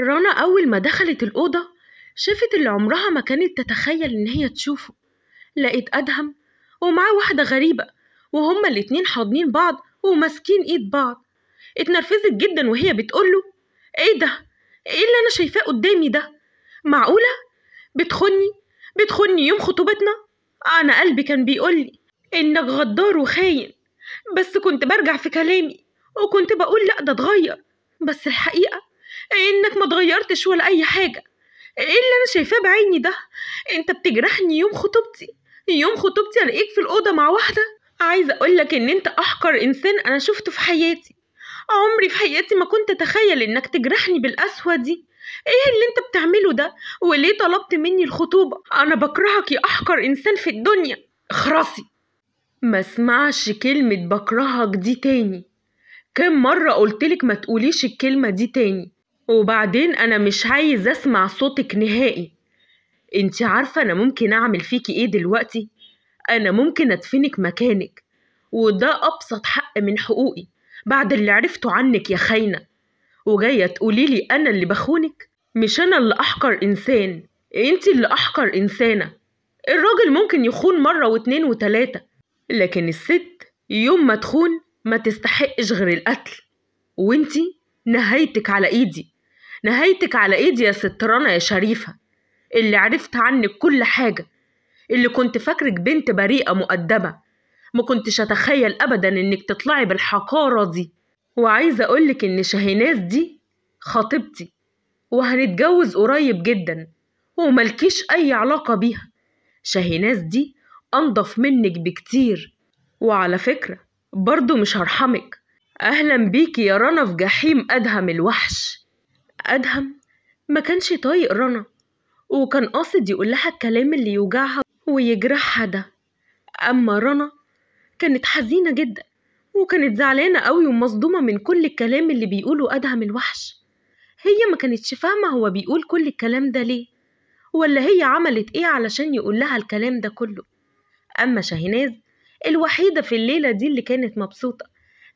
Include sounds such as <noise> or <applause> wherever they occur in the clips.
رنا أول ما دخلت الأوضة شافت اللي عمرها ما كانت تتخيل إن هي تشوفه لقيت أدهم ومعاه واحدة غريبة وهما الاتنين حاضنين بعض وماسكين إيد بعض اتنرفزت جدا وهي بتقوله إيه ده؟ إيه اللي أنا شايفاه قدامي ده؟ معقولة؟ بتخني؟ بتخني يوم خطوبتنا؟ أنا قلبي كان بيقولي إنك غدار وخاين بس كنت برجع في كلامي وكنت بقول لأ ده اتغير بس الحقيقة انك ما تغيرتش ولا اي حاجه ايه اللي انا شايفاه بعيني ده انت بتجرحني يوم خطوبتي يوم خطوبتي الاقيك في الاوضه مع واحده عايزه اقولك ان انت احقر انسان انا شفته في حياتي عمري في حياتي ما كنت اتخيل انك تجرحني بالقسوه دي ايه اللي انت بتعمله ده وليه طلبت مني الخطوبه انا بكرهك يا احقر انسان في الدنيا اخرسي ما اسمعش كلمه بكرهك دي تاني كم مره قلتلك ما تقوليش الكلمه دي تاني وبعدين انا مش عايز اسمع صوتك نهائي انت عارفة انا ممكن اعمل فيكي ايه دلوقتي انا ممكن ادفنك مكانك وده ابسط حق من حقوقي بعد اللي عرفته عنك يا خاينة وجاية تقوليلي انا اللي بخونك مش انا اللي احقر انسان انت اللي احقر انسانة الراجل ممكن يخون مرة واتنين وتلاتة لكن الست يوم ما تخون ما تستحقش غير القتل وانتي نهايتك على ايدي نهايتك على ايد يا ست رنا يا شريفة اللي عرفت عنك كل حاجة اللي كنت فاكرك بنت بريئة مؤدبة ما كنتش أتخيل أبدا إنك تطلعي بالحقارة دي وعايزة أقولك إن شاهيناز دي خطيبتي وهنتجوز قريب جدا وملكيش أي علاقة بيها شاهيناز دي أنضف منك بكتير وعلى فكرة برضو مش هرحمك أهلا بيكي يا رنا في جحيم أدهم الوحش أدهم ما كانش طايق رنا وكان قاصد يقول لها الكلام اللي يوجعها ويجرحها ده أما رنا كانت حزينة جدا وكانت زعلانة قوي ومصدومة من كل الكلام اللي بيقوله أدهم الوحش هي ما كانتش فاهمة هو بيقول كل الكلام ده ليه ولا هي عملت ايه علشان يقول لها الكلام ده كله أما شاهناز الوحيدة في الليلة دي اللي كانت مبسوطة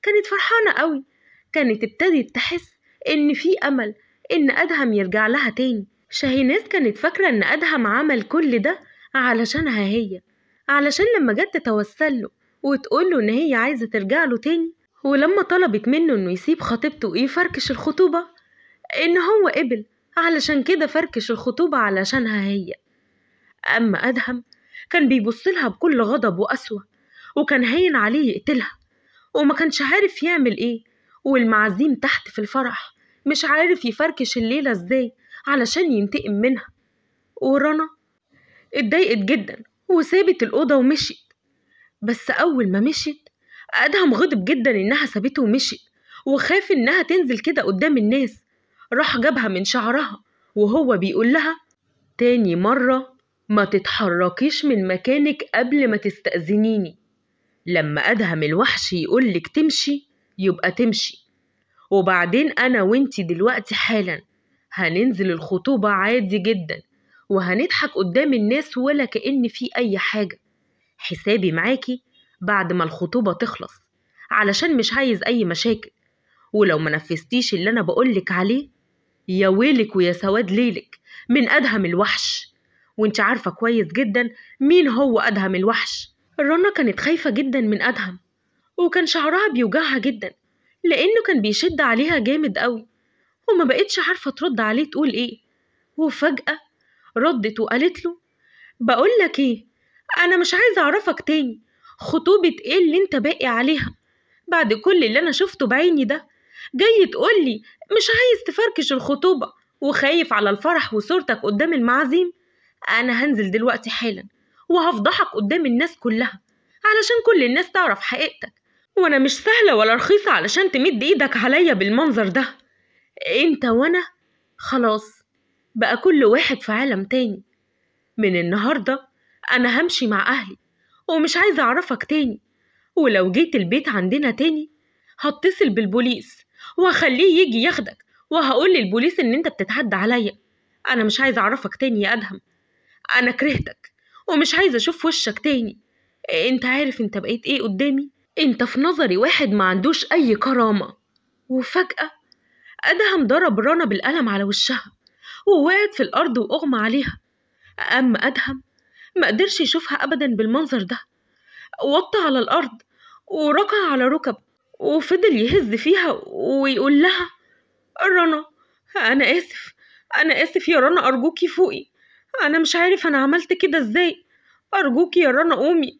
كانت فرحانة قوي كانت ابتدت تحس إن في أمل إن أدهم يرجع لها تاني شاهيناز كانت فاكرة إن أدهم عمل كل ده علشانها هي علشان لما جت تتوسله وتقوله إن هي عايزة ترجع له تاني ولما طلبت منه إنه يسيب خطيبته ويفركش الخطوبة إن هو قبل علشان كده فركش الخطوبة علشانها هي أما أدهم كان بيبصلها بكل غضب وقسوة وكان هين عليه يقتلها وما كانش عارف يعمل إيه والمعازيم تحت في الفرح مش عارف يفركش الليلة ازاي علشان ينتقم منها ورنا اتضايقت جدا وسابت الأوضة ومشيت بس أول ما مشيت أدهم غضب جدا إنها سابته ومشيت وخاف إنها تنزل كده قدام الناس راح جابها من شعرها وهو بيقول لها تاني مرة ما تتحركيش من مكانك قبل ما تستأذنيني لما أدهم الوحش يقولك تمشي يبقى تمشي وبعدين أنا وإنتي دلوقتي حالا هننزل الخطوبة عادي جدا وهنضحك قدام الناس ولا كأن في أي حاجة حسابي معاكي بعد ما الخطوبة تخلص علشان مش عايز أي مشاكل ولو ما نفذتيش اللي أنا بقولك عليه يا ويلك ويا سواد ليلك من أدهم الوحش وانت عارفة كويس جدا مين هو أدهم الوحش رنا كانت خايفة جدا من أدهم وكان شعرها بيوجعها جدا لأنه كان بيشد عليها جامد قوي وما بقتش عارفة ترد عليه تقول إيه وفجأة ردت وقالت له بقولك إيه أنا مش عايزة أعرفك تاني خطوبة إيه اللي أنت باقي عليها بعد كل اللي أنا شفته بعيني ده جاي تقولي مش عايز تفركش الخطوبة وخايف على الفرح وصورتك قدام المعازيم أنا هنزل دلوقتي حالا وهفضحك قدام الناس كلها علشان كل الناس تعرف حقيقتك وانا مش سهلة ولا رخيصة علشان تمد ايدك عليا بالمنظر ده انت وانا خلاص بقى كل واحد في عالم تاني من النهاردة انا همشي مع اهلي ومش عايزة اعرفك تاني ولو جيت البيت عندنا تاني هتصل بالبوليس وهخليه يجي ياخدك وهقول للبوليس ان انت بتتعدى عليا انا مش عايزة اعرفك تاني يا ادهم انا كرهتك ومش عايزة اشوف وشك تاني إيه، انت عارف انت بقيت ايه قدامي انت في نظري واحد ما عندوش اي كرامة وفجأة أدهم ضرب رنا بالقلم على وشها ووقعت في الأرض وأغمى عليها أما أدهم ما قدرش يشوفها أبدا بالمنظر ده وطى على الأرض وركع على ركب وفضل يهز فيها ويقول لها رنا أنا آسف أنا آسف يا رنا أرجوكي فوقي أنا مش عارف أنا عملت كده إزاي أرجوكي يا رنا قومي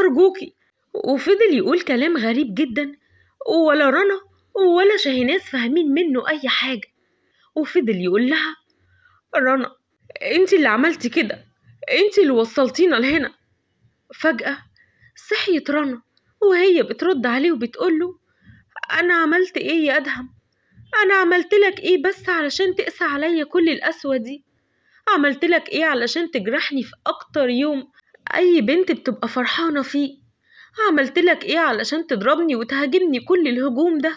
أرجوكي وفضل يقول كلام غريب جدا ولا رنا ولا شاهيناس فاهمين منه أي حاجة وفضل يقول لها رنا انت اللي عملتي كده انت اللي وصلتينا لهنا فجأة صحيت رنا وهي بترد عليه وبتقوله أنا عملت إيه يا أدهم أنا عملت لك إيه بس علشان تقسى عليا كل القسوة دي عملت لك إيه علشان تجرحني في أكتر يوم أي بنت بتبقى فرحانة فيه عملتلك ايه علشان تضربني وتهاجمني كل الهجوم ده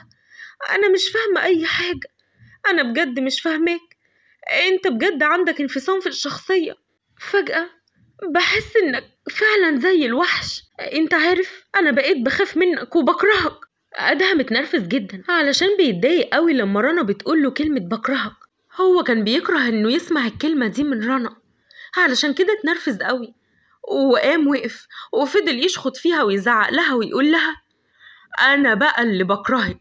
انا مش فاهمة اي حاجة انا بجد مش فاهمك انت بجد عندك انفصام في الشخصية فجأة بحس انك فعلا زي الوحش انت عارف انا بقيت بخاف منك وبكرهك ادهم متنرفز جدا علشان بيتضايق قوي لما رنا بتقوله كلمة بكرهك هو كان بيكره انه يسمع الكلمة دي من رنا علشان كده اتنرفز قوي وقام وقف وفضل يشخط فيها ويزعق لها ويقول لها أنا بقى اللي بكرهك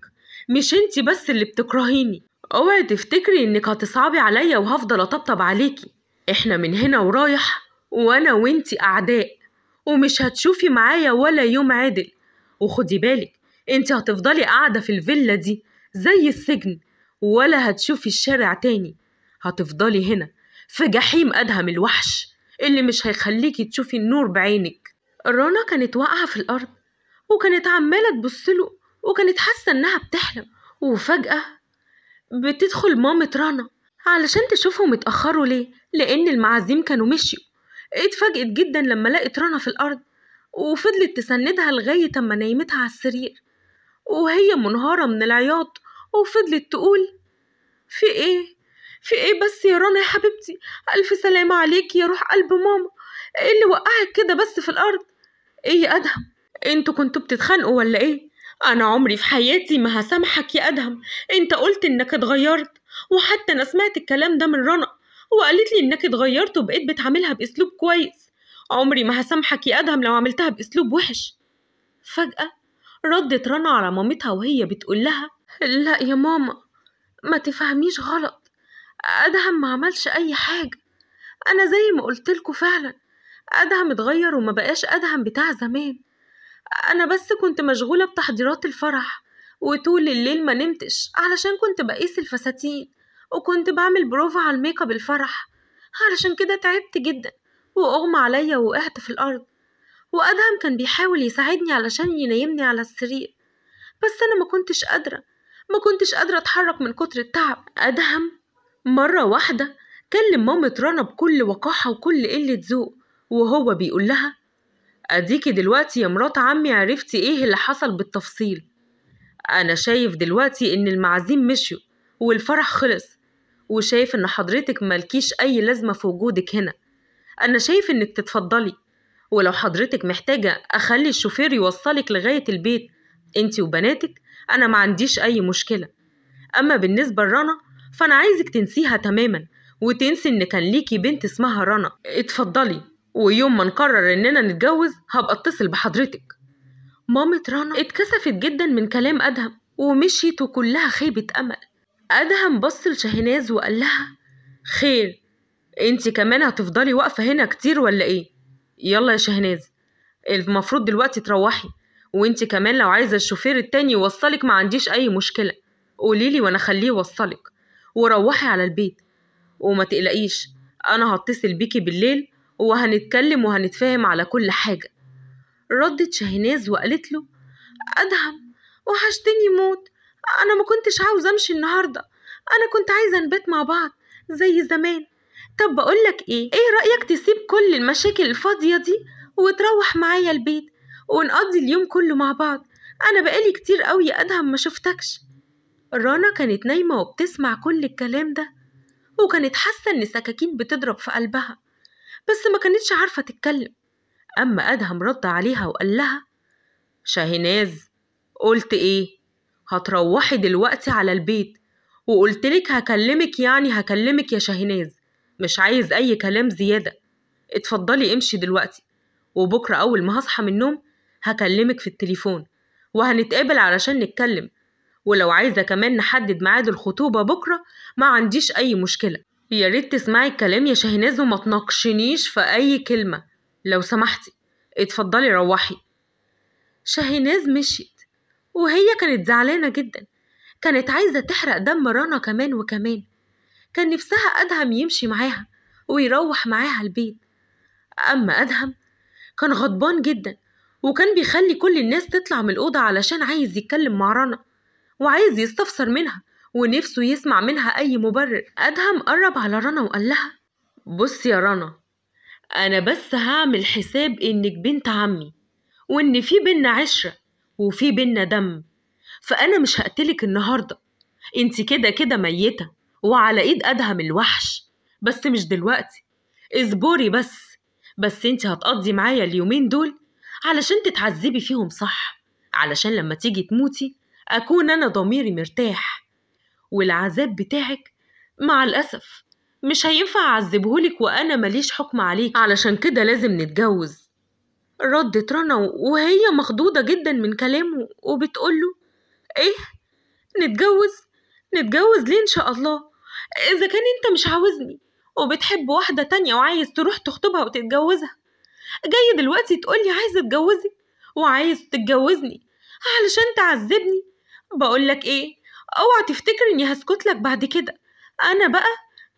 مش انتي بس اللي بتكرهيني اوعي تفتكري انك هتصعبي عليا وهفضل اطبطب عليكي احنا من هنا ورايح وانا وانتي اعداء ومش هتشوفي معايا ولا يوم عدل وخدي بالك انتي هتفضلي قاعدة في الفيلا دي زي السجن ولا هتشوفي الشارع تاني هتفضلي هنا في جحيم أدهم الوحش اللي مش هيخليكي تشوفي النور بعينك رنا كانت واقعة في الأرض وكانت عمالة تبصله وكانت حاسة إنها بتحلم وفجأة بتدخل مامة رنا علشان تشوفهم اتأخروا ليه لأن المعازيم كانوا مشيوا اتفاجئت جدا لما لقت رنا في الأرض وفضلت تسندها لغاية أما نيمتها على السرير وهي منهارة من العياط وفضلت تقول في ايه في ايه بس يا رنا يا حبيبتي الف سلامة عليك يا روح قلب ماما ايه اللي وقعك كده بس في الارض ايه يا ادهم انتوا كنتوا بتتخانقوا ولا ايه انا عمري في حياتي ما هسامحك يا ادهم انت قلت انك اتغيرت وحتى انا سمعت الكلام ده من رنا وقالت لي انك اتغيرت وبقيت بتعاملها باسلوب كويس عمري ما هسامحك يا ادهم لو عملتها باسلوب وحش فجاه ردت رنا على مامتها وهي بتقول لها لا يا ماما ما تفهميش غلط أدهم ما عملش أي حاجة أنا زي ما قلتلكوا فعلا أدهم اتغير وما بقاش أدهم بتاع زمان أنا بس كنت مشغولة بتحضيرات الفرح وطول الليل ما نمتش علشان كنت بقيس الفساتين وكنت بعمل بروفا على الميك اب الفرح علشان كده تعبت جدا وأغمى عليا ووقعت في الأرض وأدهم كان بيحاول يساعدني علشان ينيمني على السرير بس أنا ما كنتش قادرة ما كنتش قادرة أتحرك من كتر التعب أدهم مرة واحدة كلم مامة رنا بكل وقاحة وكل قلة ذوق وهو بيقول لها أديكي دلوقتي يا مرات عمي عرفتي إيه اللي حصل بالتفصيل أنا شايف دلوقتي إن المعازيم مشيوا والفرح خلص وشايف إن حضرتك مالكيش أي لازمة في وجودك هنا أنا شايف إنك تتفضلي ولو حضرتك محتاجة أخلي الشوفير يوصلك لغاية البيت أنت وبناتك أنا ما عنديش أي مشكلة أما بالنسبة لرنا فأنا عايزك تنسيها تماما وتنسي إن كان ليكي بنت اسمها رنا اتفضلي ويوم ما نقرر إننا نتجوز هبقى اتصل بحضرتك مامة رنا اتكسفت جدا من كلام أدهم ومشيت وكلها خيبة أمل أدهم بص لشهناز وقال لها خير انت كمان هتفضلي واقفة هنا كتير ولا ايه؟ يلا يا شهناز المفروض دلوقتي تروحي وانت كمان لو عايزة الشوفير التاني يوصلك ما عنديش اي مشكلة قوليلي وانا خليه يوصلك وروحي على البيت وما تقلقيش أنا هتصل بيكي بالليل وهنتكلم وهنتفاهم على كل حاجة ردت شاهناز وقالت له أدهم وحشتني موت أنا ما كنتش عاوز أمشي النهاردة أنا كنت عايزة نبات مع بعض زي زمان طب بقولك إيه إيه رأيك تسيب كل المشاكل الفاضية دي وتروح معايا البيت ونقضي اليوم كله مع بعض أنا بقالي كتير قوي أدهم ما شفتكش رنا كانت نايمة وبتسمع كل الكلام ده وكانت حاسة إن سكاكين بتضرب في قلبها بس ما كانتش عارفة تتكلم أما أدهم رد عليها وقال لها شاهناز قلت إيه؟ هتروحي دلوقتي على البيت وقلتلك هكلمك يعني هكلمك يا شاهناز مش عايز أي كلام زيادة اتفضلي امشي دلوقتي وبكرة أول ما هصحى من النوم هكلمك في التليفون وهنتقابل علشان نتكلم ولو عايزة كمان نحدد ميعاد الخطوبة بكرة ما عنديش أي مشكلة يا ريت تسمعي الكلام يا شهناز وما تناقشنيش في أي كلمة لو سمحتي اتفضلي روحي شهناز مشيت وهي كانت زعلانة جدا كانت عايزة تحرق دم رنا كمان وكمان كان نفسها أدهم يمشي معاها ويروح معاها البيت أما أدهم كان غضبان جدا وكان بيخلي كل الناس تطلع من الأوضة علشان عايز يتكلم مع رنا وعايز يستفسر منها ونفسه يسمع منها أي مبرر أدهم قرب على رنا وقال لها بص يا رنا أنا بس هعمل حساب إنك بنت عمي وإن في بينا عشرة وفي بينا دم فأنا مش هقتلك النهاردة انت كده كده ميتة وعلى إيد أدهم الوحش بس مش دلوقتي اصبري بس بس انت هتقضي معايا اليومين دول علشان تتعذبي فيهم صح علشان لما تيجي تموتي أكون أنا ضميري مرتاح والعذاب بتاعك مع الأسف مش هينفع أعذبهولك وأنا ماليش حكم عليك علشان كده لازم نتجوز ردت رنا وهي مخضوضة جدا من كلامه وبتقوله إيه نتجوز نتجوز ليه إن شاء الله إذا كان أنت مش عاوزني وبتحب واحدة تانية وعايز تروح تخطبها وتتجوزها جاي دلوقتي تقولي عايزة اتجوزك وعايز تتجوزني علشان تعذبني بقولك ايه اوعى تفتكر اني هسكت لك بعد كده انا بقى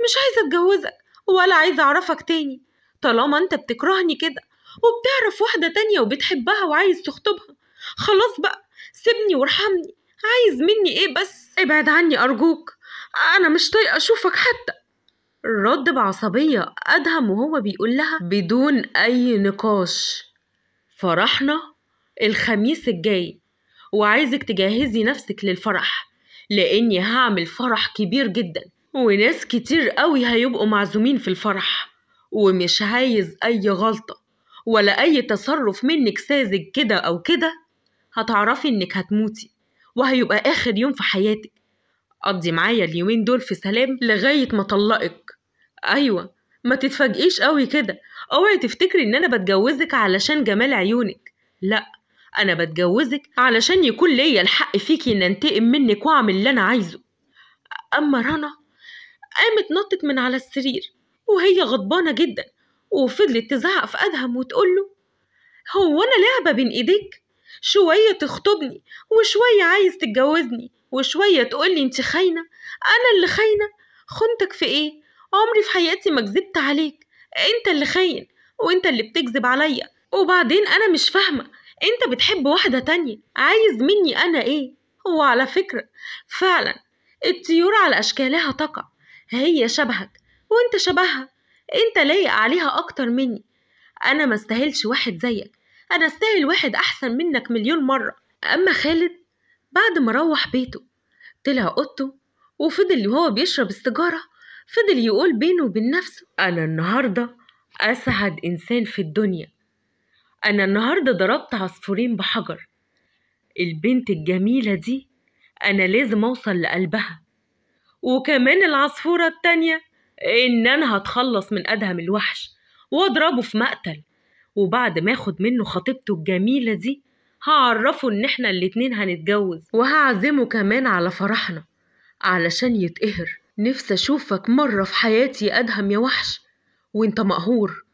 مش عايزه اتجوزك ولا عايزه اعرفك تاني طالما انت بتكرهني كده وبتعرف واحده تانية وبتحبها وعايز تخطبها خلاص بقى سيبني وارحمني عايز مني ايه بس ابعد عني ارجوك انا مش طايقه اشوفك حتى رد بعصبيه ادهم وهو بيقول لها بدون اي نقاش فرحنا الخميس الجاي وعايزك تجهزي نفسك للفرح لاني هعمل فرح كبير جدا وناس كتير قوي هيبقوا معزومين في الفرح ومش عايز اي غلطه ولا اي تصرف منك ساذج كده او كده هتعرفي انك هتموتي وهيبقى اخر يوم في حياتك قضي معايا اليومين دول في سلام لغايه ما اطلقك ايوه ما تتفاجئيش قوي كده اوعي تفتكري ان انا بتجوزك علشان جمال عيونك لا أنا بتجوزك علشان يكون ليا الحق فيكي إن أنتقم منك وأعمل اللي أنا عايزه أما رنا قامت نطت من على السرير وهي غضبانة جدا وفضلت تزعق في أدهم وتقوله هو أنا لعبة بين إيديك شوية تخطبني وشوية عايز تتجوزني وشوية تقولي انت خاينة أنا اللي خاينة خنتك في إيه عمري في حياتي ما كذبت عليك انت اللي خاين وانت اللي بتكذب عليا وبعدين انا مش فاهمه انت بتحب واحدة تانية عايز مني انا ايه هو على فكرة فعلا الطيور على اشكالها تقع هي شبهك وانت شبهها انت لايق عليها اكتر مني انا ما استاهلش واحد زيك انا استاهل واحد احسن منك مليون مرة اما خالد بعد ما روح بيته طلع اوضته وفضل وهو بيشرب السيجارة فضل يقول بينه وبين نفسه انا النهارده اسعد انسان في الدنيا أنا النهاردة ضربت عصفورين بحجر البنت الجميلة دي أنا لازم أوصل لقلبها وكمان العصفورة التانية إن أنا هتخلص من أدهم الوحش وأضربه في مقتل وبعد ما أخد منه خطيبته الجميلة دي هعرفه إن إحنا الاتنين هنتجوز وهعزمه كمان على فرحنا علشان يتقهر نفسي أشوفك مرة في حياتي يا أدهم يا وحش وإنت مقهور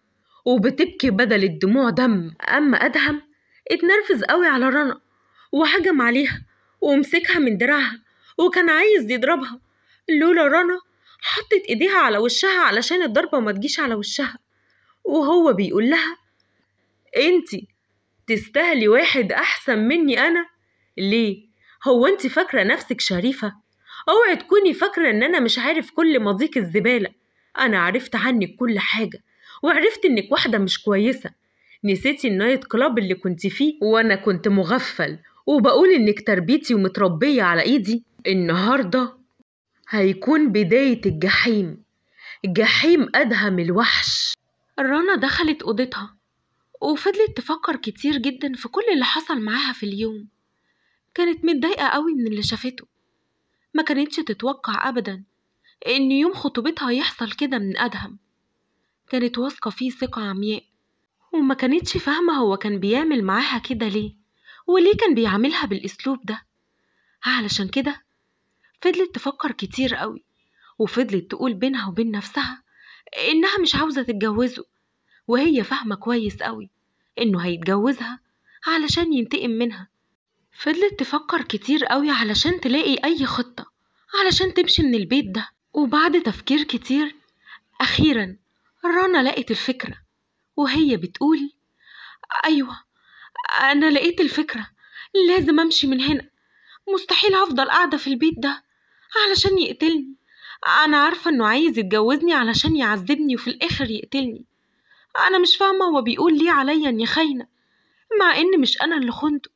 وبتبكي بدل الدموع دم أما أدهم اتنرفز قوي على رنا وهجم عليها ومسكها من دراعها وكان عايز يضربها لولا رنا حطت ايديها على وشها علشان الضربة ما تجيش على وشها وهو بيقول لها انتي تستاهلي واحد احسن مني انا ليه هو انتي فاكرة نفسك شريفة اوعي تكوني فاكرة ان انا مش عارف كل مضيق الزبالة انا عرفت عنك كل حاجة وعرفت انك واحدة مش كويسة نسيتي النايت كلاب اللي كنت فيه وانا كنت مغفل وبقول انك تربيتي ومتربية على ايدي النهاردة هيكون بداية الجحيم جحيم أدهم الوحش رنا دخلت أوضتها وفضلت تفكر كتير جدا في كل اللي حصل معاها في اليوم كانت متضايقة قوي من اللي شافته ما كانتش تتوقع أبدا إن يوم خطوبتها يحصل كده من أدهم كانت واثقة فيه ثقة عمياء وما كانتش فاهمة هو كان بيعمل معاها كده ليه وليه كان بيعاملها بالأسلوب ده علشان كده فضلت تفكر كتير قوي وفضلت تقول بينها وبين نفسها إنها مش عاوزة تتجوزه وهي فاهمة كويس قوي إنه هيتجوزها علشان ينتقم منها فضلت تفكر كتير قوي علشان تلاقي أي خطة علشان تمشي من البيت ده وبعد تفكير كتير أخيرا رنا لقت الفكرة وهي بتقول أيوة أنا لقيت الفكرة لازم أمشي من هنا مستحيل أفضل قاعدة في البيت ده علشان يقتلني أنا عارفة إنه عايز يتجوزني علشان يعذبني وفي الآخر يقتلني أنا مش فاهمة هو بيقول ليه عليا إني خاينة مع إن مش أنا اللي خنته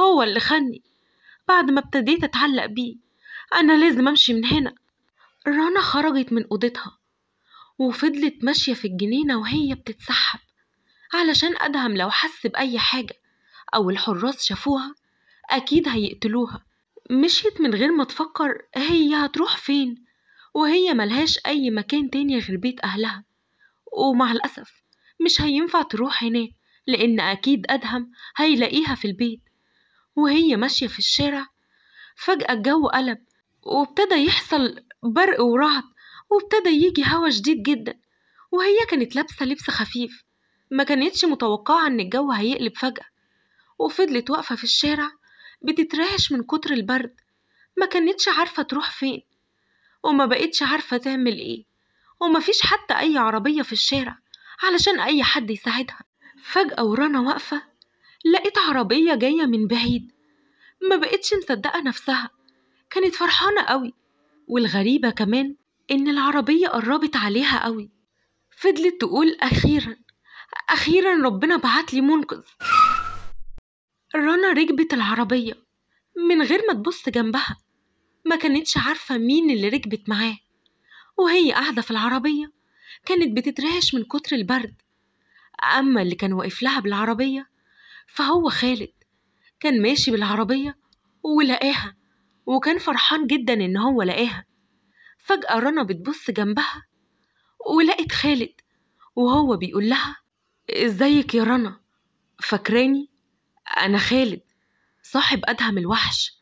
هو اللي خني بعد ما ابتديت أتعلق بيه أنا لازم أمشي من هنا رنا خرجت من أوضتها وفضلت ماشية في الجنينة وهي بتتسحب علشان أدهم لو حس بأي حاجة أو الحراس شافوها أكيد هيقتلوها مشيت من غير ما تفكر هي هتروح فين وهي ملهاش أي مكان تاني غير بيت أهلها ومع الأسف مش هينفع تروح هناك لأن أكيد أدهم هيلاقيها في البيت وهي ماشية في الشارع فجأة الجو قلب وابتدى يحصل برق ورعد وابتدى يجي هوا شديد جدا وهي كانت لابسة لبس خفيف ما كانتش متوقعة إن الجو هيقلب فجأة وفضلت واقفة في الشارع بتترعش من كتر البرد ما كانتش عارفة تروح فين وما بقتش عارفة تعمل إيه ومفيش حتى أي عربية في الشارع علشان أي حد يساعدها فجأة ورانا واقفة لقيت عربية جاية من بعيد ما بقتش مصدقة نفسها كانت فرحانة قوي والغريبة كمان إن العربية قربت عليها قوي فضلت تقول أخيرا أخيرا ربنا بعتلي منقذ رنا ركبت العربية من غير ما تبص جنبها ما كانتش عارفة مين اللي ركبت معاه وهي قاعدة في العربية كانت بتترعش من كتر البرد أما اللي كان واقف لها بالعربية فهو خالد كان ماشي بالعربية ولقاها وكان فرحان جدا إن هو لقاها فجأة رنا بتبص جنبها ولقت خالد وهو بيقول لها ازيك يا رنا فاكراني انا خالد صاحب ادهم الوحش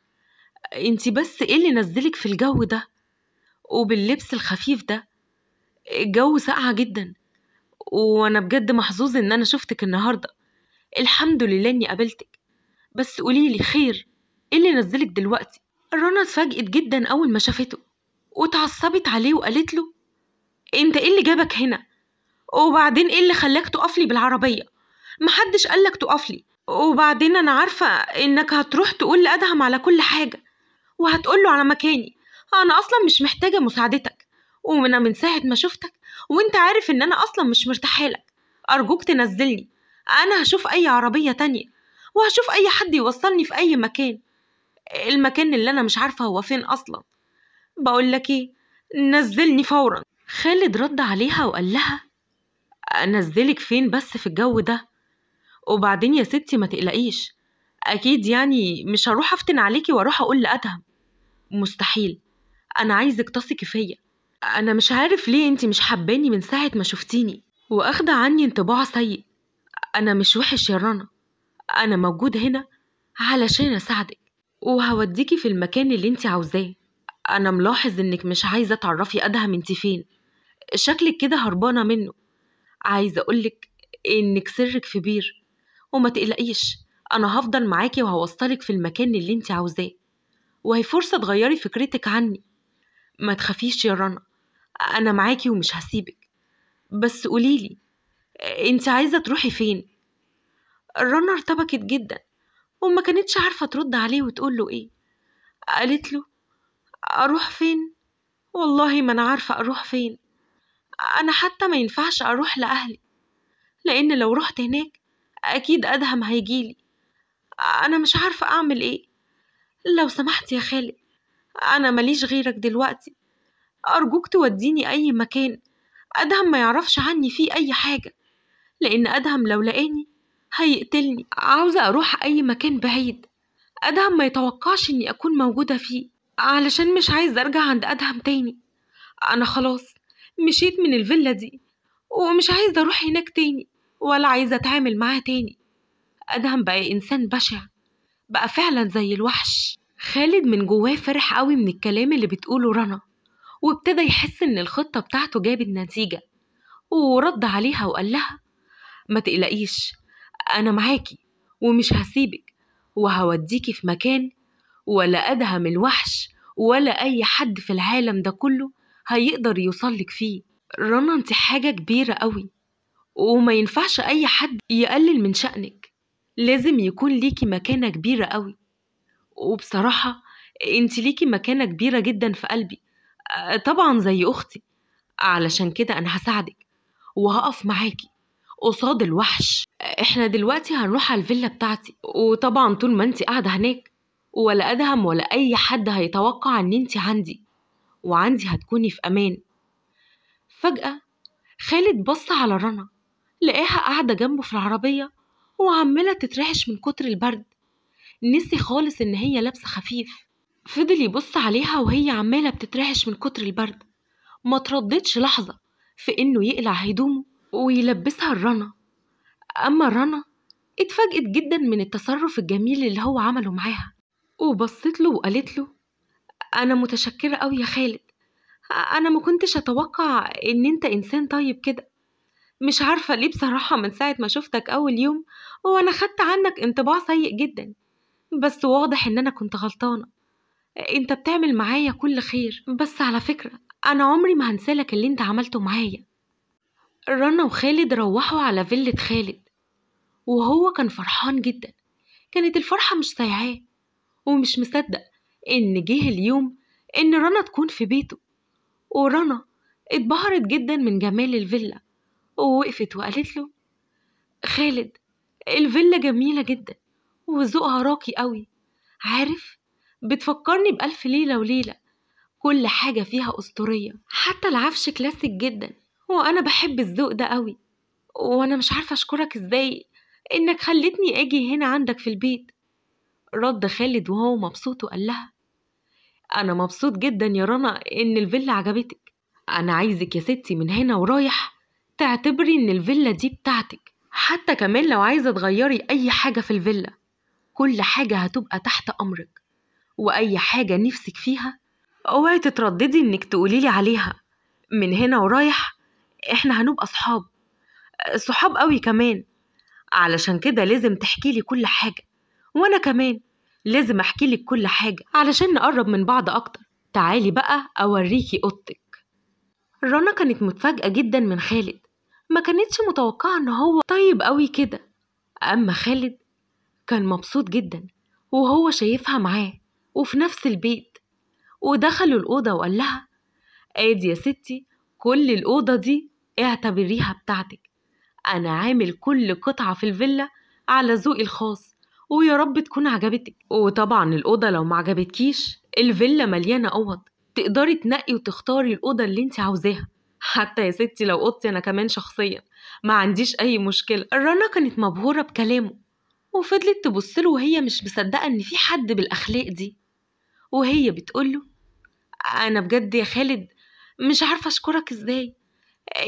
انتي بس ايه اللي نزلك في الجو ده وباللبس الخفيف ده الجو ساقعة جدا وانا بجد محظوظ ان انا شفتك النهارده الحمد لله اني قابلتك بس قوليلي خير ايه اللي نزلك دلوقتي رنا اتفاجئت جدا اول ما شافته واتعصبت عليه وقالت له انت ايه اللي جابك هنا وبعدين ايه اللي خلاك تقفلي بالعربية محدش قالك تقفلي وبعدين انا عارفة انك هتروح تقول لأدهم على كل حاجة وهتقوله على مكاني انا اصلا مش محتاجة مساعدتك ومن من ساعة ما شفتك وانت عارف ان انا اصلا مش مرتاحالك ارجوك تنزلني انا هشوف اي عربية تانية وهشوف اي حد يوصلني في اي مكان المكان اللي انا مش عارفة هو فين اصلا بقول لك ايه نزلني فورا خالد رد عليها وقال لها انزلك فين بس في الجو ده وبعدين يا ستي ما تقلقيش اكيد يعني مش هروح افتن عليكي واروح اقول لادهم مستحيل انا عايزك تصي فيا انا مش عارف ليه انت مش حباني من ساعه ما شفتيني واخده عني انطباع سيء انا مش وحش يا رنا انا موجود هنا علشان اساعدك وهوديكي في المكان اللي انت عاوزاه أنا ملاحظ إنك مش عايزة تعرفي أدهم أنت فين شكلك كده هربانة منه عايزة أقولك إنك سرك في بير وما تقلقيش أنا هفضل معاكي وهوصلك في المكان اللي أنت عاوزاه وهي فرصة تغيري فكرتك عني ما تخافيش يا رنا أنا معاكي ومش هسيبك بس قوليلي أنت عايزة تروحي فين؟ رنا ارتبكت جدا وما كانتش عارفة ترد عليه وتقول له إيه قالت له أروح فين؟ والله ما أنا عارفة أروح فين أنا حتى ما ينفعش أروح لأهلي لأن لو رحت هناك أكيد أدهم هيجيلي أنا مش عارفة أعمل إيه لو سمحت يا خالد أنا ماليش غيرك دلوقتي أرجوك توديني أي مكان أدهم ما يعرفش عني فيه أي حاجة لأن أدهم لو لقاني هيقتلني عاوزة أروح أي مكان بعيد أدهم ما يتوقعش إني أكون موجودة فيه علشان مش عايزة أرجع عند أدهم تاني أنا خلاص مشيت من الفيلا دي ومش عايزة أروح هناك تاني ولا عايزة أتعامل معاه تاني أدهم بقى إنسان بشع بقى فعلا زي الوحش خالد من جواه فرح قوي من الكلام اللي بتقوله رنا وابتدى يحس إن الخطة بتاعته جابت نتيجة ورد عليها وقال لها ما تقلقيش أنا معاكي ومش هسيبك وهوديكي في مكان ولا أدهم الوحش ولا أي حد في العالم ده كله هيقدر يوصلك فيه رنا انت حاجة كبيرة قوي وما ينفعش أي حد يقلل من شأنك لازم يكون ليكي مكانة كبيرة قوي وبصراحة انت ليكي مكانة كبيرة جدا في قلبي أه، طبعا زي أختي علشان كده أنا هساعدك وهقف معاكي قصاد الوحش أه، احنا دلوقتي هنروح على الفيلا بتاعتي وطبعا طول ما انت قاعدة هناك ولا أدهم ولا أي حد هيتوقع إن أنت عندي وعندي هتكوني في أمان فجأة خالد بص على رنا لقاها قاعدة جنبه في العربية وعمالة تترعش من كتر البرد نسي خالص إن هي لابسة خفيف فضل يبص عليها وهي عمالة بتترعش من كتر البرد ما ترددش لحظة في إنه يقلع هدومه ويلبسها الرنا أما رنا اتفاجئت جدا من التصرف الجميل اللي هو عمله معاها وبصت له وقالت له أنا متشكرة أوي يا خالد أنا ما كنتش أتوقع إن أنت إنسان طيب كده مش عارفة ليه بصراحة من ساعة ما شفتك أول يوم وأنا خدت عنك انطباع سيء جدا بس واضح إن أنا كنت غلطانة أنت بتعمل معايا كل خير بس على فكرة أنا عمري ما هنسالك اللي أنت عملته معايا رنا وخالد روحوا على فيلة خالد وهو كان فرحان جدا كانت الفرحة مش سايعاه ومش مصدق إن جه اليوم إن رنا تكون في بيته ورنا اتبهرت جدا من جمال الفيلا ووقفت وقالت له خالد الفيلا جميلة جدا وذوقها راقي قوي عارف بتفكرني بألف ليلة وليلة كل حاجة فيها أسطورية حتى العفش كلاسيك جدا وأنا بحب الذوق ده قوي وأنا مش عارفة أشكرك إزاي إنك خلتني أجي هنا عندك في البيت رد خالد وهو مبسوط وقال لها أنا مبسوط جدا يا رنا إن الفيلا عجبتك أنا عايزك يا ستي من هنا ورايح تعتبري إن الفيلا دي بتاعتك حتى كمان لو عايزة تغيري أي حاجة في الفيلا كل حاجة هتبقى تحت أمرك وأي حاجة نفسك فيها اوعي تترددي إنك تقوليلي عليها من هنا ورايح إحنا هنبقى صحاب صحاب قوي كمان علشان كده لازم تحكيلي كل حاجة وأنا كمان لازم أحكي لك كل حاجة علشان نقرب من بعض أكتر تعالي بقى أوريكي أوضتك رنا كانت متفاجئة جدا من خالد ما كانتش متوقعة إن هو طيب قوي كده أما خالد كان مبسوط جدا وهو شايفها معاه وفي نفس البيت ودخلوا الأوضة وقال لها آدي يا ستي كل الأوضة دي اعتبريها بتاعتك أنا عامل كل قطعة في الفيلا على ذوقي الخاص ويا رب تكون عجبتك وطبعا الأوضة لو ما عجبتكيش الفيلا مليانة أوض تقدري تنقي وتختاري الأوضة اللي انت عاوزاها حتى يا ستي لو أوضتي أنا كمان شخصيا ما عنديش أي مشكلة رنا كانت مبهورة بكلامه وفضلت تبصله وهي مش مصدقة إن في حد بالأخلاق دي وهي بتقوله أنا بجد يا خالد مش عارفة أشكرك إزاي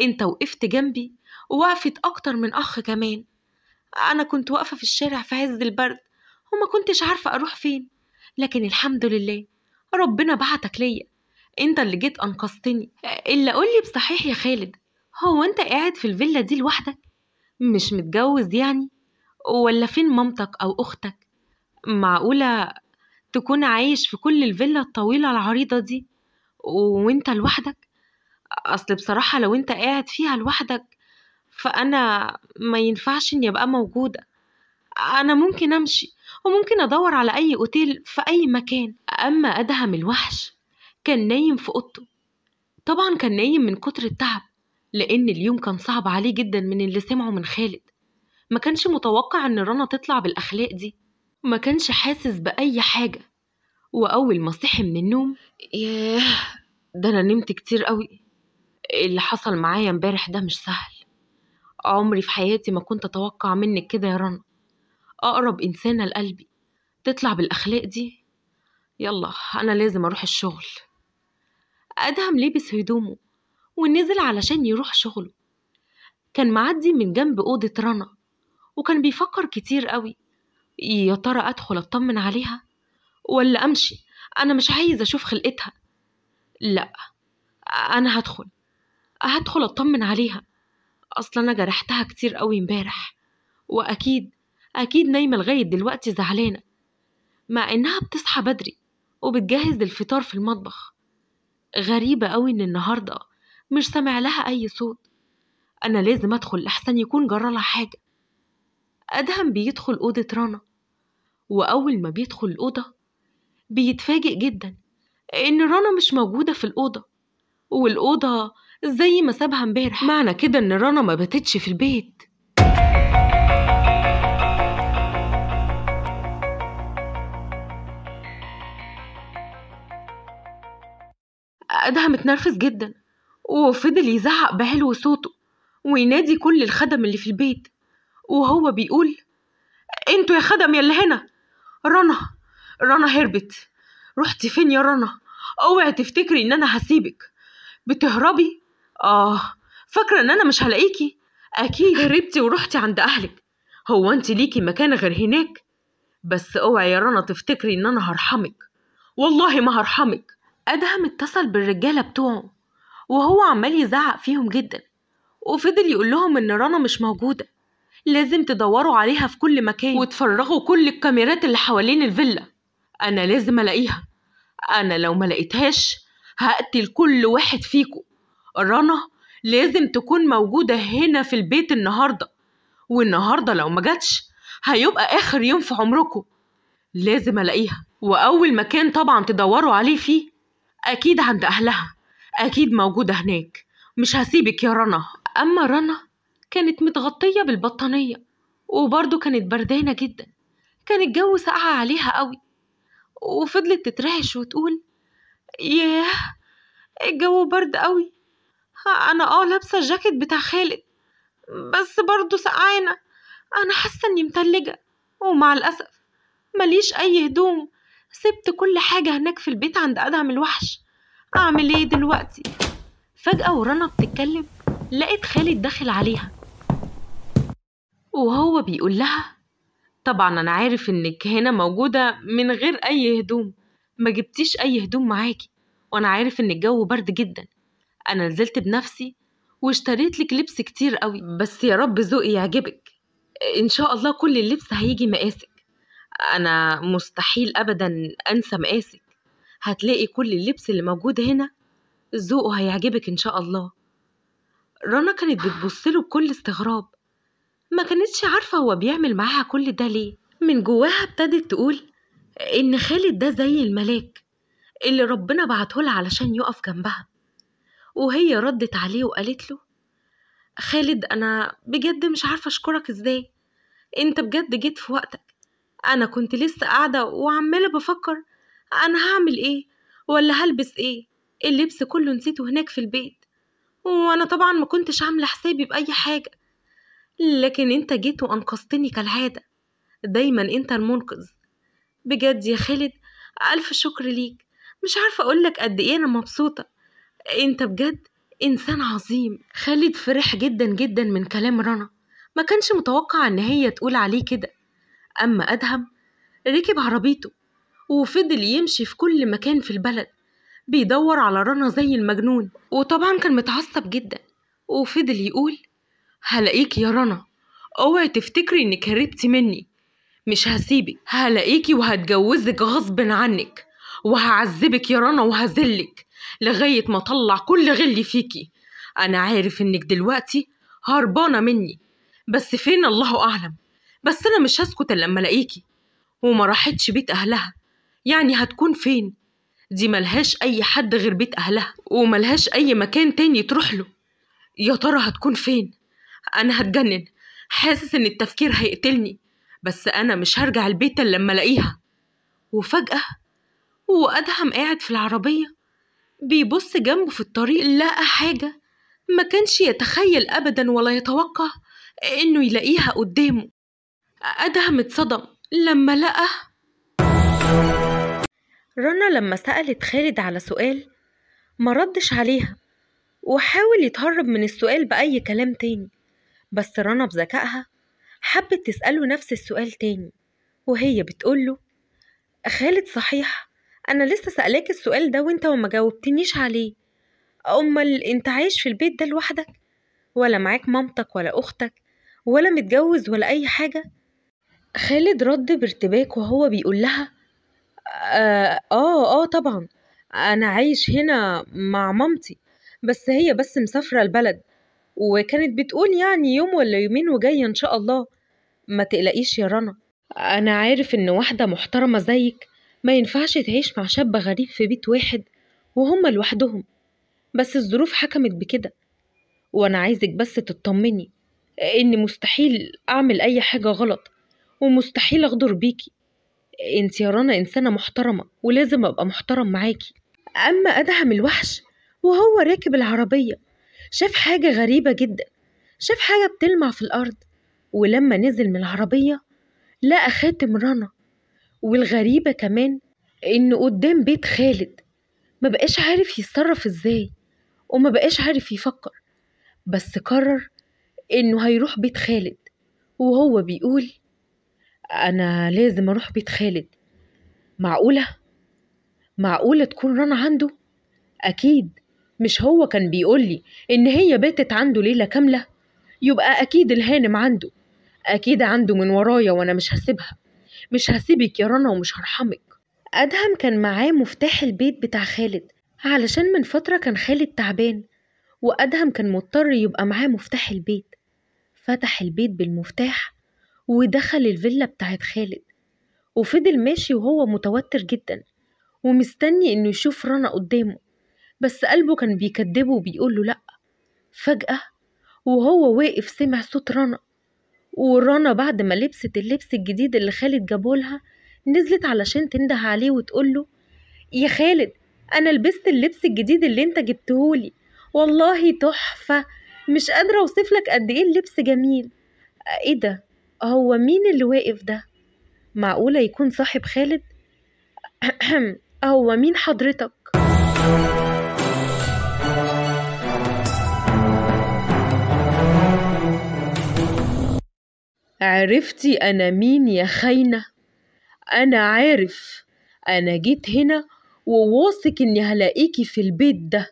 أنت وقفت جنبي ووقفت أكتر من أخ كمان أنا كنت واقفة في الشارع في عز البرد وما كنتش عارفة أروح فين لكن الحمد لله ربنا بعتك ليا انت اللي جيت أنقذتني إلا قولي بصحيح يا خالد هو انت قاعد في الفيلا دي لوحدك مش متجوز يعني ولا فين مامتك أو أختك معقولة تكون عايش في كل الفيلا الطويلة العريضة دي وانت لوحدك أصل بصراحة لو انت قاعد فيها لوحدك فأنا ما ينفعش إني أبقى موجودة أنا ممكن أمشي وممكن أدور على أي أوتيل في أي مكان أما أدهم الوحش كان نايم في أوضته طبعا كان نايم من كتر التعب لأن اليوم كان صعب عليه جدا من اللي سمعه من خالد ما كانش متوقع إن رنا تطلع بالأخلاق دي ما كانش حاسس بأي حاجة وأول ما صحي من النوم ياه ده أنا نمت كتير قوي اللي حصل معايا امبارح ده مش سهل عمري في حياتي ما كنت أتوقع منك كده يا رنا أقرب إنسانة لقلبي تطلع بالأخلاق دي يلا أنا لازم أروح الشغل أدهم لبس هدومه ونزل علشان يروح شغله كان معدي من جنب أوضة رنا وكان بيفكر كتير قوي يا ترى أدخل أطمن عليها ولا أمشي أنا مش عايز أشوف خلقتها لأ أنا هدخل هدخل أطمن عليها اصلا انا جرحتها كتير قوي امبارح واكيد اكيد نايمه لغايه دلوقتي زعلانه مع انها بتصحى بدري وبتجهز الفطار في المطبخ غريبه قوي ان النهارده مش سامع لها اي صوت انا لازم ادخل لاحسن يكون جرالها حاجه ادهم بيدخل اوضه رنا واول ما بيدخل الاوضه بيتفاجئ جدا ان رنا مش موجوده في الاوضه والأوضة زي ما سابها امبارح معنى كده ان رنا ما باتتش في البيت أدهم متنرفز جدا وفضل يزعق بحلو صوته وينادي كل الخدم اللي في البيت وهو بيقول انتوا يا خدم اللي هنا رنا رنا هربت رحتي فين يا رنا اوعي تفتكري ان انا هسيبك بتهربي آه فاكرة إن أنا مش هلاقيكي أكيد هربتي ورحتي عند أهلك هو أنت ليكي مكان غير هناك بس اوعي يا رنا تفتكري إن أنا هرحمك والله ما هرحمك أدهم اتصل بالرجالة بتوعه وهو عمال يزعق فيهم جدا وفضل يقول لهم إن رنا مش موجودة لازم تدوروا عليها في كل مكان وتفرغوا كل الكاميرات اللي حوالين الفيلا أنا لازم ألاقيها أنا لو ما لقيتهاش هقتل كل واحد فيكم رنا لازم تكون موجودة هنا في البيت النهاردة والنهاردة لو ما جاتش هيبقى آخر يوم في عمركم لازم ألاقيها وأول مكان طبعا تدوروا عليه فيه أكيد عند أهلها أكيد موجودة هناك مش هسيبك يا رنا أما رنا كانت متغطية بالبطانية وبرضه كانت بردانة جدا كان الجو ساقعة عليها قوي وفضلت تترعش وتقول ياه الجو برد قوي انا اه لابسه الجاكيت بتاع خالد بس برضه سقعانه انا حاسه اني متلجه ومع الاسف مليش اي هدوم سبت كل حاجه هناك في البيت عند ادهم الوحش اعمل ايه دلوقتي فجاه ورنا بتتكلم لقيت خالد داخل عليها وهو بيقول لها طبعا انا عارف انك هنا موجوده من غير اي هدوم ما جبتيش اي هدوم معاكي وانا عارف ان الجو برد جدا أنا نزلت بنفسي واشتريت لك لبس كتير قوي بس يا رب ذوقي يعجبك إن شاء الله كل اللبس هيجي مقاسك أنا مستحيل أبدا أنسى مقاسك هتلاقي كل اللبس اللي موجود هنا ذوقه هيعجبك إن شاء الله رنا كانت بتبصله بكل استغراب ما كانتش عارفة هو بيعمل معاها كل ده ليه من جواها ابتدت تقول إن خالد ده زي الملاك اللي ربنا بعتهولها علشان يقف جنبها وهي ردت عليه وقالت له خالد أنا بجد مش عارفة أشكرك إزاي أنت بجد جيت في وقتك أنا كنت لسه قاعدة وعمالة بفكر أنا هعمل إيه ولا هلبس إيه اللبس كله نسيته هناك في البيت وأنا طبعا ما كنتش عاملة حسابي بأي حاجة لكن أنت جيت وأنقذتني كالعادة دايما أنت المنقذ بجد يا خالد ألف شكر ليك مش عارفة أقولك قد إيه أنا مبسوطة انت بجد انسان عظيم خالد فرح جدا جدا من كلام رنا ما كانش متوقع ان هي تقول عليه كده اما ادهم ركب عربيته وفضل يمشي في كل مكان في البلد بيدور على رنا زي المجنون وطبعا كان متعصب جدا وفضل يقول هلاقيك يا رنا اوعي تفتكري انك هربتي مني مش هسيبك هلاقيكي وهتجوزك غصب عنك وهعذبك يا رنا وهذلك لغاية ما طلع كل غلي فيكي أنا عارف إنك دلوقتي هربانة مني بس فين الله أعلم بس أنا مش هسكت لما ألاقيكي وما راحتش بيت أهلها يعني هتكون فين دي ملهاش أي حد غير بيت أهلها وملهاش أي مكان تاني تروح له يا ترى هتكون فين أنا هتجنن حاسس إن التفكير هيقتلني بس أنا مش هرجع البيت إلا لما ألاقيها وفجأة وأدهم قاعد في العربية بيبص جنبه في الطريق لقى حاجة ما كانش يتخيل أبدا ولا يتوقع إنه يلاقيها قدامه أدهم اتصدم لما لقى رنا لما سألت خالد على سؤال ما ردش عليها وحاول يتهرب من السؤال بأي كلام تاني بس رنا بذكائها حبت تسأله نفس السؤال تاني وهي بتقوله خالد صحيح انا لسه سألاك السؤال ده وانت وما جاوبتنيش عليه امال انت عايش في البيت ده لوحدك ولا معاك مامتك ولا اختك ولا متجوز ولا اي حاجه خالد رد بارتباك وهو بيقول لها آه, اه اه طبعا انا عايش هنا مع مامتي بس هي بس مسافره البلد وكانت بتقول يعني يوم ولا يومين وجايه ان شاء الله ما تقلقيش يا رنا انا عارف ان واحده محترمه زيك ما ينفعش تعيش مع شاب غريب في بيت واحد وهما لوحدهم بس الظروف حكمت بكده وأنا عايزك بس تطمني إني مستحيل أعمل أي حاجة غلط ومستحيل أغدر بيكي انت يا رنا إنسانة محترمة ولازم أبقى محترم معاكي أما أدهم الوحش وهو راكب العربية شاف حاجة غريبة جدا شاف حاجة بتلمع في الأرض ولما نزل من العربية لقى خاتم رنا والغريبة كمان إنه قدام بيت خالد ما بقاش عارف يتصرف إزاي وما بقاش عارف يفكر بس قرر إنه هيروح بيت خالد وهو بيقول أنا لازم أروح بيت خالد معقولة؟ معقولة تكون رنا عنده؟ أكيد مش هو كان بيقولي إن هي باتت عنده ليلة كاملة؟ يبقى أكيد الهانم عنده أكيد عنده من ورايا وأنا مش هسيبها مش هسيبك يا رنا ومش هرحمك أدهم كان معاه مفتاح البيت بتاع خالد علشان من فترة كان خالد تعبان وأدهم كان مضطر يبقى معاه مفتاح البيت فتح البيت بالمفتاح ودخل الفيلا بتاعت خالد وفضل ماشي وهو متوتر جدا ومستني إنه يشوف رنا قدامه بس قلبه كان بيكدبه وبيقوله لأ فجأة وهو واقف سمع صوت رنا ورنا بعد ما لبست اللبس الجديد اللي خالد جابولها نزلت علشان تنده عليه وتقوله يا خالد انا لبست اللبس الجديد اللي انت جبتهولي والله تحفة مش قادرة اوصفلك قد ايه اللبس جميل ايه ده هو مين اللي واقف ده معقولة يكون صاحب خالد <clears throat> هو مين حضرتك عرفتي أنا مين يا خاينة؟ أنا عارف أنا جيت هنا وواثق إني هلاقيكي في البيت ده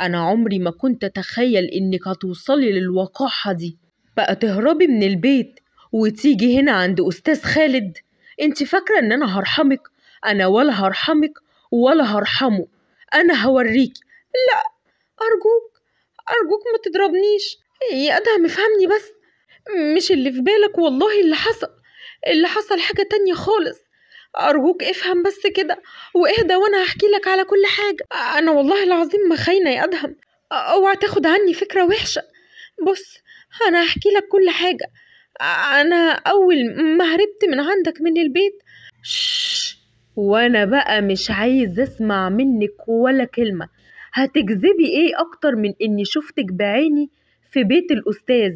أنا عمري ما كنت أتخيل إنك هتوصلي للوقاحة دي بقى تهربي من البيت وتيجي هنا عند أستاذ خالد أنت فاكرة إن أنا هرحمك أنا ولا هرحمك ولا هرحمه أنا هوريكي لا أرجوك أرجوك ما تضربنيش يا إيه، أدهم افهمني بس مش اللي في بالك والله اللي حصل اللي حصل حاجة تانية خالص أرجوك افهم بس كده واهدى وأنا هحكي لك على كل حاجة أنا والله العظيم ما خاينة يا أدهم أوعى تاخد عني فكرة وحشة بص أنا هحكي لك كل حاجة أنا أول ما هربت من عندك من البيت شش وأنا بقى مش عايز أسمع منك ولا كلمة هتكذبي إيه أكتر من إني شفتك بعيني في بيت الأستاذ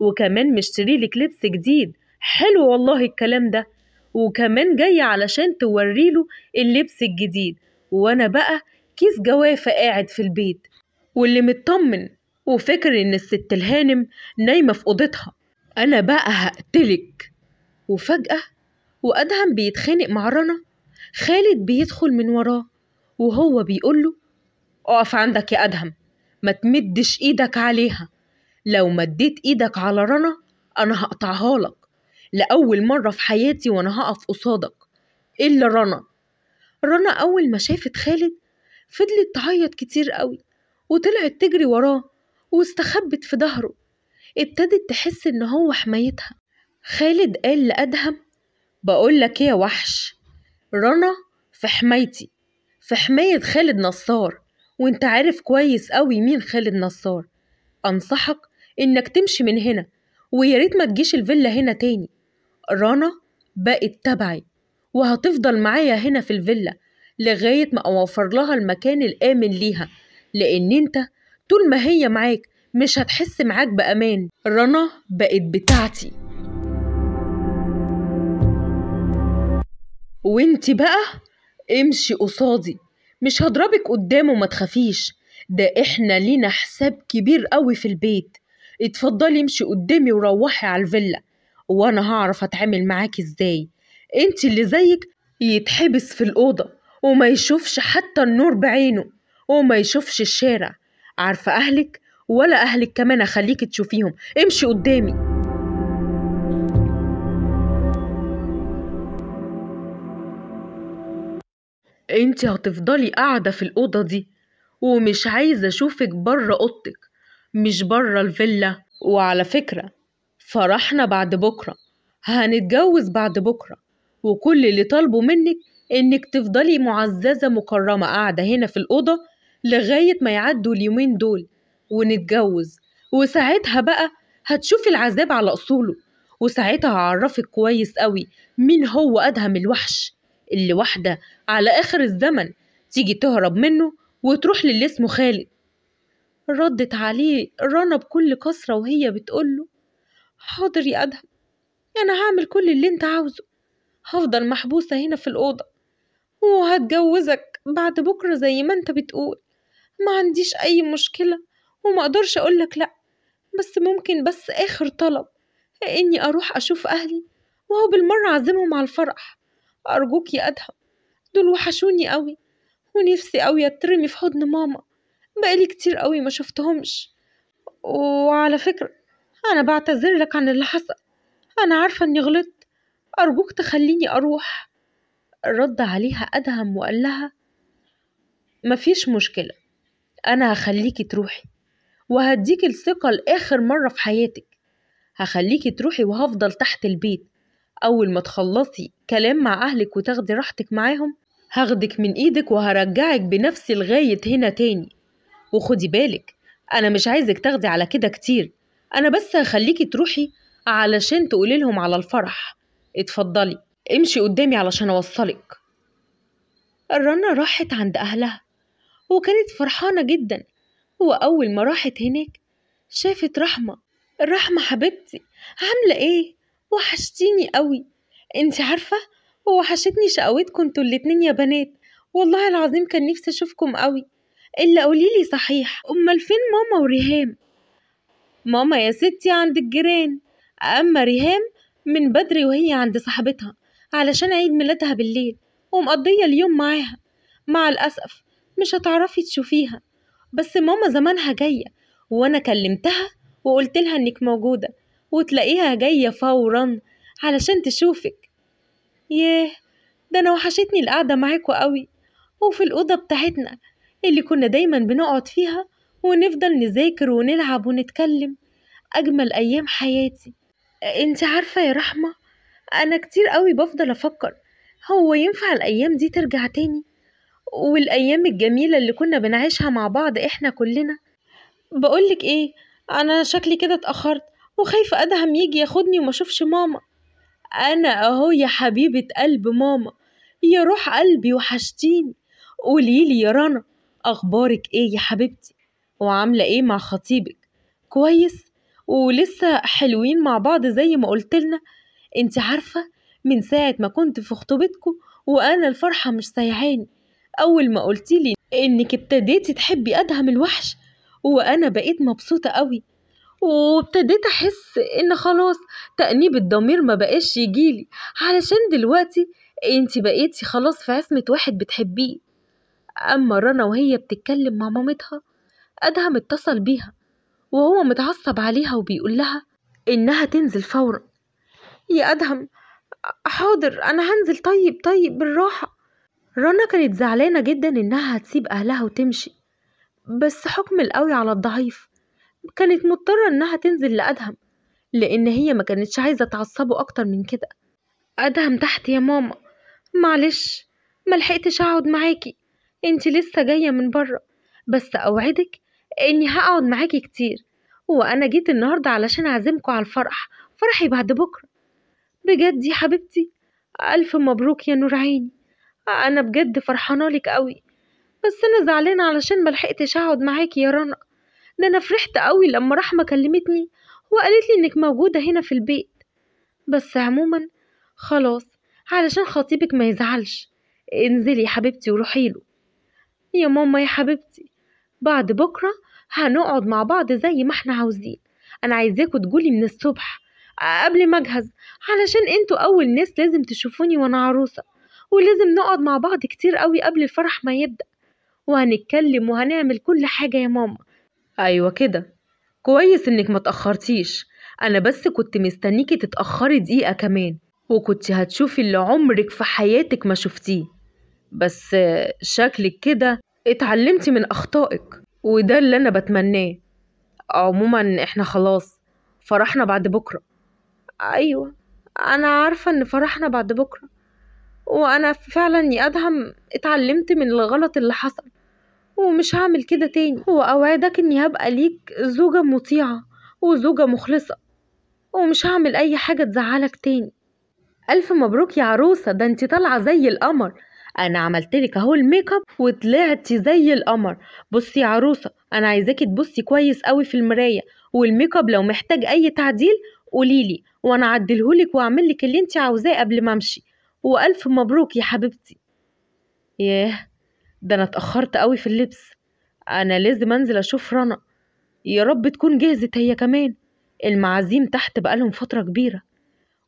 وكمان مشتري لك لبس جديد حلو والله الكلام ده وكمان جاي علشان توريله اللبس الجديد وانا بقى كيس جوافة قاعد في البيت واللي مطمن وفاكر ان الست الهانم نايمة في اوضتها انا بقى هقتلك وفجأة وادهم بيتخانق مع رنا خالد بيدخل من وراه وهو بيقوله اقف عندك يا ادهم ما تمدش ايدك عليها لو مديت ايدك على رنا انا هقطعها لك لاول مره في حياتي وانا هقف قصادك الا رنا رنا اول ما شافت خالد فضلت تعيط كتير قوي وطلعت تجري وراه واستخبت في ظهره ابتدت تحس ان هو حمايتها خالد قال لادهم بقولك ايه يا وحش رنا في حمايتي في حماية خالد نصار وانت عارف كويس قوي مين خالد نصار أنصحك إنك تمشي من هنا ويا ريت ما تجيش الفيلا هنا تاني رنا بقت تبعي وهتفضل معايا هنا في الفيلا لغاية ما أوفر لها المكان الآمن ليها لأن أنت طول ما هي معاك مش هتحس معاك بأمان رنا بقت بتاعتي وانت بقى امشي قصادي مش هضربك قدامه ما تخافيش ده احنا لينا حساب كبير قوي في البيت اتفضلي امشي قدامي وروحي على الفيلا وانا هعرف اتعامل معاك ازاي انت اللي زيك يتحبس في الأوضة وما يشوفش حتى النور بعينه وما يشوفش الشارع عارفة أهلك ولا أهلك كمان أخليك تشوفيهم امشي قدامي انت هتفضلي قاعدة في الأوضة دي ومش عايزة أشوفك بره أوضتك مش بره الفيلا وعلى فكرة فرحنا بعد بكرة هنتجوز بعد بكرة وكل اللي طالبه منك إنك تفضلي معززة مكرمة قاعدة هنا في الأوضة لغاية ما يعدوا اليومين دول ونتجوز وساعتها بقى هتشوفي العذاب على أصوله وساعتها هعرفك كويس قوي مين هو أدهم الوحش اللي واحدة على آخر الزمن تيجي تهرب منه وتروح للي اسمه خالد ردت عليه رنا بكل كسرة وهي بتقوله حاضر يا أدهم أنا هعمل كل اللي أنت عاوزه هفضل محبوسة هنا في الأوضة وهتجوزك بعد بكرة زي ما أنت بتقول ما عنديش أي مشكلة وما أقدرش أقولك لأ بس ممكن بس آخر طلب إني أروح أشوف أهلي وهو بالمرة أعزمهم على الفرح أرجوك يا أدهم دول وحشوني قوي ونفسي قوي أترمي في حضن ماما بقالي كتير قوي ما شفتهمش وعلى فكرة أنا بعتذر لك عن اللي حصل أنا عارفة إني غلطت أرجوك تخليني أروح رد عليها أدهم وقال لها مفيش مشكلة أنا هخليكي تروحي وهديكي الثقة لآخر مرة في حياتك هخليكي تروحي وهفضل تحت البيت أول ما تخلصي كلام مع أهلك وتاخدي راحتك معاهم هاخدك من إيدك وهرجعك بنفسي لغاية هنا تاني وخدي بالك أنا مش عايزك تاخدي على كده كتير أنا بس هخليكي تروحي علشان تقولي لهم على الفرح اتفضلي امشي قدامي علشان أوصلك الرنة راحت عند أهلها وكانت فرحانة جدا وأول ما راحت هناك شافت رحمة رحمة حبيبتي عاملة ايه وحشتيني قوي انت عارفة وحشتني شقاوتكم انتوا الاتنين يا بنات والله العظيم كان نفسي اشوفكم قوي إلا قوليلي صحيح أمال فين ماما وريهام ماما يا ستي عند الجيران أما ريهام من بدري وهي عند صاحبتها علشان عيد ميلادها بالليل ومقضية اليوم معاها مع الأسف مش هتعرفي تشوفيها بس ماما زمانها جاية وأنا كلمتها وقلت لها إنك موجودة وتلاقيها جاية فورا علشان تشوفك ياه ده أنا وحشتني القعدة معاكوا قوي وفي الأوضة بتاعتنا اللي كنا دايما بنقعد فيها ونفضل نذاكر ونلعب ونتكلم أجمل أيام حياتي أنت عارفة يا رحمة أنا كتير قوي بفضل أفكر هو ينفع الأيام دي ترجع تاني والأيام الجميلة اللي كنا بنعيشها مع بعض إحنا كلنا بقولك إيه أنا شكلي كده اتأخرت وخايفة أدهم يجي ياخدني وما ماما أنا أهو يا حبيبة قلب ماما يا روح قلبي وحشتيني قوليلي يا رنا أخبارك إيه يا حبيبتي؟ وعاملة إيه مع خطيبك؟ كويس؟ ولسه حلوين مع بعض زي ما قلتلنا؟ انت عارفة من ساعة ما كنت في خطوبتكم وأنا الفرحة مش سايعاني أول ما قلتيلي إنك ابتديتي تحبي أدهم الوحش وأنا بقيت مبسوطة قوي وابتديت أحس إن خلاص تأنيب الضمير ما بقاش يجيلي علشان دلوقتي انت بقيتي خلاص في عصمة واحد بتحبيه أما رنا وهي بتتكلم مع مامتها أدهم اتصل بيها وهو متعصب عليها وبيقول لها إنها تنزل فورا يا أدهم حاضر أنا هنزل طيب طيب بالراحة رنا كانت زعلانة جدا إنها هتسيب أهلها وتمشي بس حكم القوي على الضعيف كانت مضطرة إنها تنزل لأدهم لأن هي ما كانتش عايزة تعصبه أكتر من كده أدهم تحت يا ماما معلش ملحقتش أقعد معاكي انت لسه جاية من بره بس اوعدك اني هقعد معاكي كتير وانا جيت النهاردة علشان اعزمكوا على الفرح فرحي بعد بكرة بجد يا حبيبتي الف مبروك يا نور عيني انا بجد فرحانة لك قوي بس انا زعلانة علشان ملحقتش اقعد معاكي يا رنا ده انا فرحت قوي لما رحمة كلمتني وقالت لي انك موجودة هنا في البيت بس عموما خلاص علشان خطيبك ما يزعلش انزلي يا حبيبتي وروحيله يا ماما يا حبيبتي بعد بكرة هنقعد مع بعض زي ما احنا عاوزين أنا عايزاكوا تقولي من الصبح آه، قبل ما أجهز علشان انتوا أول ناس لازم تشوفوني وأنا عروسة ولازم نقعد مع بعض كتير قوي قبل الفرح ما يبدأ وهنتكلم وهنعمل كل حاجة يا ماما أيوة كده كويس إنك ما تأخرتيش أنا بس كنت مستنيكي تتأخري دقيقة كمان وكنت هتشوفي اللي عمرك في حياتك ما شفتيه بس شكلك كده اتعلمتي من أخطائك وده اللي أنا بتمناه عموما احنا خلاص فرحنا بعد بكرة أيوة أنا عارفة إن فرحنا بعد بكرة وأنا فعلا يا أدهم اتعلمت من الغلط اللي حصل ومش هعمل كده تاني وأوعدك إني هبقى ليك زوجة مطيعة وزوجة مخلصة ومش هعمل أي حاجة تزعلك تاني ألف مبروك يا عروسة ده انت طالعة زي القمر انا عملت لك اهو الميك اب وطلعتي زي القمر بصي يا عروسه انا عايزاكي تبصي كويس قوي في المرايه والميك اب لو محتاج اي تعديل قوليلي وانا اعدلهولك واعمل لك اللي انت عاوزاه قبل ما امشي والف مبروك يا حبيبتي ياه ده انا اتاخرت قوي في اللبس انا لازم انزل اشوف رنا يا رب تكون جهزت هي كمان المعازيم تحت بقالهم فتره كبيره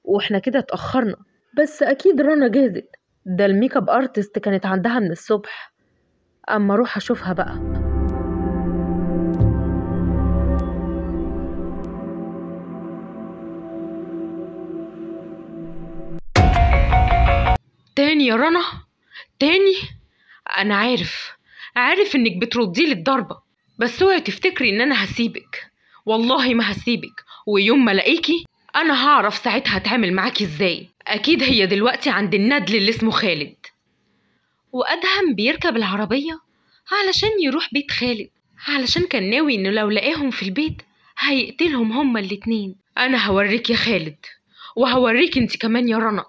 واحنا كده اتاخرنا بس اكيد رنا جهزت ده الميك اب ارتست كانت عندها من الصبح اما اروح اشوفها بقى تاني يا رنا تاني انا عارف عارف انك بتردي لي الضربه بس اوعي تفتكري ان انا هسيبك والله ما هسيبك ويوم ما الاقيكي انا هعرف ساعتها اتعامل معاكي ازاي أكيد هي دلوقتي عند الندل اللي اسمه خالد وأدهم بيركب العربية علشان يروح بيت خالد علشان كان ناوي إنه لو لقاهم في البيت هيقتلهم هما الاتنين أنا هوريك يا خالد وهوريك انت كمان يا رنا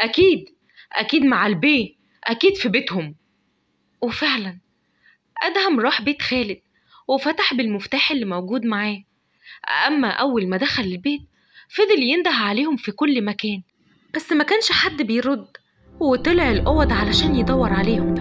أكيد أكيد مع البي أكيد في بيتهم وفعلا أدهم راح بيت خالد وفتح بالمفتاح اللي موجود معاه أما أول ما دخل البيت فضل ينده عليهم في كل مكان بس ما كانش حد بيرد وطلع الأوض علشان يدور عليهم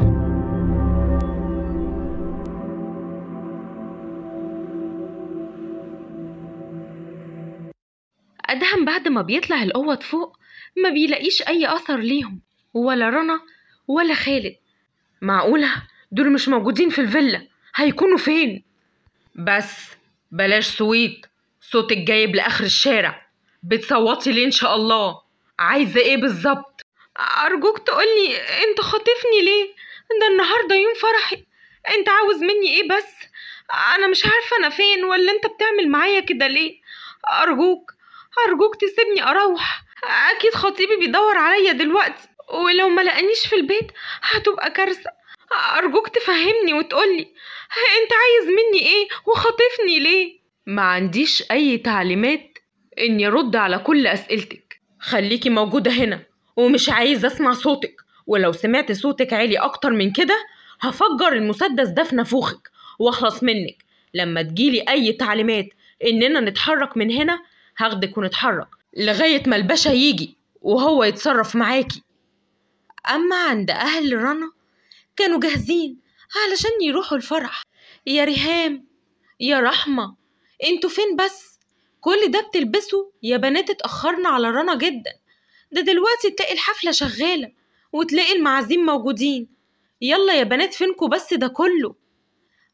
أدهم بعد ما بيطلع الأوض فوق ما بيلاقيش أي أثر ليهم ولا رنا ولا خالد معقولة دول مش موجودين في الفيلا هيكونوا فين بس بلاش سويت صوتك جايب لآخر الشارع بتصوتي ليه إن شاء الله عايزة ايه بالظبط أرجوك تقولي انت خاطفني ليه ده النهاردة يوم فرحي انت عاوز مني ايه بس انا مش عارفة انا فين ولا انت بتعمل معايا كده ليه أرجوك أرجوك تسيبني أروح أكيد خطيبي بيدور عليا دلوقتي ولو ما لقانيش في البيت هتبقى كارثة أرجوك تفهمني وتقولي أنت عايز مني إيه وخاطفني ليه ما عنديش أي تعليمات إني أرد على كل أسئلتك خليكي موجودة هنا ومش عايزة أسمع صوتك ولو سمعت صوتك عالي أكتر من كده هفجر المسدس ده في نافوخك واخلص منك لما تجيلي أي تعليمات إننا نتحرك من هنا هاخدك ونتحرك لغاية ما الباشا يجي وهو يتصرف معاكي أما عند أهل رنا كانوا جاهزين علشان يروحوا الفرح يا ريهام يا رحمة انتوا فين بس كل ده بتلبسه يا بنات اتأخرنا على رنا جدا ده دلوقتي تلاقي الحفلة شغالة وتلاقي المعازيم موجودين يلا يا بنات فينكوا بس ده كله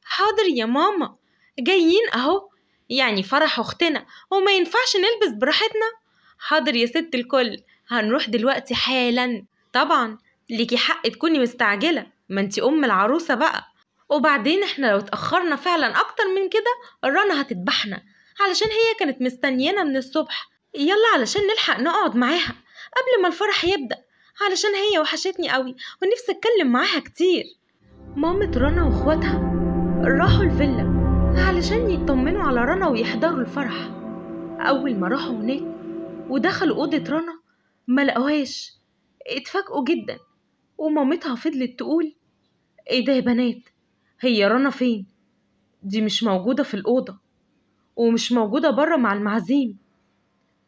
حاضر يا ماما جايين اهو يعني فرح اختنا وما ينفعش نلبس براحتنا حاضر يا ست الكل هنروح دلوقتي حالا طبعا ليكي حق تكوني مستعجلة ما انتي ام العروسة بقى وبعدين احنا لو اتأخرنا فعلا اكتر من كده رنا هتذبحنا علشان هي كانت مستنيانا من الصبح يلا علشان نلحق نقعد معاها قبل ما الفرح يبدأ علشان هي وحشتني قوي ونفسي اتكلم معاها كتير مامة رنا واخواتها راحوا الفيلا علشان يطمنوا على رنا ويحضروا الفرح اول ما راحوا هناك ودخلوا اوضة رنا ما لقوهاش اتفاجئوا جدا ومامتها فضلت تقول ايه ده يا بنات هي رنا فين دي مش موجودة في الأوضة ومش موجودة بره مع المعازيم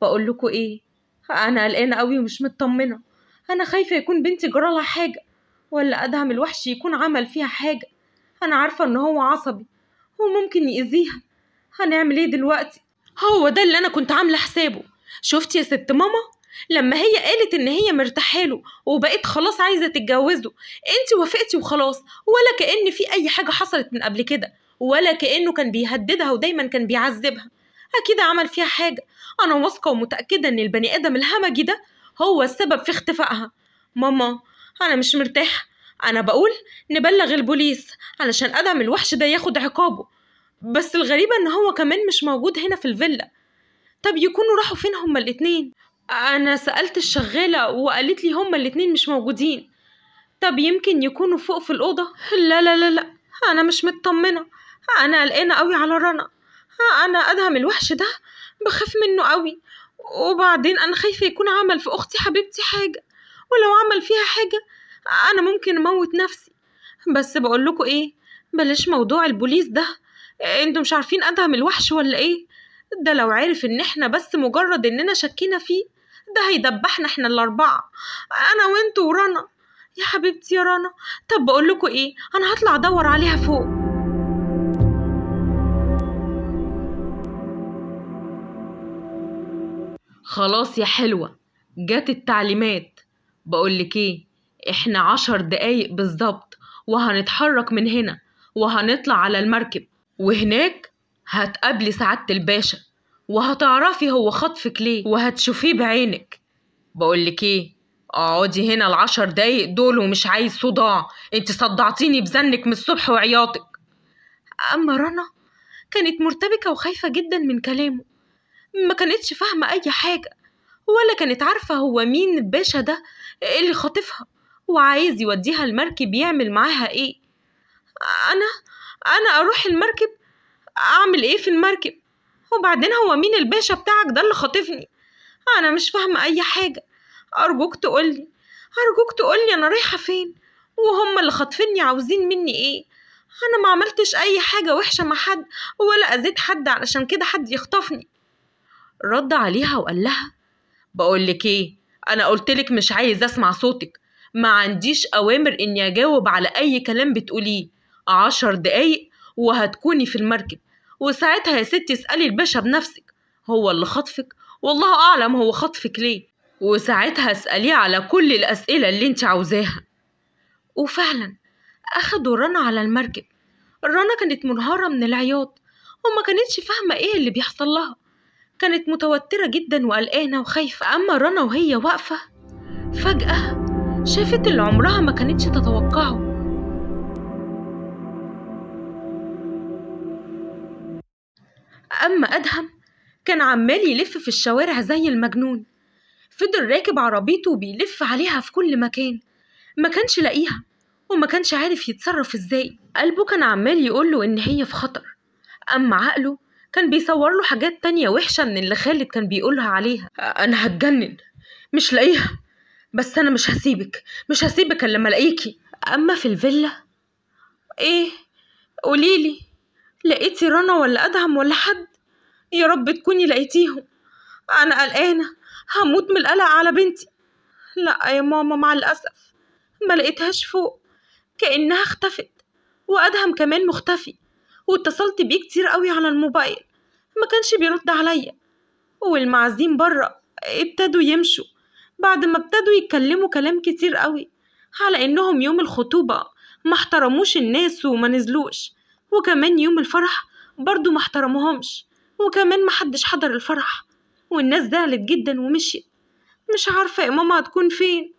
بقول لكم ايه انا قلقانة قوي ومش مطمنة انا خايفة يكون بنتي جرالها حاجة ولا ادهم الوحش يكون عمل فيها حاجة انا عارفة ان هو عصبي وممكن يأذيها هنعمل ايه دلوقتي هو ده اللي انا كنت عاملة حسابه شفت يا ست ماما لما هي قالت ان هي مرتاحاله وبقيت وبقت خلاص عايزه تتجوزه انت وافقتي وخلاص ولا كان في اي حاجه حصلت من قبل كده ولا كأنه كان بيهددها ودايما كان بيعذبها أكيد عمل فيها حاجة أنا واثقة ومتأكدة إن البني آدم الهمجي ده هو السبب في اختفائها ماما أنا مش مرتاحة أنا بقول نبلغ البوليس علشان ادم الوحش ده ياخد عقابه بس الغريبة إن هو كمان مش موجود هنا في الفيلا طب يكونوا راحوا فين هما الاتنين أنا سألت الشغالة وقالت لي هما الاتنين مش موجودين طب يمكن يكونوا فوق في الأوضة لا لا لا لا أنا مش مطمنة ها أنا قلقانة أوي على رنا ها أنا أدهم الوحش ده بخاف منه أوي وبعدين أنا خايفة يكون عمل في أختي حبيبتي حاجة ولو عمل فيها حاجة أنا ممكن أموت نفسي بس بقولكوا إيه بلاش موضوع البوليس ده انتوا مش عارفين أدهم الوحش ولا إيه ده لو عرف إن إحنا بس مجرد إننا شكينا فيه ده هيدبحنا إحنا الأربعة أنا وإنتوا ورنا يا حبيبتي يا رنا طب بقولكوا إيه أنا هطلع أدور عليها فوق خلاص يا حلوة جت التعليمات بقولك ايه احنا عشر دقايق بالظبط وهنتحرك من هنا وهنطلع على المركب وهناك هتقابلي سعادة الباشا وهتعرفي هو خطفك ليه وهتشوفيه بعينك بقولك ايه اقعدي هنا العشر دقايق دول ومش عايز صداع انت صدعتيني بزنك من الصبح وعياطك اما رنا كانت مرتبكه وخايفه جدا من كلامه ما كانتش فاهمة أي حاجة ولا كانت عارفة هو مين الباشا ده اللي خاطفها وعايز يوديها المركب يعمل معاها ايه أنا أنا أروح المركب أعمل ايه في المركب وبعدين هو مين الباشا بتاعك ده اللي خاطفني أنا مش فاهمة أي حاجة أرجوك تقولي أرجوك تقولي أنا رايحة فين وهم اللي خاطفيني عاوزين مني ايه انا ما عملتش اي حاجة وحشة مع حد ولا اذيت حد علشان كده حد يخطفني رد عليها وقال لها بقول لك ايه انا قلت لك مش عايز اسمع صوتك ما عنديش اوامر اني اجاوب على اي كلام بتقوليه عشر دقايق وهتكوني في المركب وساعتها يا ستي اسألي الباشا بنفسك هو اللي خطفك والله أعلم هو خطفك ليه وساعتها اسأليه على كل الأسئلة اللي انت عاوزاها وفعلا أخدوا رنا على المركب رنا كانت منهارة من العياط وما كانتش فاهمة ايه اللي بيحصل لها كانت متوترة جدا وقلقانة وخايفة أما رنا وهي واقفة فجأة شافت اللي عمرها ما كانتش تتوقعه أما أدهم كان عمال يلف في الشوارع زي المجنون فضل راكب عربيته وبيلف عليها في كل مكان ما كانش لاقيها وما كانش عارف يتصرف ازاي قلبه كان عمال يقوله ان هي في خطر اما عقله كان بيصور له حاجات تانية وحشة من اللي خالد كان بيقولها عليها أنا هتجنن مش لاقيها بس أنا مش هسيبك مش هسيبك إلا لما ألاقيكي أما في الفيلا إيه قوليلي لقيتي رنا ولا أدهم ولا حد يا رب تكوني لقيتيهم أنا قلقانة هموت من القلق على بنتي لا يا ماما مع الأسف ما لقيتهاش فوق كأنها اختفت وأدهم كمان مختفي واتصلت بيه كتير قوي على الموبايل ما كانش بيرد عليا والمعازيم بره ابتدوا يمشوا بعد ما ابتدوا يتكلموا كلام كتير قوي على انهم يوم الخطوبة ما احترموش الناس وما نزلوش وكمان يوم الفرح برضو ما احترموهمش وكمان ما حدش حضر الفرح والناس زعلت جدا ومشيت مش عارفة يا ماما هتكون فين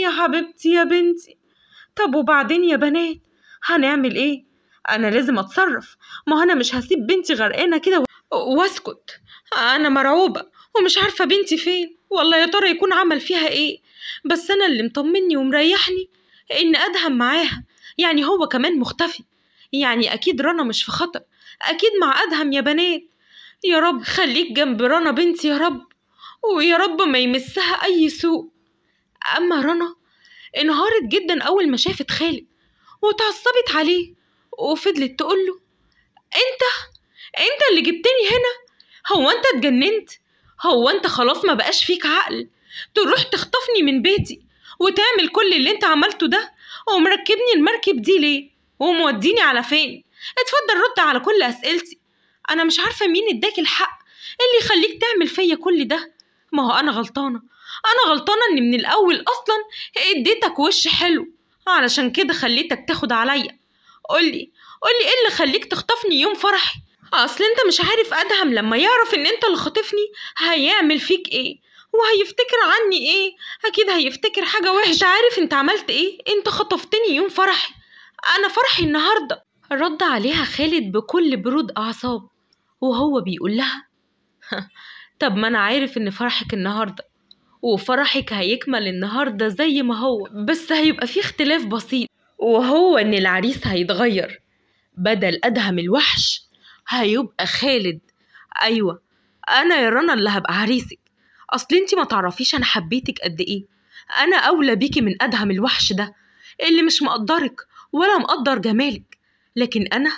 يا حبيبتي يا بنتي طب وبعدين يا بنات هنعمل ايه انا لازم اتصرف ما انا مش هسيب بنتي غرقانه كده واسكت انا مرعوبه ومش عارفه بنتي فين والله يا ترى يكون عمل فيها ايه بس انا اللي مطمني ومريحني ان ادهم معاها يعني هو كمان مختفي يعني اكيد رنا مش في خطر اكيد مع ادهم يا بنات يا رب خليك جنب رنا بنتي يا رب ويا رب ما يمسها اي سوء اما رنا انهارت جدا اول ما شافت خالد وتعصبت عليه وفضلت تقول له انت انت اللي جبتني هنا هو انت اتجننت هو انت خلاص ما بقاش فيك عقل تروح تخطفني من بيتي وتعمل كل اللي انت عملته ده ومركبني المركب دي ليه وموديني على فين اتفضل رد على كل اسئلتي انا مش عارفه مين اداك الحق اللي يخليك تعمل فيا كل ده ما هو انا غلطانه انا غلطانه ان من الاول اصلا اديتك وش حلو علشان كده خليتك تاخد عليا قولي قولي ايه اللي خليك تخطفني يوم فرحي اصل انت مش عارف ادهم لما يعرف ان انت اللي خاطفني هيعمل فيك ايه وهيفتكر عني ايه اكيد هيفتكر حاجه وحشه عارف انت عملت ايه انت خطفتني يوم فرحي انا فرحي النهارده رد عليها خالد بكل برود اعصاب وهو بيقول لها <laughs> طب ما انا عارف ان فرحك النهارده وفرحك هيكمل النهارده زي ما هو بس هيبقى فيه اختلاف بسيط وهو إن العريس هيتغير بدل أدهم الوحش هيبقى خالد أيوة أنا يا رنا اللي هبقى عريسك أصل أنت ما تعرفيش أنا حبيتك قد إيه أنا أولى بيكي من أدهم الوحش ده اللي مش مقدرك ولا مقدر جمالك لكن أنا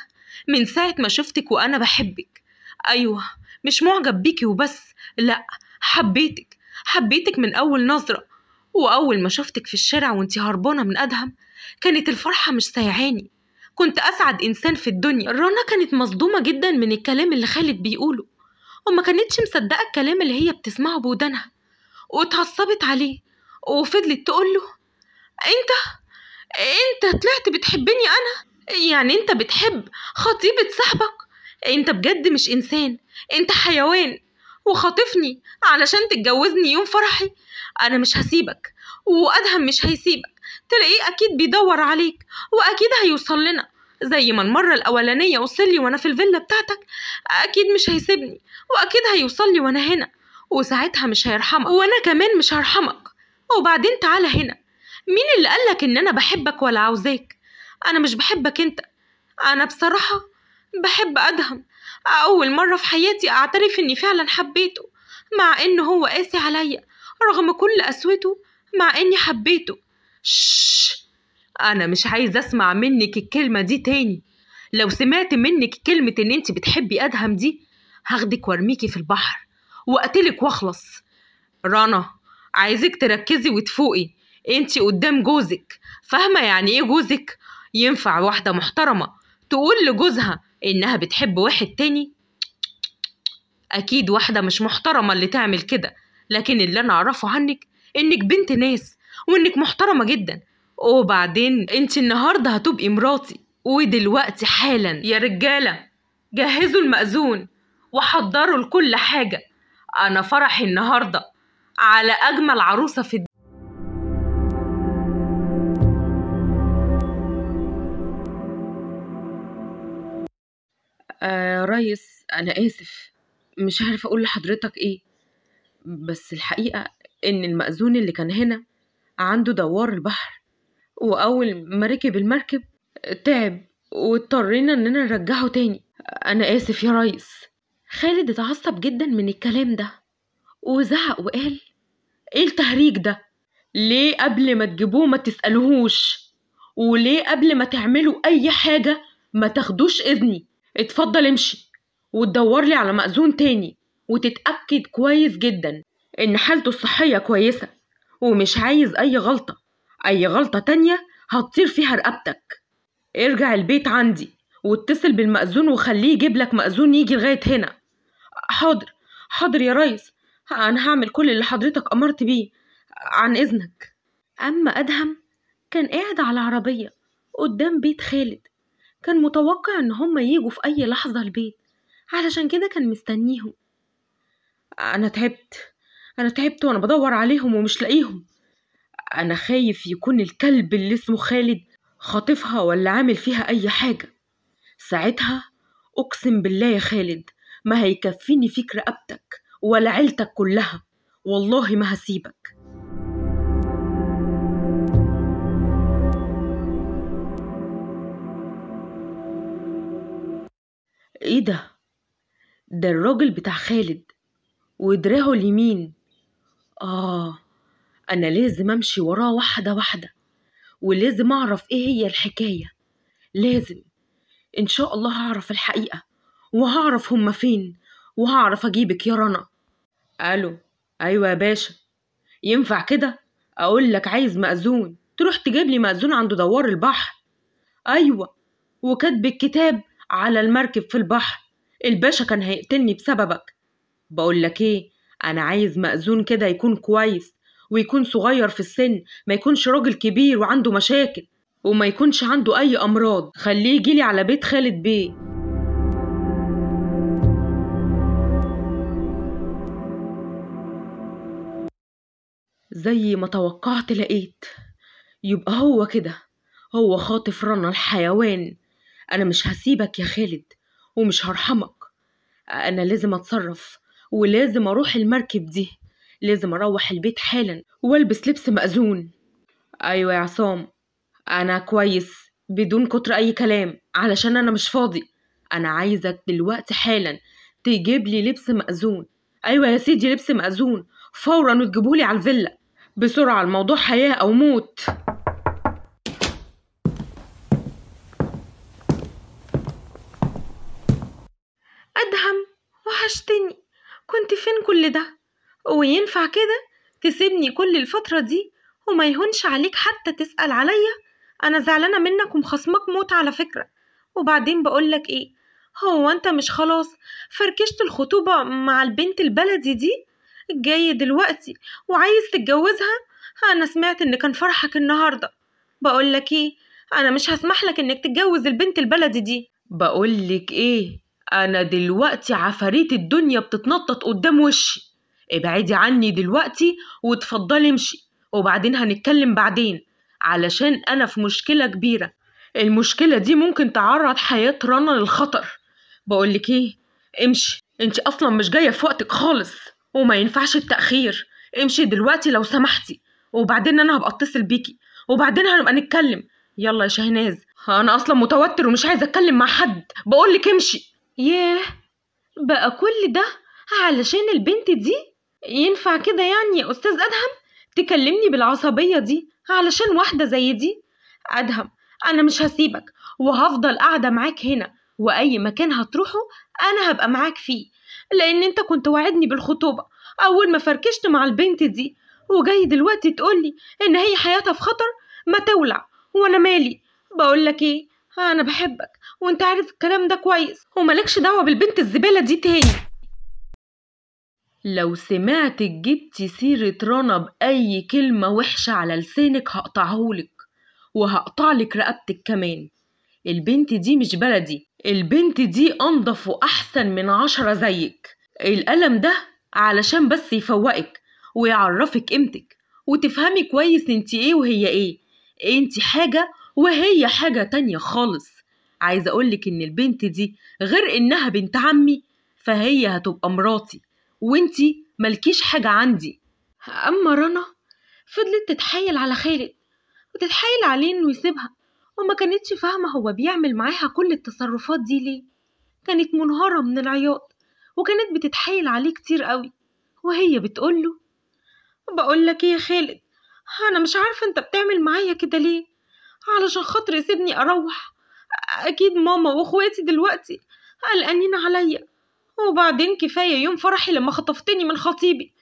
من ساعة ما شفتك وأنا بحبك أيوة مش معجب بيكي وبس لأ حبيتك حبيتك من أول نظرة وأول ما شفتك في الشارع وانتي هربانة من أدهم كانت الفرحة مش سايعاني كنت أسعد إنسان في الدنيا رنا كانت مصدومة جدا من الكلام اللي خالد بيقوله وما كانتش مصدقة الكلام اللي هي بتسمعه بودانها واتعصبت عليه وفضلت تقوله انت انت طلعت بتحبني انا يعني انت بتحب خطيبة صاحبك انت بجد مش انسان انت حيوان وخاطفني علشان تتجوزني يوم فرحي انا مش هسيبك وادهم مش هيسيبك تلاقيه أكيد بيدور عليك وأكيد هيوصل لنا زي ما المرة الأولانية وصل لي وأنا في الفيلا بتاعتك أكيد مش هيسيبني وأكيد هيوصل لي وأنا هنا وساعتها مش هيرحمك وأنا كمان مش هرحمك وبعدين تعالى هنا مين اللي قالك إن أنا بحبك ولا عاوزاك أنا مش بحبك أنت أنا بصراحة بحب أدهم أول مرة في حياتي أعترف إني فعلا حبيته مع إن هو قاسي عليا رغم كل قسوته مع إني حبيته شش انا مش عايز اسمع منك الكلمه دي تاني لو سمعت منك كلمه ان انت بتحبي ادهم دي هاخدك وارميكي في البحر واقتلك واخلص رنا عايزك تركزي وتفوقي انت قدام جوزك فاهمه يعني ايه جوزك ينفع واحده محترمه تقول لجوزها انها بتحب واحد تاني اكيد واحده مش محترمه اللي تعمل كده لكن اللي انا اعرفه عنك انك بنت ناس وانك محترمه جدا وبعدين انت النهارده هتبقي مراتي ودلوقتي حالا يا رجاله جهزوا المأذون وحضروا لكل حاجه انا فرحي النهارده على اجمل عروسه في الدنيا آه ريس انا اسف مش عارفه اقول لحضرتك ايه بس الحقيقه ان المأذون اللي كان هنا عنده دوار البحر وأول ما ركب المركب تعب واضطرينا إننا نرجعه تاني أنا آسف يا ريس خالد اتعصب جدا من الكلام ده وزعق وقال ايه التهريج ده ليه قبل ما تجيبوه ما تسألهوش؟ وليه قبل ما تعملوا اي حاجة ما تاخدوش اذني اتفضل امشي وتدور لي على مأذون تاني وتتأكد كويس جدا ان حالته الصحية كويسة ومش عايز أي غلطة أي غلطة تانية هتطير فيها رقبتك ارجع البيت عندي واتصل بالمأذون وخليه يجيب لك مأذون يجي لغاية هنا حاضر حاضر يا ريس أنا هعمل كل اللي حضرتك أمرت بيه عن إذنك أما أدهم كان قاعد على عربية قدام بيت خالد كان متوقع إن هما يجوا في أي لحظة البيت علشان كده كان مستنيهم أنا تعبت انا تعبت وانا بدور عليهم ومش لاقيهم انا خايف يكون الكلب اللي اسمه خالد خاطفها ولا عامل فيها اي حاجه ساعتها اقسم بالله يا خالد ما هيكفيني فيك رقبتك ولا عيلتك كلها والله ما هسيبك ايه ده ده الراجل بتاع خالد ودراعه اليمين آه أنا لازم أمشي وراه واحدة واحدة ولازم أعرف إيه هي الحكاية لازم إن شاء الله هعرف الحقيقة وهعرف هما فين وهعرف أجيبك يا رنا ألو أيوة يا باشا ينفع كده أقول لك عايز مأذون تروح تجيب لي مأذون عند دوار البحر أيوة وكاتب الكتاب على المركب في البحر الباشا كان هيقتلني بسببك بقول لك ايه أنا عايز مأذون كده يكون كويس ويكون صغير في السن ما يكونش راجل كبير وعنده مشاكل وما يكونش عنده أي أمراض خليه يجيلي على بيت خالد بيه زي ما توقعت لقيت يبقى هو كده هو خاطف رنا الحيوان أنا مش هسيبك يا خالد ومش هرحمك أنا لازم أتصرف ولازم أروح المركب دي لازم أروح البيت حالا وألبس لبس مأذون أيوة يا عصام أنا كويس بدون كتر أي كلام علشان أنا مش فاضي أنا عايزك دلوقتي حالا تجيب لي لبس مأذون أيوة يا سيدي لبس مأذون فورا وتجيبهولي على الفيلا بسرعة الموضوع حياة أو موت ده وينفع كده تسيبني كل الفترة دي وما يهونش عليك حتى تسأل عليا أنا زعلانة منك ومخصمك موت على فكرة وبعدين بقولك إيه هو أنت مش خلاص فركشت الخطوبة مع البنت البلدي دي جاي دلوقتي وعايز تتجوزها أنا سمعت إن كان فرحك النهاردة بقولك إيه أنا مش هسمح لك إنك تتجوز البنت البلدي دي بقولك إيه أنا دلوقتي عفاريت الدنيا بتتنطط قدام وشي ابعدي عني دلوقتي وتفضلي امشي وبعدين هنتكلم بعدين علشان أنا في مشكلة كبيرة المشكلة دي ممكن تعرض حياة رنا للخطر بقولك ايه امشي انت اصلا مش جاية في وقتك خالص وما ينفعش التأخير امشي دلوقتي لو سمحتي وبعدين انا هبقى اتصل بيكي وبعدين هنبقى نتكلم يلا يا شهناز انا اصلا متوتر ومش عايزه اتكلم مع حد بقولك امشي ياه بقى كل ده علشان البنت دي ينفع كده يعني يا أستاذ أدهم تكلمني بالعصبية دي علشان واحدة زي دي أدهم أنا مش هسيبك وهفضل قاعدة معاك هنا وأي مكان هتروحه أنا هبقى معاك فيه لأن أنت كنت وعدني بالخطوبة أول ما فركشت مع البنت دي وجاي دلوقتي تقولي إن هي حياتها في خطر ما تولع وأنا مالي بقولك إيه أنا بحبك وانت عارف الكلام ده كويس ومالكش دعوه بالبنت الزباله دي تاني لو سمعتك جبتي سيرة رنا بأي كلمة وحشة على لسانك هقطعهولك وهقطعلك رقبتك كمان البنت دي مش بلدي البنت دي أنضف وأحسن من عشرة زيك القلم ده علشان بس يفوقك ويعرفك قيمتك وتفهمي كويس انت ايه وهي ايه انت حاجة وهي حاجة تانية خالص عايزه اقولك ان البنت دي غير انها بنت عمي فهي هتبقى مراتي وانتي ملكيش حاجه عندي اما رنا فضلت تتحايل على خالد وتتحايل عليه انه يسيبها وما كانتش فاهمه هو بيعمل معاها كل التصرفات دي ليه كانت منهاره من العياط وكانت بتتحايل عليه كتير قوي وهي بتقوله بقولك ايه يا خالد انا مش عارفه انت بتعمل معايا كده ليه علشان خاطر يسيبني اروح أكيد ماما وأخواتي دلوقتي قلقانين عليا وبعدين كفاية يوم فرحي لما خطفتني من خطيبي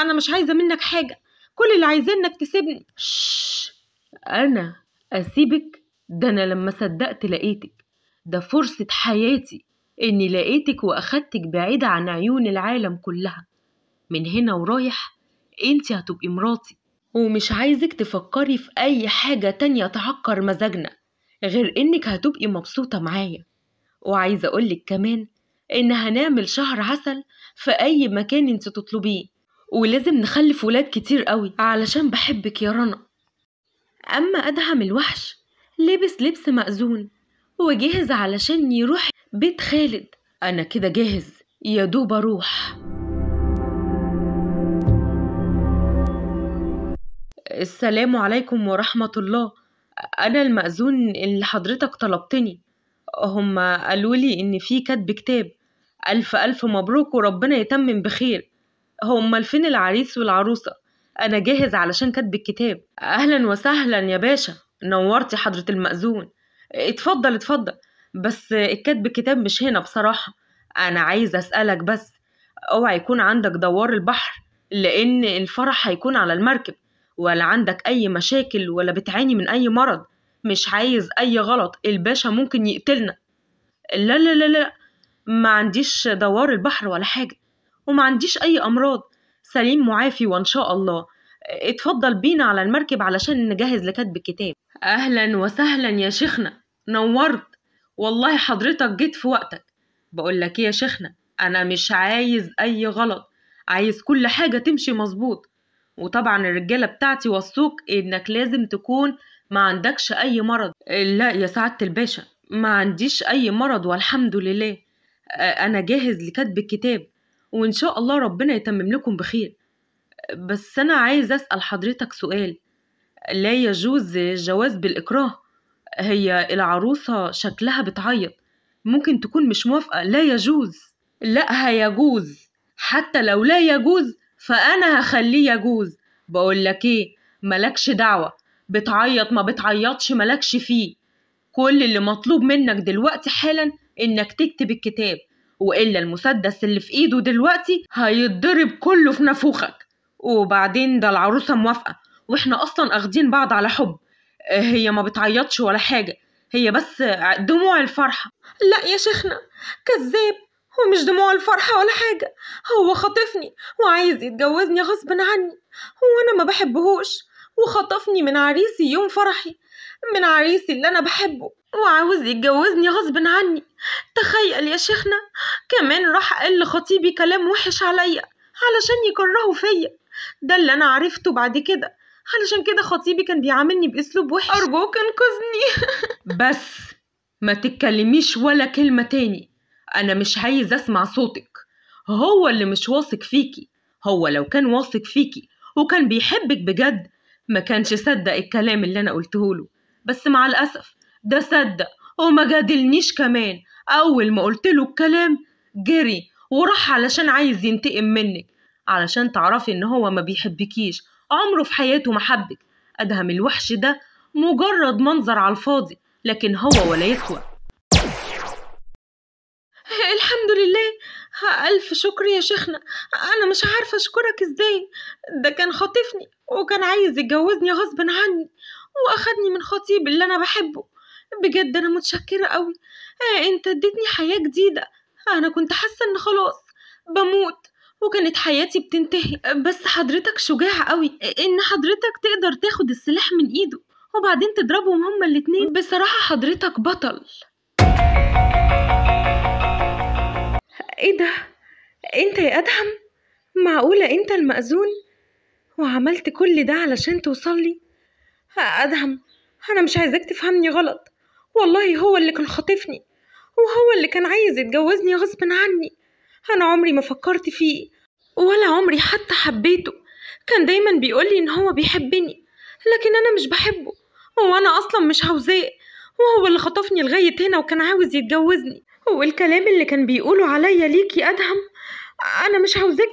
أنا مش عايزة منك حاجة كل اللي عايزاه إنك تسيبني شش أنا أسيبك ده أنا لما صدقت لقيتك ده فرصة حياتي إني لقيتك وأخدتك بعيدة عن عيون العالم كلها من هنا ورايح انت هتبقي مراتي ومش عايزك تفكري في أي حاجة تانية تعكر مزاجنا غير إنك هتبقي مبسوطة معايا وعايزة أقولك كمان إن هنعمل شهر عسل في أي مكان انت تطلبيه ولازم نخلف ولاد كتير قوي علشان بحبك يا رنا أما أدهم الوحش لبس لبس مأذون وجهز علشان يروح بيت خالد أنا كده جاهز يا دوب أروح السلام عليكم ورحمة الله انا المأذون اللي حضرتك طلبتني هم قالوا لي ان في كاتب كتاب الف الف مبروك وربنا يتمم بخير هم فين العريس والعروسه انا جاهز علشان كاتب الكتاب اهلا وسهلا يا باشا نورتي حضره المأذون اتفضل اتفضل بس الكاتب الكتاب مش هنا بصراحه انا عايز اسالك بس اوعى يكون عندك دوار البحر لان الفرح هيكون على المركب ولا عندك أي مشاكل ولا بتعاني من أي مرض مش عايز أي غلط الباشا ممكن يقتلنا لا لا لا لا ما عنديش دوار البحر ولا حاجة وما عنديش أي أمراض سليم معافي وإن شاء الله اتفضل بينا على المركب علشان نجهز لكتب الكتاب أهلا وسهلا يا شيخنا نورت والله حضرتك جيت في وقتك بقول لك إيه يا شيخنا أنا مش عايز أي غلط عايز كل حاجة تمشي مظبوط وطبعا الرجاله بتاعتي وصوك انك لازم تكون ما عندكش اي مرض لا يا سعاده الباشا ما عنديش اي مرض والحمد لله انا جاهز لكتب الكتاب وان شاء الله ربنا يتمم لكم بخير بس انا عايز اسال حضرتك سؤال لا يجوز الجواز بالاكراه هي العروسه شكلها بتعيط ممكن تكون مش موافقه لا يجوز لا هيجوز حتى لو لا يجوز فأنا هخليه يجوز بقول لك إيه ملكش دعوة بتعيط ما بتعيطش ملكش فيه كل اللي مطلوب منك دلوقتي حالا إنك تكتب الكتاب وإلا المسدس اللي في إيده دلوقتي هيتضرب كله في نافوخك وبعدين ده العروسة موافقة وإحنا أصلا أخدين بعض على حب هي ما بتعيطش ولا حاجة هي بس دموع الفرحة لا يا شيخنا كذاب ومش دموع الفرحة ولا حاجة هو خطفني وعايز يتجوزني غصب عني وانا ما بحبهوش وخطفني من عريسي يوم فرحي من عريسي اللي انا بحبه وعاوز يتجوزني غصب عني تخيل يا شيخنا كمان راح قال لخطيبي كلام وحش عليا علشان يكرهه فيا ده اللي انا عرفته بعد كده علشان كده خطيبي كان بيعاملني باسلوب وحش ارجوك انقذني <laughs> بس ما تتكلميش ولا كلمه تاني أنا مش عايز أسمع صوتك هو اللي مش واثق فيكي هو لو كان واثق فيكي وكان بيحبك بجد ما كانش صدق الكلام اللي أنا قلته له بس مع الأسف ده صدق وما جادلنيش كمان أول ما قلت له الكلام جري وراح علشان عايز ينتقم منك علشان تعرفي إن هو ما بيحبكيش عمره في حياته ما حبك أدهم الوحش ده مجرد منظر على الفاضي لكن هو ولا يسوى الحمد لله ألف شكر يا شيخنا أنا مش عارفة أشكرك إزاي ده كان خاطفني وكان عايز يتجوزني غصب عني وأخدني من خطيب اللي أنا بحبه بجد أنا متشكرة قوي آه، أنت اديتني حياة جديدة أنا كنت حاسة إن خلاص بموت وكانت حياتي بتنتهي بس حضرتك شجاع قوي إن حضرتك تقدر تاخد السلاح من إيده وبعدين تضربهم هما الاتنين بصراحة حضرتك بطل ايه ده انت يا ادهم معقوله انت المأذون وعملت كل ده علشان توصلي ادهم انا مش عايزاك تفهمني غلط والله هو اللي كان خاطفني وهو اللي كان عايز يتجوزني غصب عني انا عمري ما فكرت فيه ولا عمري حتى حبيته كان دايما بيقولي ان هو بيحبني لكن انا مش بحبه وانا اصلا مش عاوزاه وهو اللي خطفني لغايه هنا وكان عاوز يتجوزني والكلام اللي كان بيقوله عليا ليكي أدهم أنا مش عاوزاك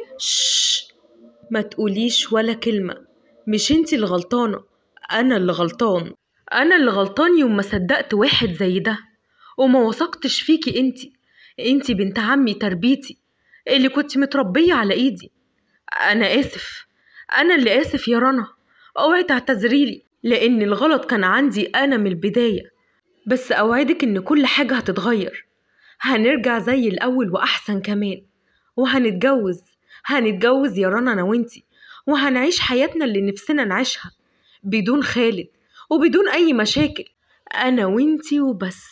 ما تقوليش ولا كلمة مش انتي اللي غلطانة أنا اللي غلطان أنا اللي غلطان يوم ما صدقت واحد زي ده وما وثقتش فيكي انتي انتي بنت عمي تربيتي اللي كنت متربية على ايدي أنا آسف أنا اللي آسف يا رنا اوعي تعتذريلي لأن الغلط كان عندي أنا من البداية بس أوعدك إن كل حاجة هتتغير هنرجع زي الأول وأحسن كمان وهنتجوز هنتجوز يا رنا أنا وإنتي وهنعيش حياتنا اللي نفسنا نعيشها بدون خالد وبدون أي مشاكل أنا وإنتي وبس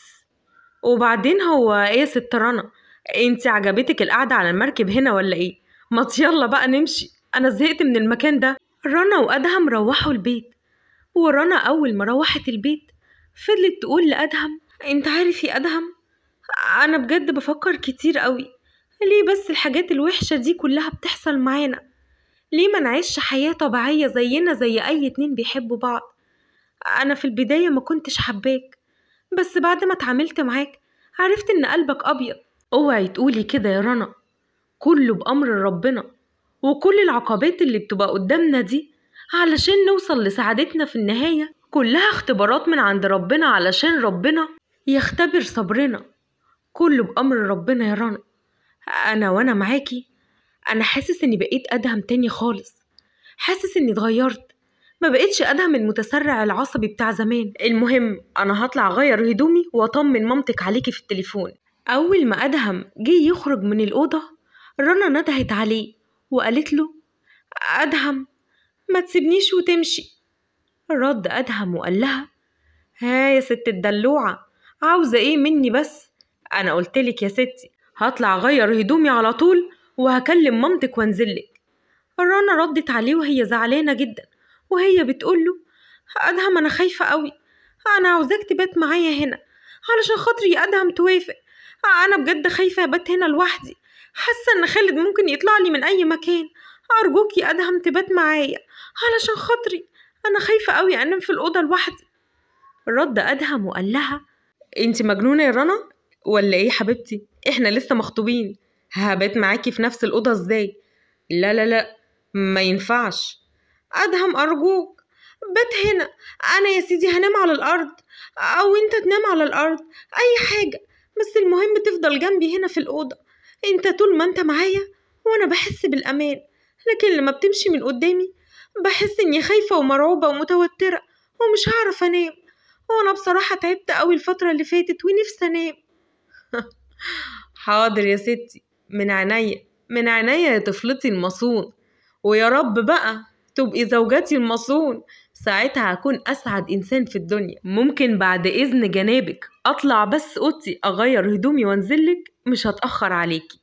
وبعدين هو إيه يا ست رنا إنتي عجبتك القعدة على المركب هنا ولا إيه؟ ما يلا بقى نمشي أنا زهقت من المكان ده رنا وأدهم روحوا البيت ورنا أول ما روحت البيت فضلت تقول لأدهم أنت عارف يا أدهم انا بجد بفكر كتير قوي ليه بس الحاجات الوحشة دي كلها بتحصل معانا ليه ما نعيش حياة طبيعية زينا زي اي اتنين بيحبوا بعض انا في البداية ما كنتش حباك بس بعد ما اتعاملت معاك عرفت ان قلبك ابيض اوعي تقولي كده يا رنا كله بامر ربنا وكل العقبات اللي بتبقى قدامنا دي علشان نوصل لسعادتنا في النهاية كلها اختبارات من عند ربنا علشان ربنا يختبر صبرنا كله بأمر ربنا يا رنا أنا وأنا معاكي أنا حاسس إني بقيت أدهم تاني خالص حاسس إني اتغيرت ما بقيتش أدهم المتسرع العصبي بتاع زمان المهم أنا هطلع أغير هدومي وأطمن مامتك عليكي في التليفون أول ما أدهم جه يخرج من الأوضة رنا ندهت عليه وقالت له أدهم ما تسيبنيش وتمشي رد أدهم وقال لها ها يا ست الدلوعة عاوزة إيه مني بس انا لك يا ستي هطلع اغير هدومي على طول وهكلم مامتك وانزلك رنا ردت عليه وهي زعلانه جدا وهي بتقول له ادهم انا خايفه قوي انا عاوزاك تبات معايا هنا علشان خاطري ادهم توافق انا بجد خايفه ابات هنا لوحدي حاسه ان خالد ممكن يطلع لي من اي مكان ارجوك يا ادهم تبات معايا علشان خاطري انا خايفه قوي انام في الاوضه لوحدي رد ادهم وقال لها انت مجنونه يا رنا ولا ايه حبيبتي احنا لسه مخطوبين هبات معاكي في نفس الأوضة ازاي لا لا لا ما ينفعش أدهم أرجوك بات هنا أنا يا سيدي هنام على الأرض أو أنت تنام على الأرض أي حاجة بس المهم تفضل جنبي هنا في الأوضة أنت طول ما أنت معايا وأنا بحس بالأمان لكن لما بتمشي من قدامي بحس إني خايفة ومرعوبة ومتوترة ومش هعرف أنام وأنا بصراحة تعبت أوي الفترة اللي فاتت ونفسي أنام حاضر يا ستي من عينيا من عينيا يا طفلتي المصون ويا رب بقى تبقي زوجتي المصون ساعتها هكون أسعد إنسان في الدنيا ممكن بعد إذن جنابك أطلع بس أوضتي أغير هدومي وأنزلك مش هتأخر عليكي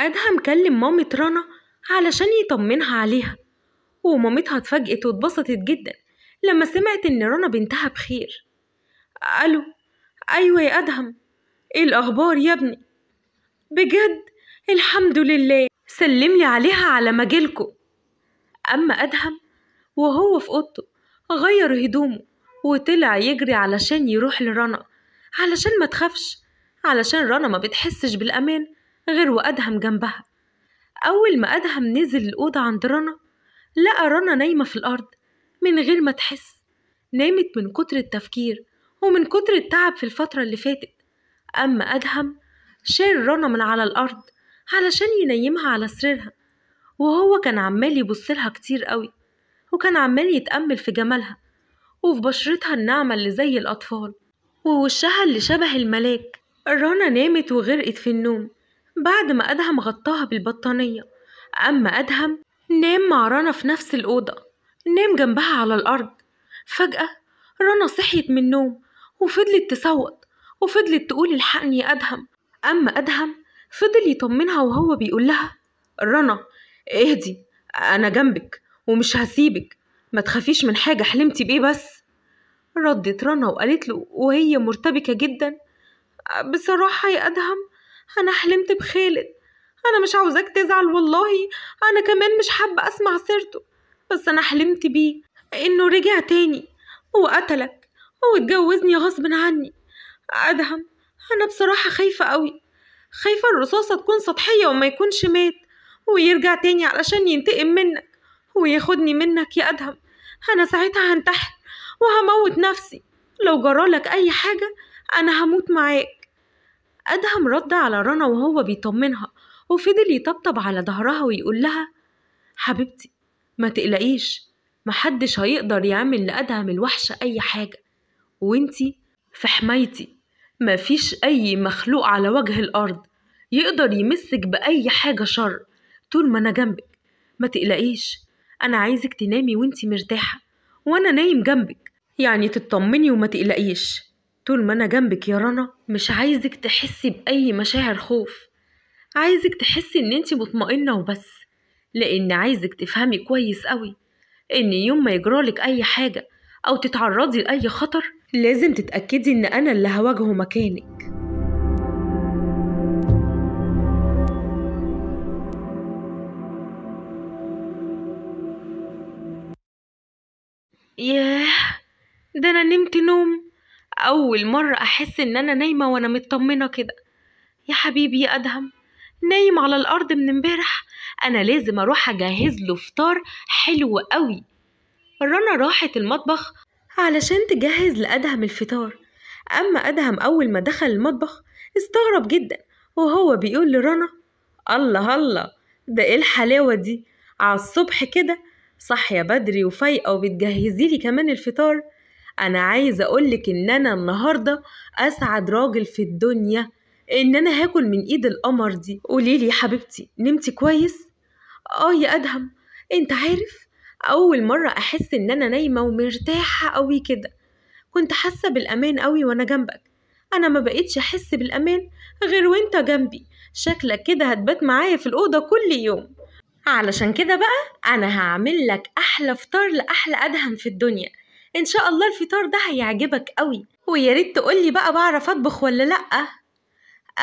أدهم كلم مامة رنا علشان يطمنها عليها ومامتها اتفاجئت واتبسطت جدا لما سمعت إن رنا بنتها بخير ألو أيوة يا أدهم ايه الاخبار يا ابني بجد الحمد لله سلم لي عليها على مجالكو اما ادهم وهو في اوضته غير هدومه وطلع يجري علشان يروح لرنا علشان ما تخافش علشان رنا ما بتحسش بالامان غير وادهم جنبها اول ما ادهم نزل الاوضه عند رنا لقى رنا نايمه في الارض من غير ما تحس نامت من كتر التفكير ومن كتر التعب في الفتره اللي فاتت أما أدهم شال رنا من على الأرض علشان ينيمها على سريرها وهو كان عمال يبصلها كتير قوي وكان عمال يتأمل في جمالها وفي بشرتها الناعمة اللي زي الأطفال ووشها اللي شبه الملاك رنا نامت وغرقت في النوم بعد ما أدهم غطاها بالبطانية أما أدهم نام مع رنا في نفس الأوضة نام جنبها على الأرض فجأة رنا صحيت من النوم وفضلت تسوق وفضلت تقول الحقني أدهم أما أدهم فضل يطمنها وهو بيقول لها رنا اهدي أنا جنبك ومش هسيبك ما تخافيش من حاجة حلمتي بإيه بس ردت رنا وقالت له وهي مرتبكة جدا بصراحة يا أدهم أنا حلمت بخالد أنا مش عاوزاك تزعل والله أنا كمان مش حابة أسمع سيرته بس أنا حلمت بيه إنه رجع تاني وقتلك واتجوزني غصب عني أدهم أنا بصراحة خايفة قوي خايفة الرصاصة تكون سطحية وما يكونش مات ويرجع تاني علشان ينتقم منك وياخدني منك يا أدهم أنا ساعتها هنتحر وهموت نفسي لو جرالك أي حاجة أنا هموت معاك أدهم رد على رنا وهو بيطمنها وفضل يطبطب على ظهرها ويقول لها حبيبتي ما تقلقيش محدش هيقدر يعمل لأدهم الوحشة أي حاجة وانتي في حمايتي ما فيش أي مخلوق على وجه الأرض يقدر يمسك بأي حاجة شر طول ما أنا جنبك ما تقلقيش أنا عايزك تنامي وانتي مرتاحة وأنا نايم جنبك يعني تطمني وما تقلقيش طول ما أنا جنبك يا رنا مش عايزك تحسي بأي مشاعر خوف عايزك تحسي إن انتي مطمئنة وبس لأن عايزك تفهمي كويس قوي إن يوم ما يجرالك أي حاجة أو تتعرضي لأي خطر لازم تتأكدي إن أنا اللي هواجهه مكانك ياه ده أنا نمت نوم أول مرة أحس إن أنا نايمة وأنا مطمنة كده يا حبيبي يا أدهم نايم على الأرض من امبارح أنا لازم أروح أجهز له فطار حلو قوي رنا راحت المطبخ علشان تجهز لأدهم الفطار أما أدهم أول ما دخل المطبخ استغرب جدا وهو بيقول لرنا الله الله ده إيه الحلاوة دي على الصبح كده صاحية بدري وفايقة وبتجهزي لي كمان الفطار أنا عايزة أقولك إن أنا النهاردة أسعد راجل في الدنيا إن أنا هاكل من إيد القمر دي قوليلي يا حبيبتي نمتي كويس؟ آه يا أدهم أنت عارف اول مره احس ان انا نايمه ومرتاحه قوي كده كنت حاسه بالامان قوي وانا جنبك انا ما بقيتش احس بالامان غير وانت جنبي شكلك كده هتبات معايا في الاوضه كل يوم علشان كده بقى انا هعمل لك احلى فطار لاحلى ادهم في الدنيا ان شاء الله الفطار ده هيعجبك قوي ويا ريت تقولي بقى بعرف اطبخ ولا لا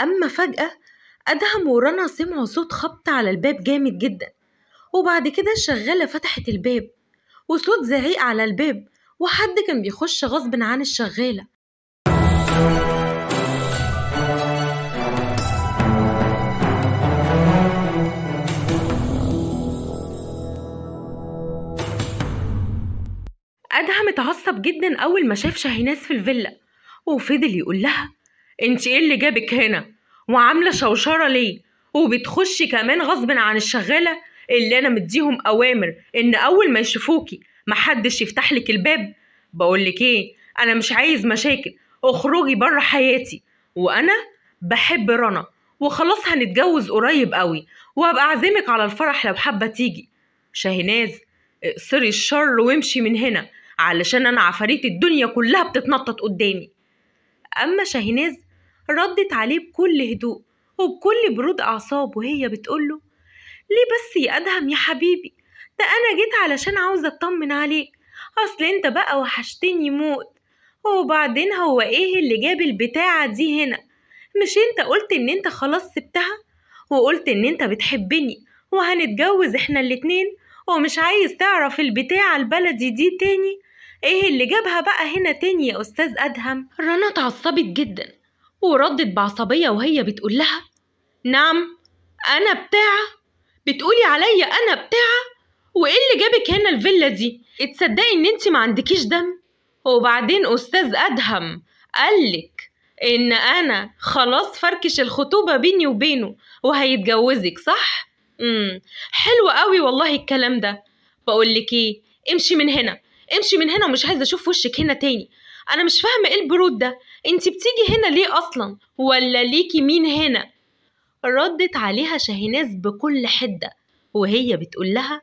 اما فجاه ادهم ورنا سمعوا صوت خبط على الباب جامد جدا وبعد كده الشغالة فتحت الباب وصوت زعيق على الباب وحد كان بيخش غصب عن الشغالة أدهم اتعصب جدا أول ما شاف شاهيناس في الفيلا وفضل يقول لها انت ايه اللي جابك هنا وعاملة شوشرة ليه وبتخشي كمان غصب عن الشغالة اللي انا مديهم اوامر ان اول ما يشوفوكي محدش يفتح لك الباب بقول لك ايه انا مش عايز مشاكل اخرجي بره حياتي وانا بحب رنا وخلاص هنتجوز قريب قوي وابقى اعزمك على الفرح لو حابه تيجي شاهناز اقصري الشر وامشي من هنا علشان انا عفاريت الدنيا كلها بتتنطط قدامي اما شاهناز ردت عليه بكل هدوء وبكل برود اعصاب وهي بتقوله ليه بس يا أدهم يا حبيبي ده أنا جيت علشان عاوزة أطمن عليك أصل أنت بقى وحشتني موت وبعدين هو إيه اللي جاب البتاعة دي هنا مش أنت قلت إن أنت خلاص سبتها وقلت إن أنت بتحبني وهنتجوز إحنا الاتنين ومش عايز تعرف البتاعة البلدي دي تاني ايه اللي جابها بقى هنا تاني يا استاذ ادهم رنا اتعصبت جدا وردت بعصبية وهي بتقول لها نعم انا بتاعه بتقولي عليا انا بتاعه وايه اللي جابك هنا الفيلا دي اتصدقي ان انت ما عندكيش دم وبعدين استاذ ادهم قالك ان انا خلاص فركش الخطوبه بيني وبينه وهيتجوزك صح امم حلو قوي والله الكلام ده بقولك ايه امشي من هنا امشي من هنا ومش عايزه اشوف وشك هنا تاني انا مش فاهمه ايه البرود ده انت بتيجي هنا ليه اصلا ولا ليكي مين هنا ردت عليها شاهناز بكل حدة وهي بتقول لها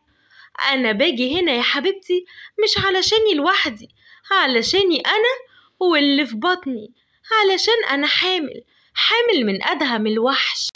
أنا باجي هنا يا حبيبتي مش علشاني لوحدي علشاني أنا واللي في بطني علشان أنا حامل حامل من أدهم الوحش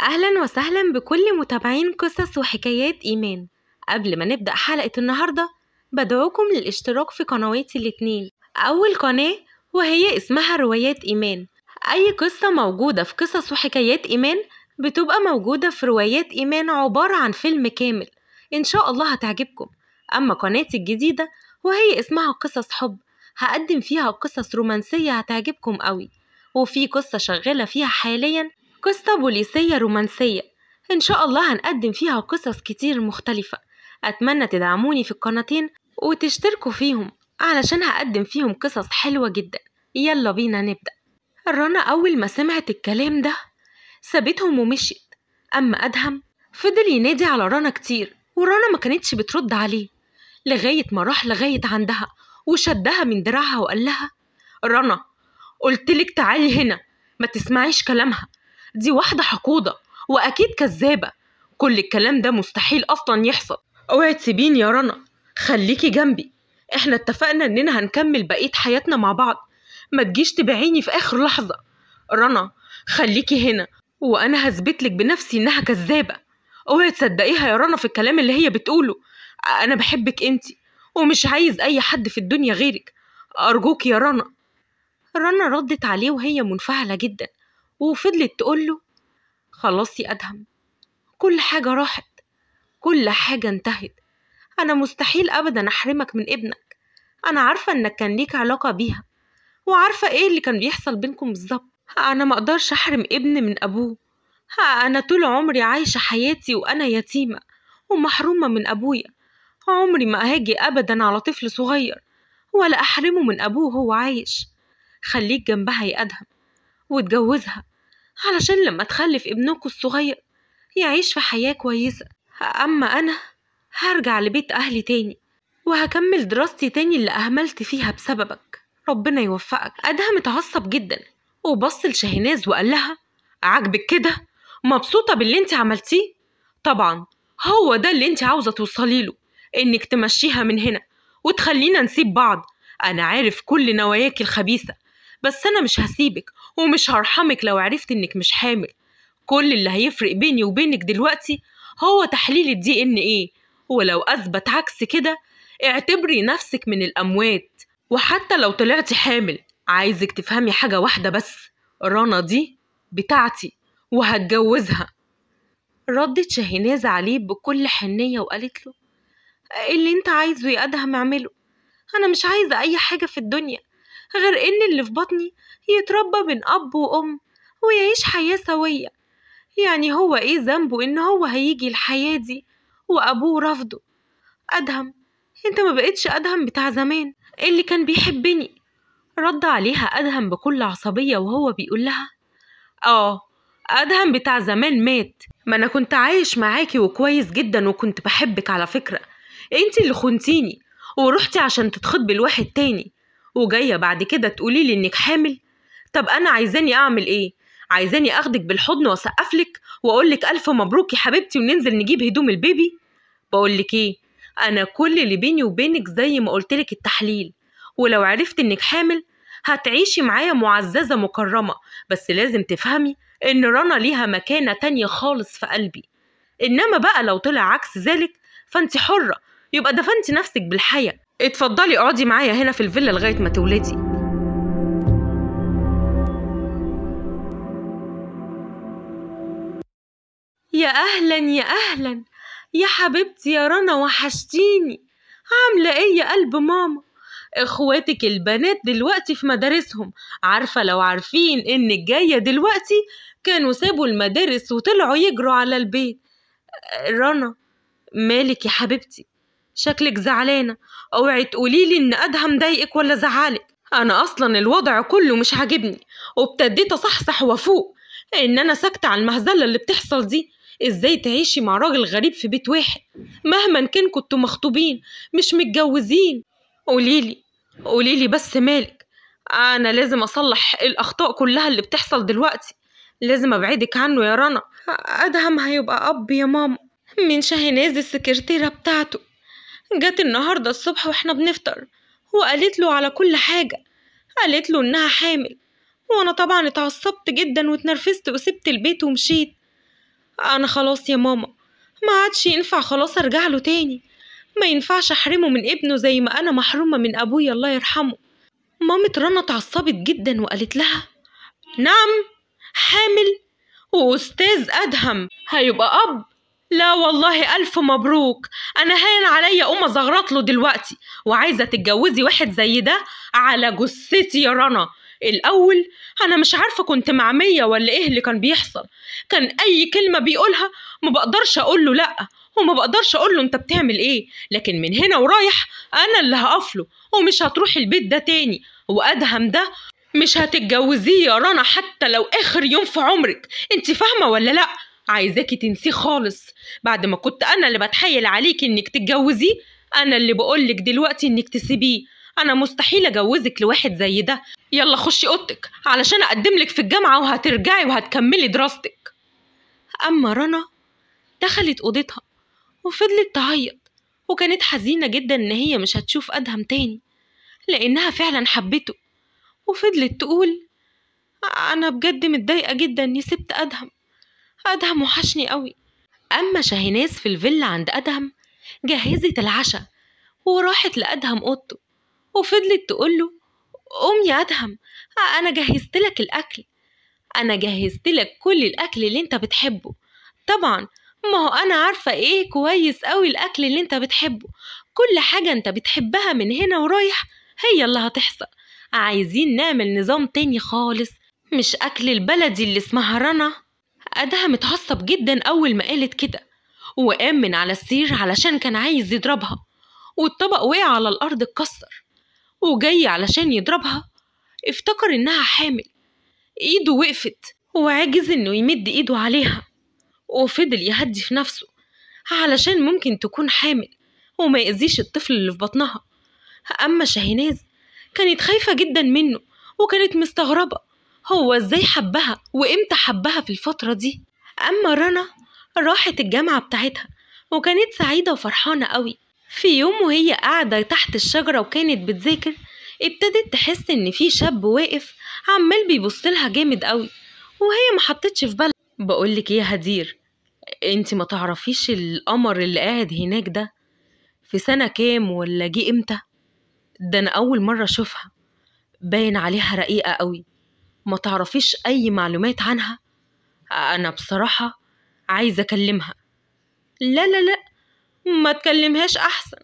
أهلا وسهلا بكل متابعين قصص وحكايات إيمان قبل ما نبدأ حلقة النهاردة بدعوكم للاشتراك في قنواتي الاتنين أول قناة وهي اسمها روايات إيمان أي قصة موجودة في قصص وحكايات إيمان بتبقى موجودة في روايات إيمان عبارة عن فيلم كامل إن شاء الله هتعجبكم أما قناتي الجديدة وهي اسمها قصص حب هقدم فيها قصص رومانسية هتعجبكم قوي وفي قصة شغالة فيها حاليا قصة بوليسية رومانسية إن شاء الله هنقدم فيها قصص كتير مختلفة أتمنى تدعموني في القناتين وتشتركوا فيهم علشان هقدم فيهم قصص حلوة جدا يلا بينا نبدأ رنا أول ما سمعت الكلام ده سابتهم ومشيت أما أدهم فضل ينادي على رنا كتير ورنا ما كانتش بترد عليه لغاية ما راح لغاية عندها وشدها من دراعها وقال لها رنا قلتلك تعالي هنا ما تسمعيش كلامها دي واحدة حقودة وأكيد كذابة كل الكلام ده مستحيل أصلا يحصل اوعي تسيبيني يا رنا خليكي جنبي احنا اتفقنا اننا هنكمل بقية حياتنا مع بعض ما تجيش تبيعيني في اخر لحظة رنا خليكي هنا وانا هثبت لك بنفسي انها كذابة اوعي تصدقيها يا رنا في الكلام اللي هي بتقوله انا بحبك انتي ومش عايز اي حد في الدنيا غيرك ارجوك يا رنا رنا ردت عليه وهي منفعلة جدا وفضلت تقوله خلاص يا أدهم كل حاجة راحت كل حاجة انتهت أنا مستحيل أبدا أحرمك من ابنك أنا عارفة إنك كان ليك علاقة بيها وعارفة إيه اللي كان بيحصل بينكم بالظبط أنا مقدرش أحرم ابن من أبوه أنا طول عمري عايشة حياتي وأنا يتيمة ومحرومة من أبويا عمري ما هاجي أبدا على طفل صغير ولا أحرمه من أبوه وهو عايش خليك جنبها يا أدهم واتجوزها علشان لما تخلف ابنك الصغير يعيش في حياة كويسة أما أنا هرجع لبيت أهلي تاني وهكمل دراستي تاني اللي أهملت فيها بسببك ربنا يوفقك أدهم اتعصب جدا وبص لشهناز وقال لها عاجبك كده مبسوطة باللي انت عملتيه طبعا هو ده اللي انت عاوزة توصلي له انك تمشيها من هنا وتخلينا نسيب بعض انا عارف كل نواياك الخبيثة بس انا مش هسيبك ومش هرحمك لو عرفت انك مش حامل كل اللي هيفرق بيني وبينك دلوقتي هو تحليل الدي ان ايه ولو أثبت عكس كده اعتبري نفسك من الأموات وحتى لو طلعتي حامل عايزك تفهمي حاجة واحدة بس رنا دي بتاعتي وهتجوزها ردت شاهناز عليه بكل حنية وقالت له اللي انت عايزه يا أدهم اعمله أنا مش عايزة أي حاجة في الدنيا غير إن اللي في بطني يتربى من أب وأم ويعيش حياة سوية يعني هو إيه ذنبه إن هو هيجي الحياة دي وأبوه رفضه أدهم أنت ما بقتش أدهم بتاع زمان إيه اللي كان بيحبني رد عليها أدهم بكل عصبية وهو بيقول لها آه أدهم بتاع زمان مات ما أنا كنت عايش معاكي وكويس جدا وكنت بحبك على فكرة أنت اللي خنتيني ورحتي عشان تتخطبي لواحد تاني وجاية بعد كده تقولي لي إنك حامل طب أنا عايزاني أعمل إيه؟ عايزاني أخدك بالحضن وأسقفلك واقول لك الف مبروك يا حبيبتي وننزل نجيب هدوم البيبي بقول لك ايه انا كل اللي بيني وبينك زي ما قلت لك التحليل ولو عرفت انك حامل هتعيشي معايا معززه مكرمه بس لازم تفهمي ان رنا ليها مكانه تانية خالص في قلبي انما بقى لو طلع عكس ذلك فانت حره يبقى دفنتي نفسك بالحياه اتفضلي اقعدي معايا هنا في الفيلا لغايه ما تولدي يا أهلا يا أهلا يا حبيبتي يا رنا وحشتيني عاملة إيه يا قلب ماما اخواتك البنات دلوقتي في مدارسهم عارفة لو عارفين ان الجاية دلوقتي كانوا سابوا المدارس وطلعوا يجروا على البيت رنا مالك يا حبيبتي شكلك زعلانة اوعي تقوليلي ان ادهم مضايقك ولا زعلك انا اصلا الوضع كله مش عاجبني وابتديت اصحصح وافوق ان انا ساكتة على المهزلة اللي بتحصل دي ازاي تعيشي مع راجل غريب في بيت واحد مهما كان كنتوا مخطوبين مش متجوزين قوليلي قوليلي بس مالك انا لازم اصلح الاخطاء كلها اللي بتحصل دلوقتي لازم ابعدك عنه يا رنا ادهم هيبقى اب يا ماما من شاهناز السكرتيرة بتاعته جت النهاردة الصبح واحنا بنفطر وقالت له على كل حاجة قالت له انها حامل وانا طبعا اتعصبت جدا واتنرفزت وسبت البيت ومشيت انا خلاص يا ماما ما عادش ينفع خلاص ارجع له تاني ما ينفعش احرمه من ابنه زي ما انا محرومه من ابويا الله يرحمه مامة رنا اتعصبت جدا وقالت لها نعم حامل واستاذ ادهم هيبقى اب لا والله ألف مبروك أنا هين عليا أم زغرط له دلوقتي وعايزة تتجوزي واحد زي ده على جثتي يا رنا الأول أنا مش عارفة كنت مع مية ولا إيه اللي كان بيحصل كان أي كلمة بيقولها ما بقدرش أقول له لأ وما بقدرش أقول له أنت بتعمل إيه لكن من هنا ورايح أنا اللي هقفله ومش هتروح البيت ده تاني وأدهم ده مش هتتجوزيه يا رنا حتى لو آخر يوم في عمرك أنت فاهمة ولا لأ عايزاكي تنسيه خالص بعد ما كنت أنا اللي بتحايل عليكي إنك تتجوزيه أنا اللي بقولك دلوقتي إنك تسيبيه انا مستحيل اجوزك لواحد زي ده يلا خشي اوضتك علشان اقدملك في الجامعه وهترجعي وهتكملي دراستك اما رنا دخلت اوضتها وفضلت تعيط وكانت حزينه جدا ان هي مش هتشوف ادهم تاني لانها فعلا حبته وفضلت تقول انا بجد متضايقه جدا اني سبت ادهم ادهم وحشني قوي اما شاهيناس في الفيلا عند ادهم جهزت العشاء وراحت لادهم اوضته وفضلت تقوله قوم يا أدهم أنا جهزت لك الأكل أنا جهزت لك كل الأكل اللي أنت بتحبه طبعا ما هو أنا عارفة إيه كويس أوي الأكل اللي أنت بتحبه كل حاجة أنت بتحبها من هنا ورايح هي اللي هتحصل عايزين نعمل نظام تاني خالص مش أكل البلدي اللي اسمها رنا أدهم اتعصب جدا أول ما قالت كده وقام من على السرير علشان كان عايز يضربها والطبق وقع على الأرض اتكسر وجاي علشان يضربها افتكر إنها حامل إيده وقفت وعجز إنه يمد إيده عليها وفضل يهدي في نفسه علشان ممكن تكون حامل وما يأذيش الطفل اللي في بطنها أما شاهيناز كانت خايفة جدا منه وكانت مستغربة هو ازاي حبها وامتى حبها في الفترة دي أما رنا راحت الجامعة بتاعتها وكانت سعيدة وفرحانة قوي في يوم وهي قاعدة تحت الشجرة وكانت بتذاكر ابتدت تحس ان في شاب واقف عمال بيبصلها جامد قوي وهي ما حطتش في بالها بقولك ايه يا هدير انت ما تعرفيش القمر اللي قاعد هناك ده في سنة كام ولا جه امتى ده انا اول مرة اشوفها باين عليها رقيقة قوي ما تعرفيش اي معلومات عنها انا بصراحة عايزة اكلمها لا لا لا ما تكلمهاش احسن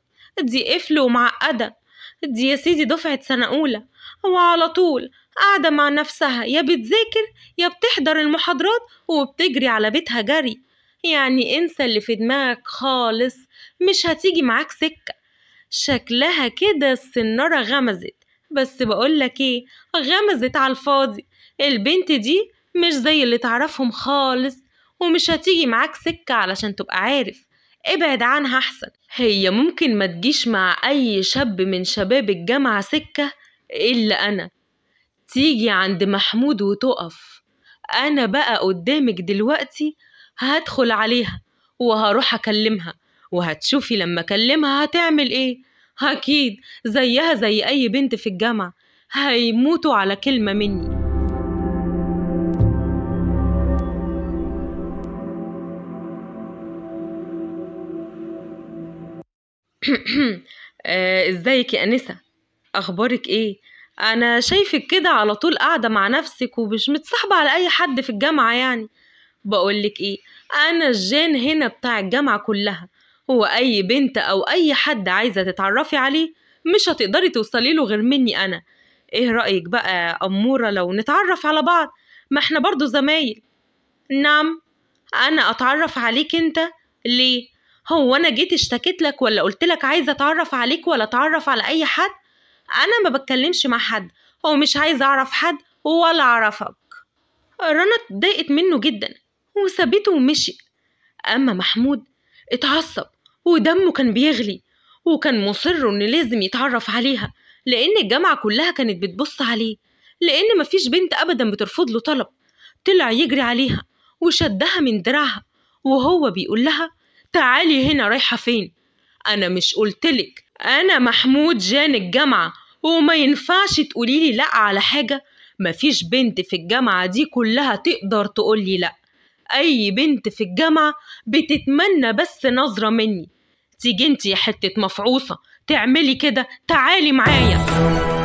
دي قفل ومعقدة دي يا سيدي دفعة سنة أولى وعلى طول قاعدة مع نفسها يا بتذاكر يا بتحضر المحاضرات وبتجري على بيتها جري يعني انسى اللي في دماغك خالص مش هتيجي معاك سكة شكلها كده السنارة غمزت بس بقولك ايه غمزت على الفاضي البنت دي مش زي اللي تعرفهم خالص ومش هتيجي معاك سكة علشان تبقى عارف ابعد عنها أحسن هي ممكن ما تجيش مع أي شاب من شباب الجامعة سكة إلا أنا تيجي عند محمود وتقف أنا بقى قدامك دلوقتي هدخل عليها وهروح أكلمها وهتشوفي لما أكلمها هتعمل إيه أكيد زيها زي أي بنت في الجامعة هيموتوا على كلمة مني <coughs> آه، ازيك يا انسه اخبارك ايه انا شايفك كده على طول قاعده مع نفسك ومش متصاحبه على اي حد في الجامعه يعني بقولك ايه انا الجان هنا بتاع الجامعه كلها هو اي بنت او اي حد عايزه تتعرفي عليه مش هتقدري توصلي له غير مني انا ايه رايك بقى اموره لو نتعرف على بعض ما احنا برضو زمايل نعم انا اتعرف عليك انت ليه هو انا جيت اشتكيت لك ولا قلت لك عايزه اتعرف عليك ولا اتعرف على اي حد انا ما بتكلمش مع حد هو مش عايز اعرف حد ولا اعرفك رنا اتضايقت منه جدا وسابته ومشي اما محمود اتعصب ودمه كان بيغلي وكان مصر ان لازم يتعرف عليها لان الجامعه كلها كانت بتبص عليه لان مفيش بنت ابدا بترفض له طلب طلع يجري عليها وشدها من دراعها وهو بيقول لها تعالي هنا رايحة فين أنا مش قلتلك أنا محمود جان الجامعة وما ينفعش تقوليلي لأ على حاجة مفيش بنت في الجامعة دي كلها تقدر تقولي لأ أي بنت في الجامعة بتتمنى بس نظرة مني تيجي انتي يا حتة مفعوصة تعملي كده تعالي معايا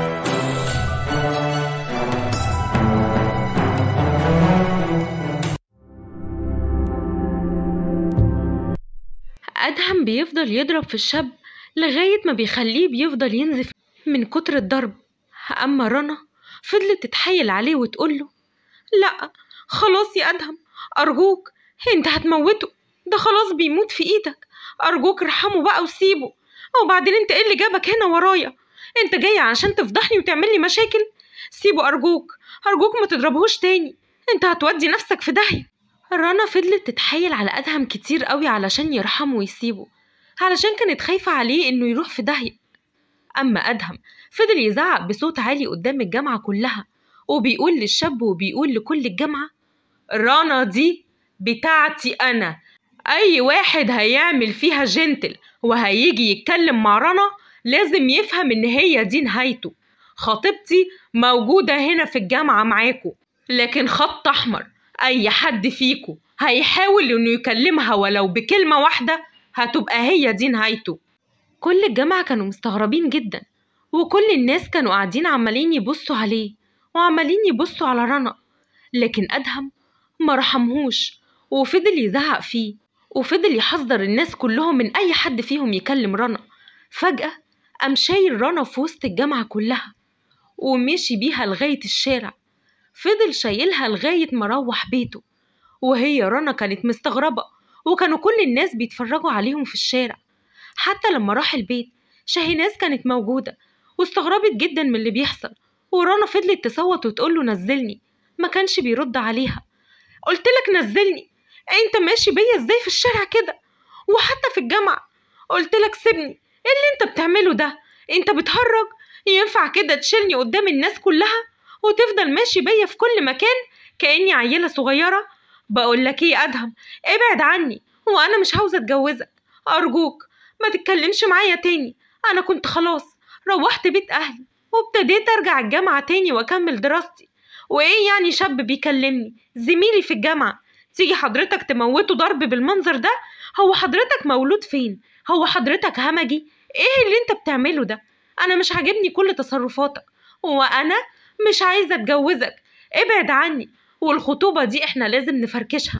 أدهم بيفضل يضرب في الشاب لغاية ما بيخليه بيفضل ينزف من كتر الضرب أما رنا فضلت تتحايل عليه وتقوله لأ خلاص يا أدهم أرجوك انت هتموته ده خلاص بيموت في ايدك أرجوك ارحمه بقى وسيبه وبعدين انت ايه اللي جابك هنا ورايا انت جاي عشان تفضحني وتعملي مشاكل سيبه أرجوك أرجوك ما تضربهوش تاني انت هتودي نفسك في داهية رنا فضلت تتحايل على أدهم كتير قوي علشان يرحمه ويسيبه علشان كانت خايفة عليه إنه يروح في داهية أما أدهم فضل يزعق بصوت عالي قدام الجامعة كلها وبيقول للشاب وبيقول لكل الجامعة رنا دي بتاعتي أنا أي واحد هيعمل فيها جنتل وهيجي يتكلم مع رنا لازم يفهم إن هي دي نهايته خطيبتي موجودة هنا في الجامعة معاكو لكن خط أحمر أي حد فيكو هيحاول إنه يكلمها ولو بكلمة واحدة هتبقى هي دي نهايته كل الجامعة كانوا مستغربين جدا وكل الناس كانوا قاعدين عمالين يبصوا عليه وعمالين يبصوا على رنا لكن أدهم ما رحمهوش وفضل يزعق فيه وفضل يحذر الناس كلهم من أي حد فيهم يكلم رنا فجأة قام شايل رنا في وسط الجامعة كلها ومشي بيها لغاية الشارع فضل شايلها لغاية ما روح بيته وهي رنا كانت مستغربة وكانوا كل الناس بيتفرجوا عليهم في الشارع حتى لما راح البيت شاهيناز كانت موجودة واستغربت جدا من اللي بيحصل ورنا فضلت تصوت وتقوله نزلني ما كانش بيرد عليها قلت لك نزلني انت ماشي بيا ازاي في الشارع كده وحتى في الجامعة قلت لك سيبني ايه اللي انت بتعمله ده انت بتهرج ينفع كده تشيلني قدام الناس كلها وتفضل ماشي بيا في كل مكان كاني عيله صغيره بقول لك ايه ادهم ابعد عني وانا مش عاوزه اتجوزك ارجوك ما تتكلمش معايا تاني انا كنت خلاص روحت بيت اهلي وابتديت ارجع الجامعه تاني واكمل دراستي وايه يعني شاب بيكلمني زميلي في الجامعه تيجي حضرتك تموته ضرب بالمنظر ده هو حضرتك مولود فين هو حضرتك همجي ايه اللي انت بتعمله ده انا مش عاجبني كل تصرفاتك وانا مش عايزة أتجوزك ابعد عني والخطوبة دي إحنا لازم نفركشها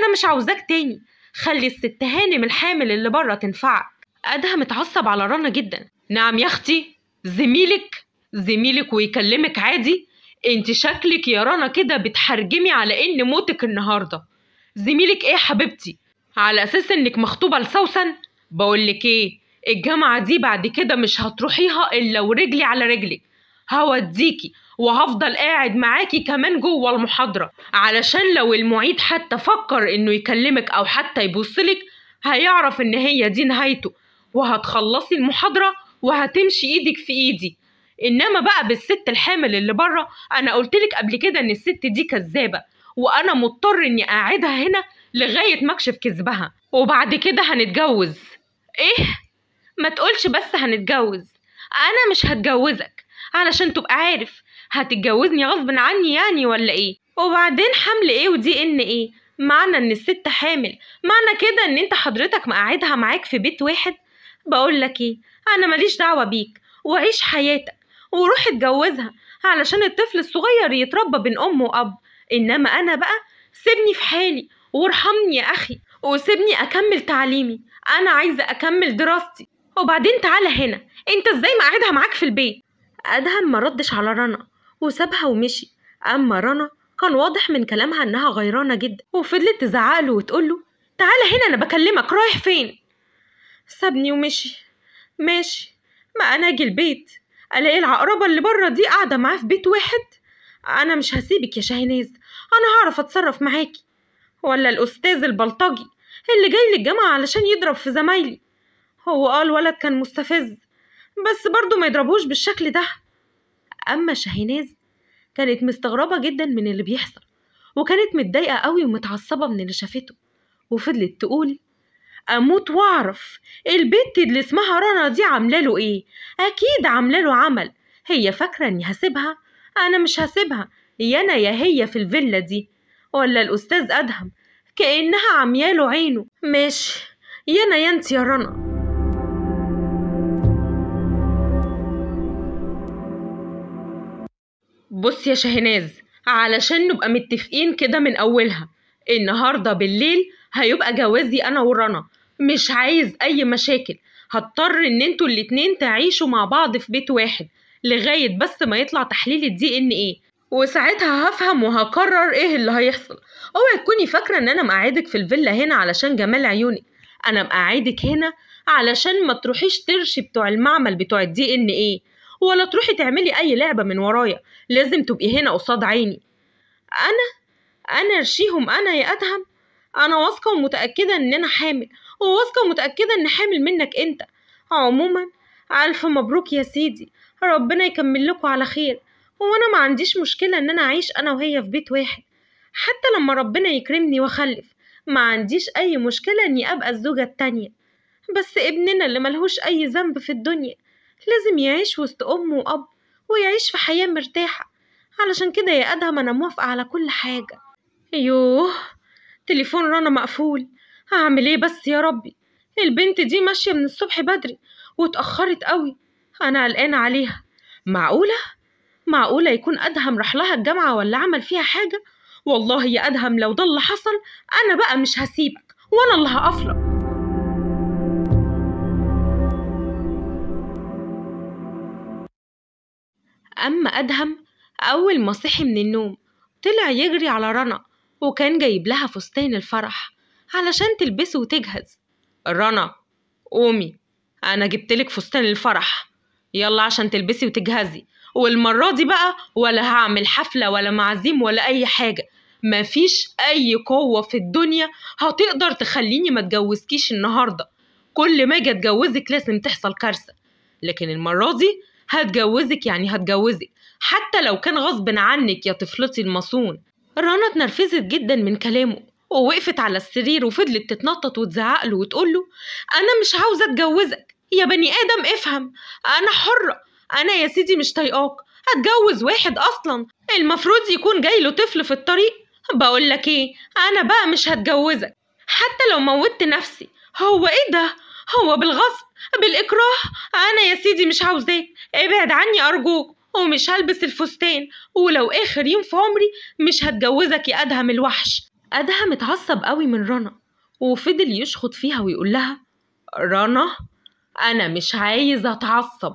أنا مش عاوزاك تاني خلي الست هانم الحامل اللي بره تنفعك أدهم متعصب على رنا جدا نعم يا أختي زميلك زميلك ويكلمك عادي انت شكلك يا رنا كده بتحرجمي على ان موتك النهارده زميلك ايه حبيبتي على اساس انك مخطوبه لسوسن بقولك ايه الجامعه دي بعد كده مش هتروحيها الا ورجلي على رجلك هوديكي وهفضل قاعد معاكي كمان جوه المحاضرة علشان لو المعيد حتى فكر انه يكلمك او حتى يبصلك هيعرف ان هي دي نهايته وهتخلصي المحاضرة وهتمشي ايدك في ايدي انما بقى بالست الحامل اللي بره انا قلتلك قبل كده ان الست دي كذابة وانا مضطر اني اقعدها هنا لغاية ما اكشف كذبها وبعد كده هنتجوز ايه ما تقولش بس هنتجوز انا مش هتجوزك علشان تبقى عارف هتتجوزني غصب عني يعني ولا ايه وبعدين حمل ايه ودي ان ايه معنى ان الست حامل معنى كده ان انت حضرتك مقعدها معاك في بيت واحد بقول لك ايه انا ماليش دعوه بيك وعيش حياتك وروح اتجوزها علشان الطفل الصغير يتربى بين ام واب انما انا بقى سيبني في حالي وارحمني يا اخي وسيبني اكمل تعليمي انا عايزه اكمل دراستي وبعدين تعالى هنا انت ازاي مقعدها معاك في البيت ادهم ما ردش على رنا وسابها ومشي أما رنا كان واضح من كلامها إنها غيرانة جدا وفضلت تزعقله وتقوله تعالى هنا أنا بكلمك رايح فين سابني ومشي ماشي ما أنا أجي البيت ألاقي العقربة اللي بره دي قاعدة معاه في بيت واحد أنا مش هسيبك يا شاهناز أنا هعرف أتصرف معاكي ولا الأستاذ البلطجي اللي جاي للجامعة علشان يضرب في زمايلي هو قال الولد كان مستفز بس برضه ما يضربوش بالشكل ده أما شاهيناز كانت مستغربة جدا من اللي بيحصل وكانت متضايقة قوي ومتعصبة من اللي شافته وفضلت تقول أموت وأعرف البت اللي اسمها رنا دي عاملاله إيه أكيد عاملاله عمل هي فاكرة إني هسيبها أنا مش هسيبها يا أنا يا هي في الفيلا دي ولا الأستاذ أدهم كأنها عمياله عينه ماشي يا أنا يا أنت يا رنا بص يا شهناز علشان نبقى متفقين كده من أولها النهاردة بالليل هيبقى جوازي أنا ورنا مش عايز أي مشاكل هضطر إن انتوا الاتنين تعيشوا مع بعض في بيت واحد لغاية بس ما يطلع تحليل الدي إن إيه وساعتها هفهم وهقرر إيه اللي هيحصل اوعي تكوني فاكرة إن أنا مقعدك في الفيلا هنا علشان جمال عيونك أنا مقعدك هنا علشان ما تروحيش ترشي بتوع المعمل بتوع الدي إن إيه ولا تروحي تعملي اي لعبه من ورايا لازم تبقي هنا قصاد عيني انا انا ارشيهم انا يا ادهم انا واثقه ومتاكده ان انا حامل وواثقه ومتاكده ان حامل منك انت عموما الف مبروك يا سيدي ربنا يكمل لكم على خير وانا ما عنديش مشكله ان انا اعيش انا وهي في بيت واحد حتى لما ربنا يكرمني واخلف ما عنديش اي مشكله اني ابقى الزوجه التانيه بس ابننا اللي ملهوش اي ذنب في الدنيا لازم يعيش وسط أم وأب ويعيش في حياة مرتاحة علشان كده يا أدهم أنا موافقة على كل حاجة يوه تليفون رنا مقفول هعمل ايه بس يا ربي البنت دي ماشية من الصبح بدري واتأخرت قوي أنا قلقانة عليها معقولة؟ معقولة يكون أدهم راح لها الجامعة ولا عمل فيها حاجة؟ والله يا أدهم لو ده اللي حصل أنا بقى مش هسيبك وأنا اللي هقفلك أما أدهم أول ما صحي من النوم طلع يجري على رنا وكان جايب لها فستان الفرح علشان تلبسه وتجهز رنا قومي أنا جبتلك فستان الفرح يلا عشان تلبسي وتجهزي والمرة دي بقى ولا هعمل حفلة ولا معزيم ولا أي حاجة مفيش أي قوة في الدنيا هتقدر تخليني ما النهاردة كل ما اجي اتجوزك لازم تحصل كارثة لكن المرة دي هتجوزك يعني هتجوزك حتى لو كان غصب عنك يا طفلتي المصون رنا اتنرفزت جدا من كلامه ووقفت على السرير وفضلت تتنطط وتزعق له وتقول له انا مش عاوزه اتجوزك يا بني ادم افهم انا حره انا يا سيدي مش طايقاك هتجوز واحد اصلا المفروض يكون جاي له طفل في الطريق بقول لك ايه انا بقى مش هتجوزك حتى لو موتت نفسي هو ايه ده هو بالغصب بالإكراه أنا يا سيدي مش عاوزاك ابعد عني أرجوك ومش هلبس الفستان ولو آخر يوم في عمري مش هتجوزك يا أدهم الوحش أدهم اتعصب قوي من رنا وفضل يشخط فيها ويقول لها رنا أنا مش عايز أتعصب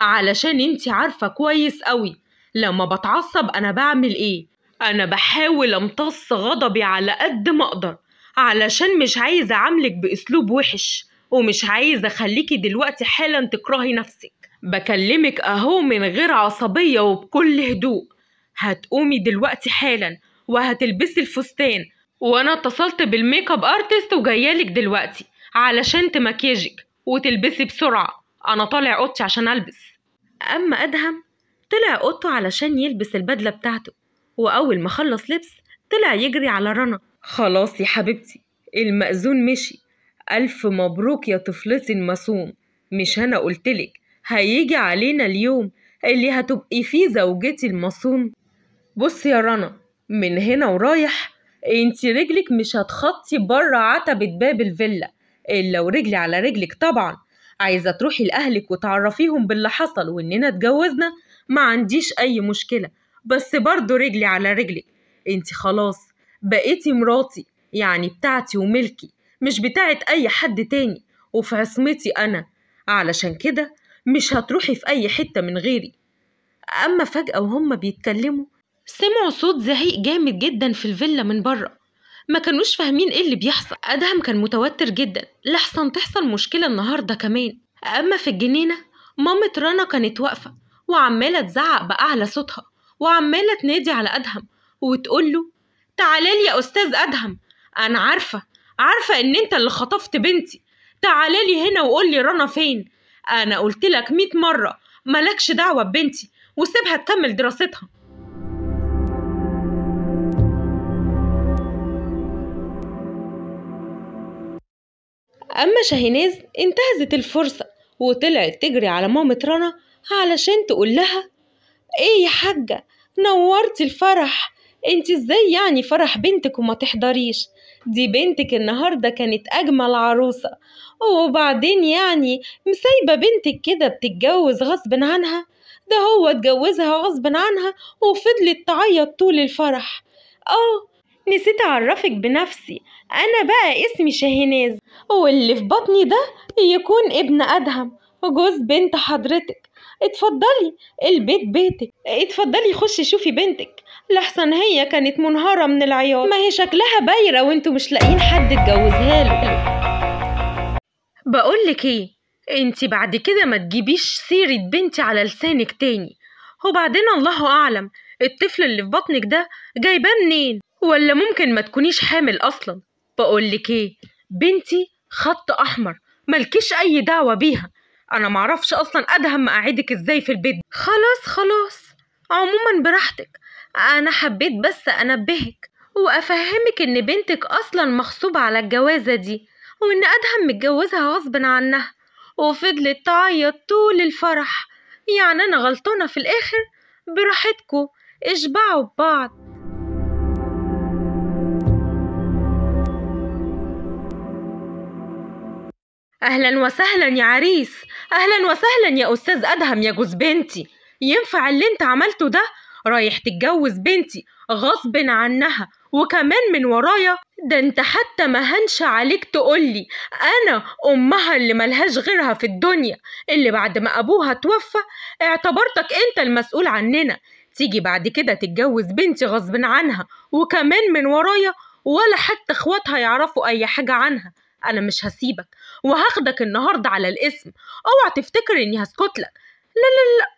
علشان انت عارفة كويس قوي لما بتعصب أنا بعمل إيه أنا بحاول أمتص غضبي على قد ما أقدر علشان مش عايزة أعاملك بأسلوب وحش ومش عايزه اخليكي دلوقتي حالا تكرهي نفسك بكلمك اهو من غير عصبية وبكل هدوء هتقومي دلوقتي حالا وهتلبسي الفستان وانا اتصلت بالميك اب ارتست وجايالك دلوقتي علشان تمكيجك وتلبسي بسرعة انا طالع اوضتي عشان البس اما ادهم طلع اوضته علشان يلبس البدلة بتاعته واول ما خلص لبس طلع يجري على رنا خلاص يا حبيبتي المأذون مشي ألف مبروك يا طفلتي المصوم مش أنا قلتلك هيجي علينا اليوم اللي هتبقي فيه زوجتي المصوم بص يا رنا من هنا ورايح انت رجلك مش هتخطي بره عتبة باب الفيلا الا ورجلي على رجلك طبعا عايزة تروحي لأهلك وتعرفيهم باللي حصل وإننا اتجوزنا ما عنديش أي مشكلة بس برضه رجلي على رجلك انت خلاص بقيتي مراتي يعني بتاعتي وملكي مش بتاعة أي حد تاني وفي عصمتي أنا علشان كده مش هتروحي في أي حتة من غيري أما فجأة وهم بيتكلموا سمعوا صوت زهيق جامد جدا في الفيلا من بره ما كانوش فاهمين ايه اللي بيحصل أدهم كان متوتر جدا لحسن تحصل مشكلة النهاردة كمان أما في الجنينة مامة رنا كانت واقفة وعمالة تزعق بأعلى صوتها وعمالة تنادي على أدهم وتقول له تعالى يا أستاذ أدهم أنا عارفة عارفه ان انت اللي خطفت بنتي تعالى لي هنا وقول لي رنا فين انا قلت لك مئة مره مالكش دعوه ببنتي وسيبها تكمل دراستها أما شاهيناز انتهزت الفرصة وطلعت تجري على مامة رنا علشان تقول لها ايه يا حاجة نورتي الفرح انت ازاي يعني فرح بنتك وما تحضريش دي بنتك النهاردة كانت أجمل عروسة وبعدين يعني مسايبة بنتك كده بتتجوز غصب عنها ده هو اتجوزها غصب عنها وفضلت تعيط طول الفرح اه نسيت أعرفك بنفسي أنا بقى اسمي شاهناز واللي في بطني ده يكون ابن أدهم وجوز بنت حضرتك اتفضلي البيت بيتك اتفضلي خشي شوفي بنتك لحسن هي كانت منهارة من العياط ما هي شكلها بايرة وانتوا مش لاقيين حد تجوزها له بقولك ايه انتي بعد كده ما تجيبيش سيرة بنتي على لسانك تاني وبعدين الله اعلم الطفل اللي في بطنك ده جايباه منين ولا ممكن ما تكونيش حامل اصلا بقولك ايه بنتي خط احمر ملكيش اي دعوة بيها انا معرفش اصلا ادهم مقاعدك ازاي في البيت خلاص خلاص عموما براحتك أنا حبيت بس أنبهك وأفهمك إن بنتك أصلا مغصوبة على الجوازة دي وإن أدهم متجوزها غصب عنها وفضلت تعيط طول الفرح يعني أنا غلطانة في الآخر براحتكوا اشبعوا ببعض أهلا وسهلا يا عريس أهلا وسهلا يا أستاذ أدهم يا جوز بنتي ينفع اللي انت عملته ده رايح تتجوز بنتي غصب عنها وكمان من ورايا ده انت حتى ما هنش عليك تقولي انا امها اللي ملهاش غيرها في الدنيا اللي بعد ما ابوها توفى اعتبرتك انت المسؤول عننا تيجي بعد كده تتجوز بنتي غصب عنها وكمان من ورايا ولا حتى اخواتها يعرفوا اي حاجة عنها انا مش هسيبك وهاخدك النهاردة على الاسم اوعى تفتكر اني هسكتلك لا لا لا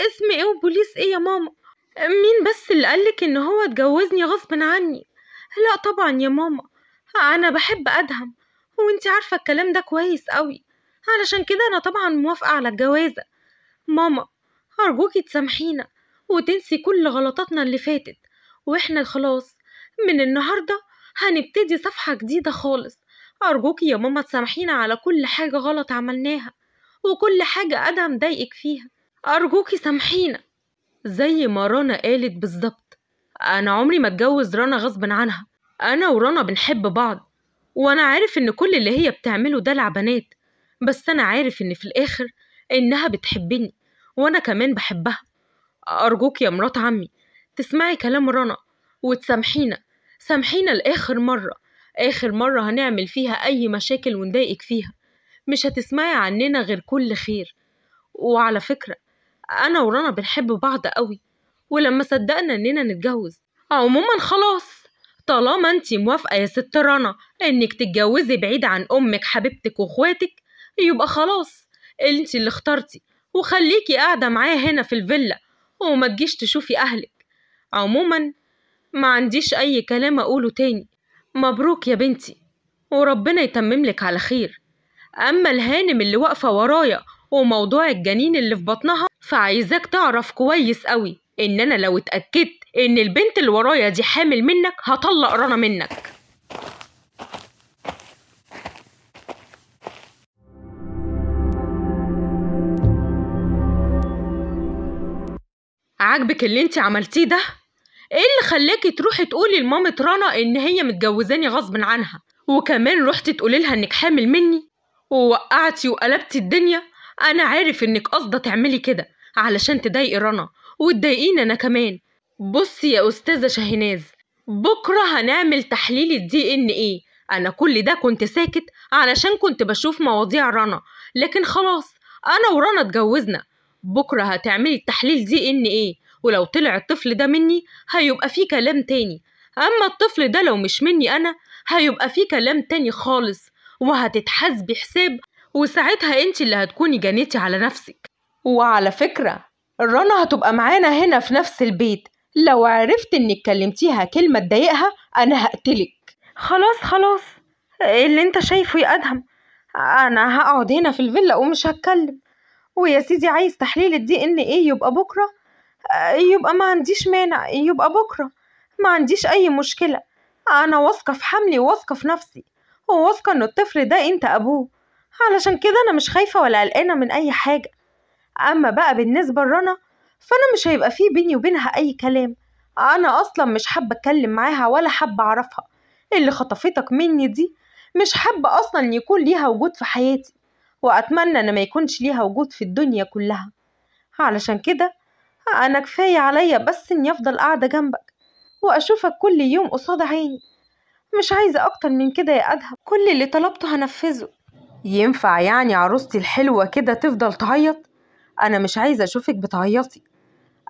اسم ايه وبوليس ايه يا ماما مين بس اللي قالك ان هو اتجوزني غصب عني لا طبعا يا ماما انا بحب ادهم وانتي عارفه الكلام ده كويس قوي علشان كده انا طبعا موافقه على الجوازه ماما ارجوكي تسامحينا وتنسي كل غلطاتنا اللي فاتت واحنا خلاص من النهارده هنبتدي صفحه جديده خالص ارجوكي يا ماما تسامحينا على كل حاجه غلط عملناها وكل حاجه ادهم ضايقك فيها ارجوكي سامحينا زي ما رنا قالت بالظبط أنا عمري ما اتجوز رنا غصب عنها أنا ورنا بنحب بعض وأنا عارف إن كل اللي هي بتعمله ده لعبانات بس أنا عارف إن في الآخر إنها بتحبني وأنا كمان بحبها أرجوك يا مرات عمي تسمعي كلام رنا وتسامحينا سامحينا لآخر مرة آخر مرة هنعمل فيها أي مشاكل ونضايقك فيها مش هتسمعي عننا غير كل خير وعلى فكرة أنا ورنا بنحب بعض قوي ولما صدقنا إننا نتجوز عموما خلاص طالما انتي موافقة يا ست رنا انك تتجوزي بعيد عن امك حبيبتك واخواتك يبقى خلاص انتي اللي اخترتي وخليكي قاعدة معايا هنا في الفيلا وما تجيش تشوفي اهلك عموما ما عنديش اي كلام اقوله تاني مبروك يا بنتي وربنا يتمملك على خير اما الهانم اللي واقفة ورايا وموضوع الجنين اللي في بطنها فعايزاك تعرف كويس قوي ان انا لو اتاكدت ان البنت اللي ورايا دي حامل منك هطلق رنا منك عاجبك اللي انت عملتيه ده ايه اللي خلاكي تروحي تقولي لمامة رنا ان هي متجوزاني غصب عنها وكمان رحتي تقولي لها انك حامل مني ووقعتي وقلبتي الدنيا أنا عارف إنك قصدة تعملي كده علشان تضايقي رنا وتضايقيني أنا كمان بصي يا أستاذة شاهناز بكرة هنعمل تحليل الدي إن إيه أنا كل ده كنت ساكت علشان كنت بشوف مواضيع رنا لكن خلاص أنا ورنا اتجوزنا بكرة هتعملي التحليل دي إن إيه ولو طلع الطفل ده مني هيبقى فيه كلام تاني أما الطفل ده لو مش مني أنا هيبقى فيه كلام تاني خالص وهتتحاسبي حساب وساعتها انت اللي هتكوني جنيتي على نفسك وعلى فكرة رنا هتبقى معانا هنا في نفس البيت لو عرفت انك كلمتيها كلمة تضايقها انا هقتلك خلاص خلاص اللي انت شايفه يا ادهم انا هقعد هنا في الفيلا ومش هتكلم ويا سيدي عايز تحليل الدي ان ايه يبقى بكره يبقى ما عنديش مانع يبقى بكره ما عنديش اي مشكله انا واثقه في حملي وواثقه في نفسي وواثقه ان الطفل ده انت ابوه علشان كده أنا مش خايفة ولا قلقانة من أي حاجة أما بقى بالنسبة لرنا فأنا مش هيبقى فيه بيني وبينها أي كلام أنا أصلا مش حابة أتكلم معاها ولا حابة أعرفها اللي خطفتك مني دي مش حابة أصلا يكون ليها وجود في حياتي وأتمنى إن ما يكونش ليها وجود في الدنيا كلها علشان كده أنا كفاية عليا بس إني أفضل قاعدة جنبك وأشوفك كل يوم قصاد عيني مش عايزة أكتر من كده يا أدهم كل اللي طلبته هنفذه ينفع يعني عروستي الحلوة كده تفضل تعيط أنا مش عايزة أشوفك بتعيطي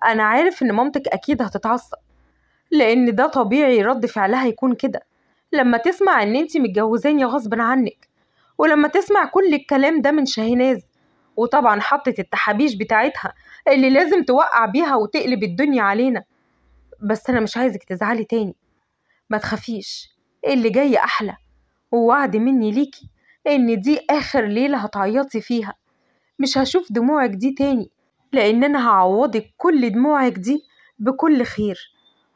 أنا عارف إن مامتك أكيد هتتعصب لأن ده طبيعي رد فعلها يكون كده لما تسمع إن أنتي متجوزاني غصب عنك ولما تسمع كل الكلام ده من شاهناز وطبعا حطت التحابيش بتاعتها اللي لازم توقع بيها وتقلب الدنيا علينا بس أنا مش عايزك تزعلي تاني ما تخافيش اللي جاي أحلى ووعد مني ليكي لأن دي آخر ليلة هتعيطي فيها مش هشوف دموعك دي تاني لأن أنا هعوضك كل دموعك دي بكل خير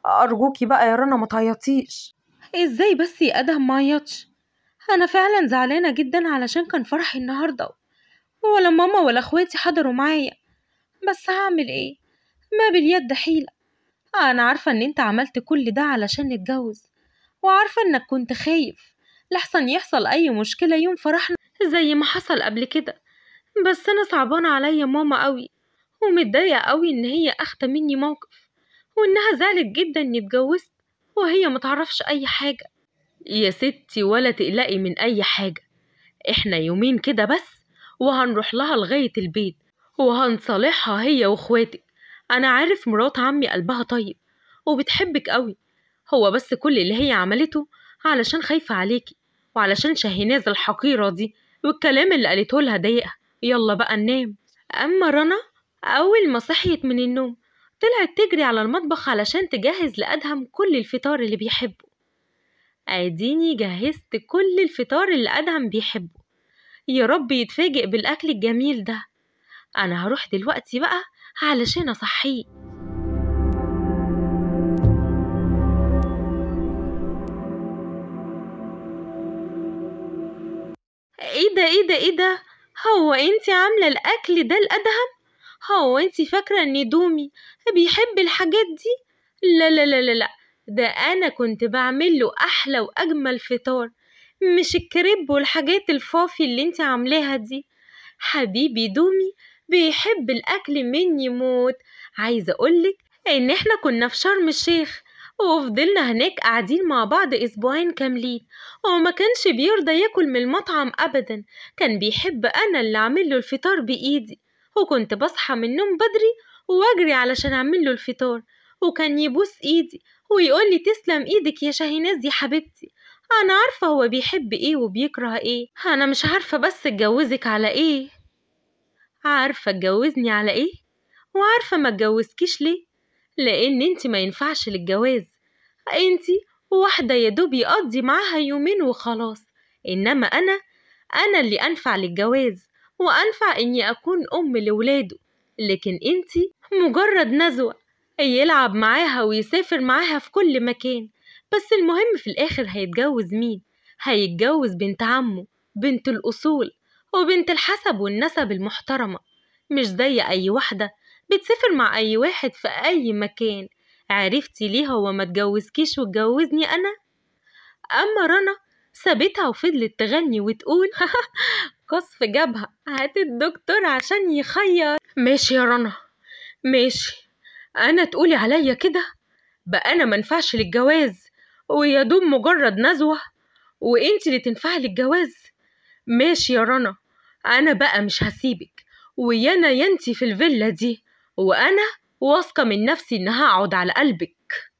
أرجوكي بقى يا رنا ما تعيطيش إزاي بس يا أدهم ما عيطش أنا فعلا زعلانة جدا علشان كان فرحي النهاردة ولا ماما ولا اخواتي حضروا معايا بس هعمل ايه ما باليد حيلة انا عارفة ان انت عملت كل ده علشان نتجوز وعارفة انك كنت خايف لحسن يحصل أي مشكلة يوم فرحنا زي ما حصل قبل كده بس أنا صعبان عليا ماما أوي ومتضايقة أوي إن هي أخت مني موقف وإنها زعلت جدا إني اتجوزت وهي متعرفش أي حاجة يا ستي ولا تقلقي من أي حاجة إحنا يومين كده بس وهنروح لها لغاية البيت وهنصالحها هي واخواتك أنا عارف مرات عمي قلبها طيب وبتحبك أوي هو بس كل اللي هي عملته علشان خايفة عليكي وعلشان شهيناز الحقيرة دي والكلام اللي قالته لها ضايقها يلا بقى ننام أما رنا أول ما صحيت من النوم طلعت تجري على المطبخ علشان تجهز لأدهم كل الفطار اللي بيحبه أديني جهزت كل الفطار اللي أدهم بيحبه يا رب يتفاجئ بالأكل الجميل ده أنا هروح دلوقتي بقى علشان أصحيه ايه ده ايه ده ايه ده هو انت عاملة الاكل ده الادهم هو انت فاكرة ان دومي بيحب الحاجات دي لا لا لا لا, ده انا كنت بعمل له احلى واجمل فطار مش الكريب والحاجات الفافي اللي انت عاملاها دي حبيبي دومي بيحب الاكل مني موت عايزه اقولك ان احنا كنا في شرم الشيخ وفضلنا هناك قاعدين مع بعض أسبوعين كاملين وما كانش بيرضى ياكل من المطعم أبدا كان بيحب أنا اللي أعمل له الفطار بإيدي وكنت بصحى من النوم بدري وأجري علشان أعمل له الفطار وكان يبوس إيدي ويقول لي تسلم إيدك يا شاهيناز يا حبيبتي أنا عارفة هو بيحب إيه وبيكره إيه أنا مش عارفة بس اتجوزك على إيه عارفة اتجوزني على إيه وعارفة ما اتجوزكيش ليه لأن انت ما ينفعش للجواز انت واحدة يا دوب يقضي معاها يومين وخلاص إنما أنا أنا اللي أنفع للجواز وأنفع إني أكون أم لولاده لكن انت مجرد نزوة يلعب معاها ويسافر معاها في كل مكان بس المهم في الآخر هيتجوز مين هيتجوز بنت عمه بنت الأصول وبنت الحسب والنسب المحترمة مش زي أي واحدة بتسافر مع أي واحد في أي مكان عرفتي ليه هو ما تجوزكيش وتجوزني أنا؟ أما رنا سابتها وفضلت تغني وتقول <laughs> قص في جبهة هات الدكتور عشان يخير ماشي يا رنا ماشي أنا تقولي عليا كده بقى أنا منفعش للجواز ويا دوب مجرد نزوة وإنتي اللي تنفعي للجواز ماشي يا رنا أنا بقى مش هسيبك ويانا ينتي في الفيلا دي وأنا واثقة من نفسي إن هقعد على قلبك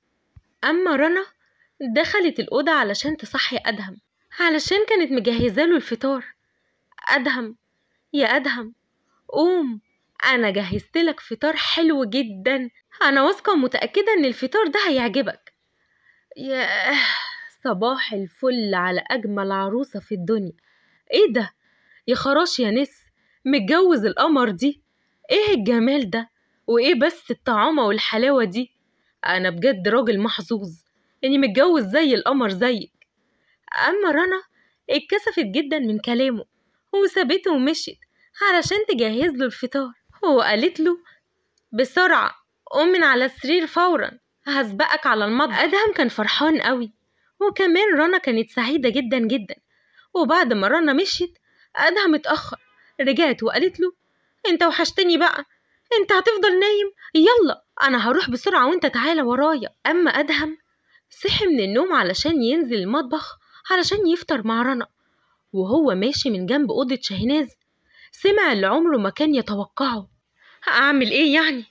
أما رنا دخلت الأوضة علشان تصحي أدهم علشان كانت مجهزاله الفطار أدهم يا أدهم قوم أنا جهزتلك فطار حلو جدا أنا واثقة ومتأكدة إن الفطار ده هيعجبك يا صباح الفل على أجمل عروسة في الدنيا إيه ده يا خراش يا نس متجوز القمر دي إيه الجمال ده وإيه بس الطعامة والحلاوة دي أنا بجد راجل محظوظ إني متجوز زي القمر زيك أما رنا اتكسفت جدا من كلامه وسابته ومشيت علشان تجهز له الفطار وقالت له بسرعة قوم من على السرير فورا هسبقك على المطبخ أدهم كان فرحان قوي وكمان رنا كانت سعيدة جدا جدا وبعد ما رنا مشيت أدهم اتأخر رجعت وقالت له انت وحشتني بقى انت هتفضل نايم يلا انا هروح بسرعه وانت تعالى ورايا اما ادهم صحي من النوم علشان ينزل المطبخ علشان يفطر مع رنا وهو ماشي من جنب اوضه شاهناز سمع اللي عمره ما كان يتوقعه اعمل ايه يعني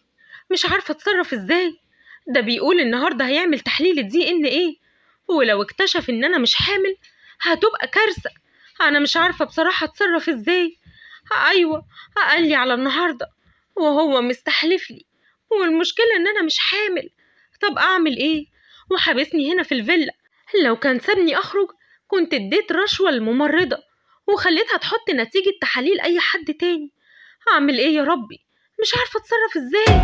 مش عارفه اتصرف ازاي ده بيقول النهارده هيعمل تحليل دي ان ايه ولو اكتشف ان انا مش حامل هتبقى كارثه انا مش عارفه بصراحه اتصرف ازاي ايوه قال لي على النهارده وهو مستحلف لي والمشكلة إن أنا مش حامل طب أعمل إيه وحبسني هنا في الفيلا لو كان سابني أخرج كنت اديت رشوة الممرضة وخليتها تحط نتيجة تحاليل أي حد تاني أعمل إيه يا ربي مش عارفة أتصرف إزاي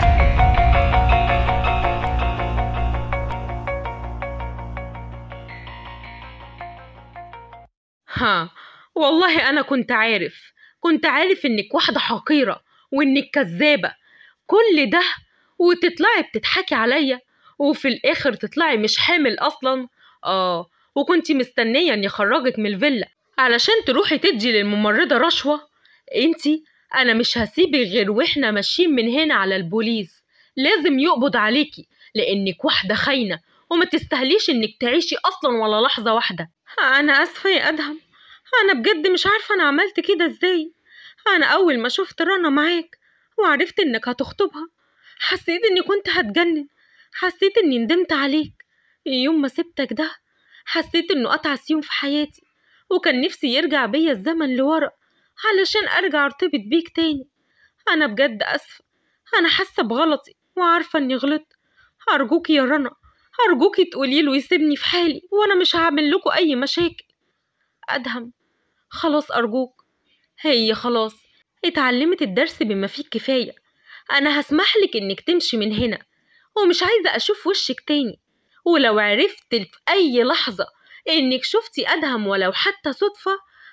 ها والله أنا كنت عارف كنت عارف إنك واحدة حقيرة وانك كذابه كل ده وتطلعي بتضحكي عليا وفي الاخر تطلعي مش حامل اصلا اه وكنت مستنيه اني اخرجك من الفيلا علشان تروحي تدي للممرضه رشوه انتي انا مش هسيبك غير واحنا ماشيين من هنا على البوليس لازم يقبض عليكي لانك واحده خاينه وما تستهليش انك تعيشي اصلا ولا لحظه واحده انا اسفه يا ادهم انا بجد مش عارفه انا عملت كده ازاي أنا أول ما شفت رنا معاك وعرفت إنك هتخطبها حسيت إني كنت هتجنن حسيت إني ندمت عليك يوم ما سبتك ده حسيت إنه أتعس يوم في حياتي وكان نفسي يرجع بيا الزمن لورا علشان أرجع أرتبط بيك تاني أنا بجد أسفة أنا حاسة بغلطي وعارفة إني غلطت أرجوك يا رنا أرجوكي تقولي له يسيبني في حالي وأنا مش هعمل لكم أي مشاكل أدهم خلاص أرجوك هي خلاص اتعلمت الدرس بما فيه الكفاية أنا هسمحلك إنك تمشي من هنا ومش عايزة أشوف وشك تاني ولو عرفت في أي لحظة إنك شفتي أدهم ولو حتى صدفة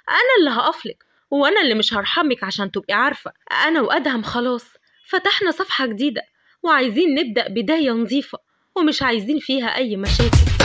أنا اللي هقفلك وأنا اللي مش هرحمك عشان تبقي عارفة أنا وأدهم خلاص فتحنا صفحة جديدة وعايزين نبدأ بداية نظيفة ومش عايزين فيها أي مشاكل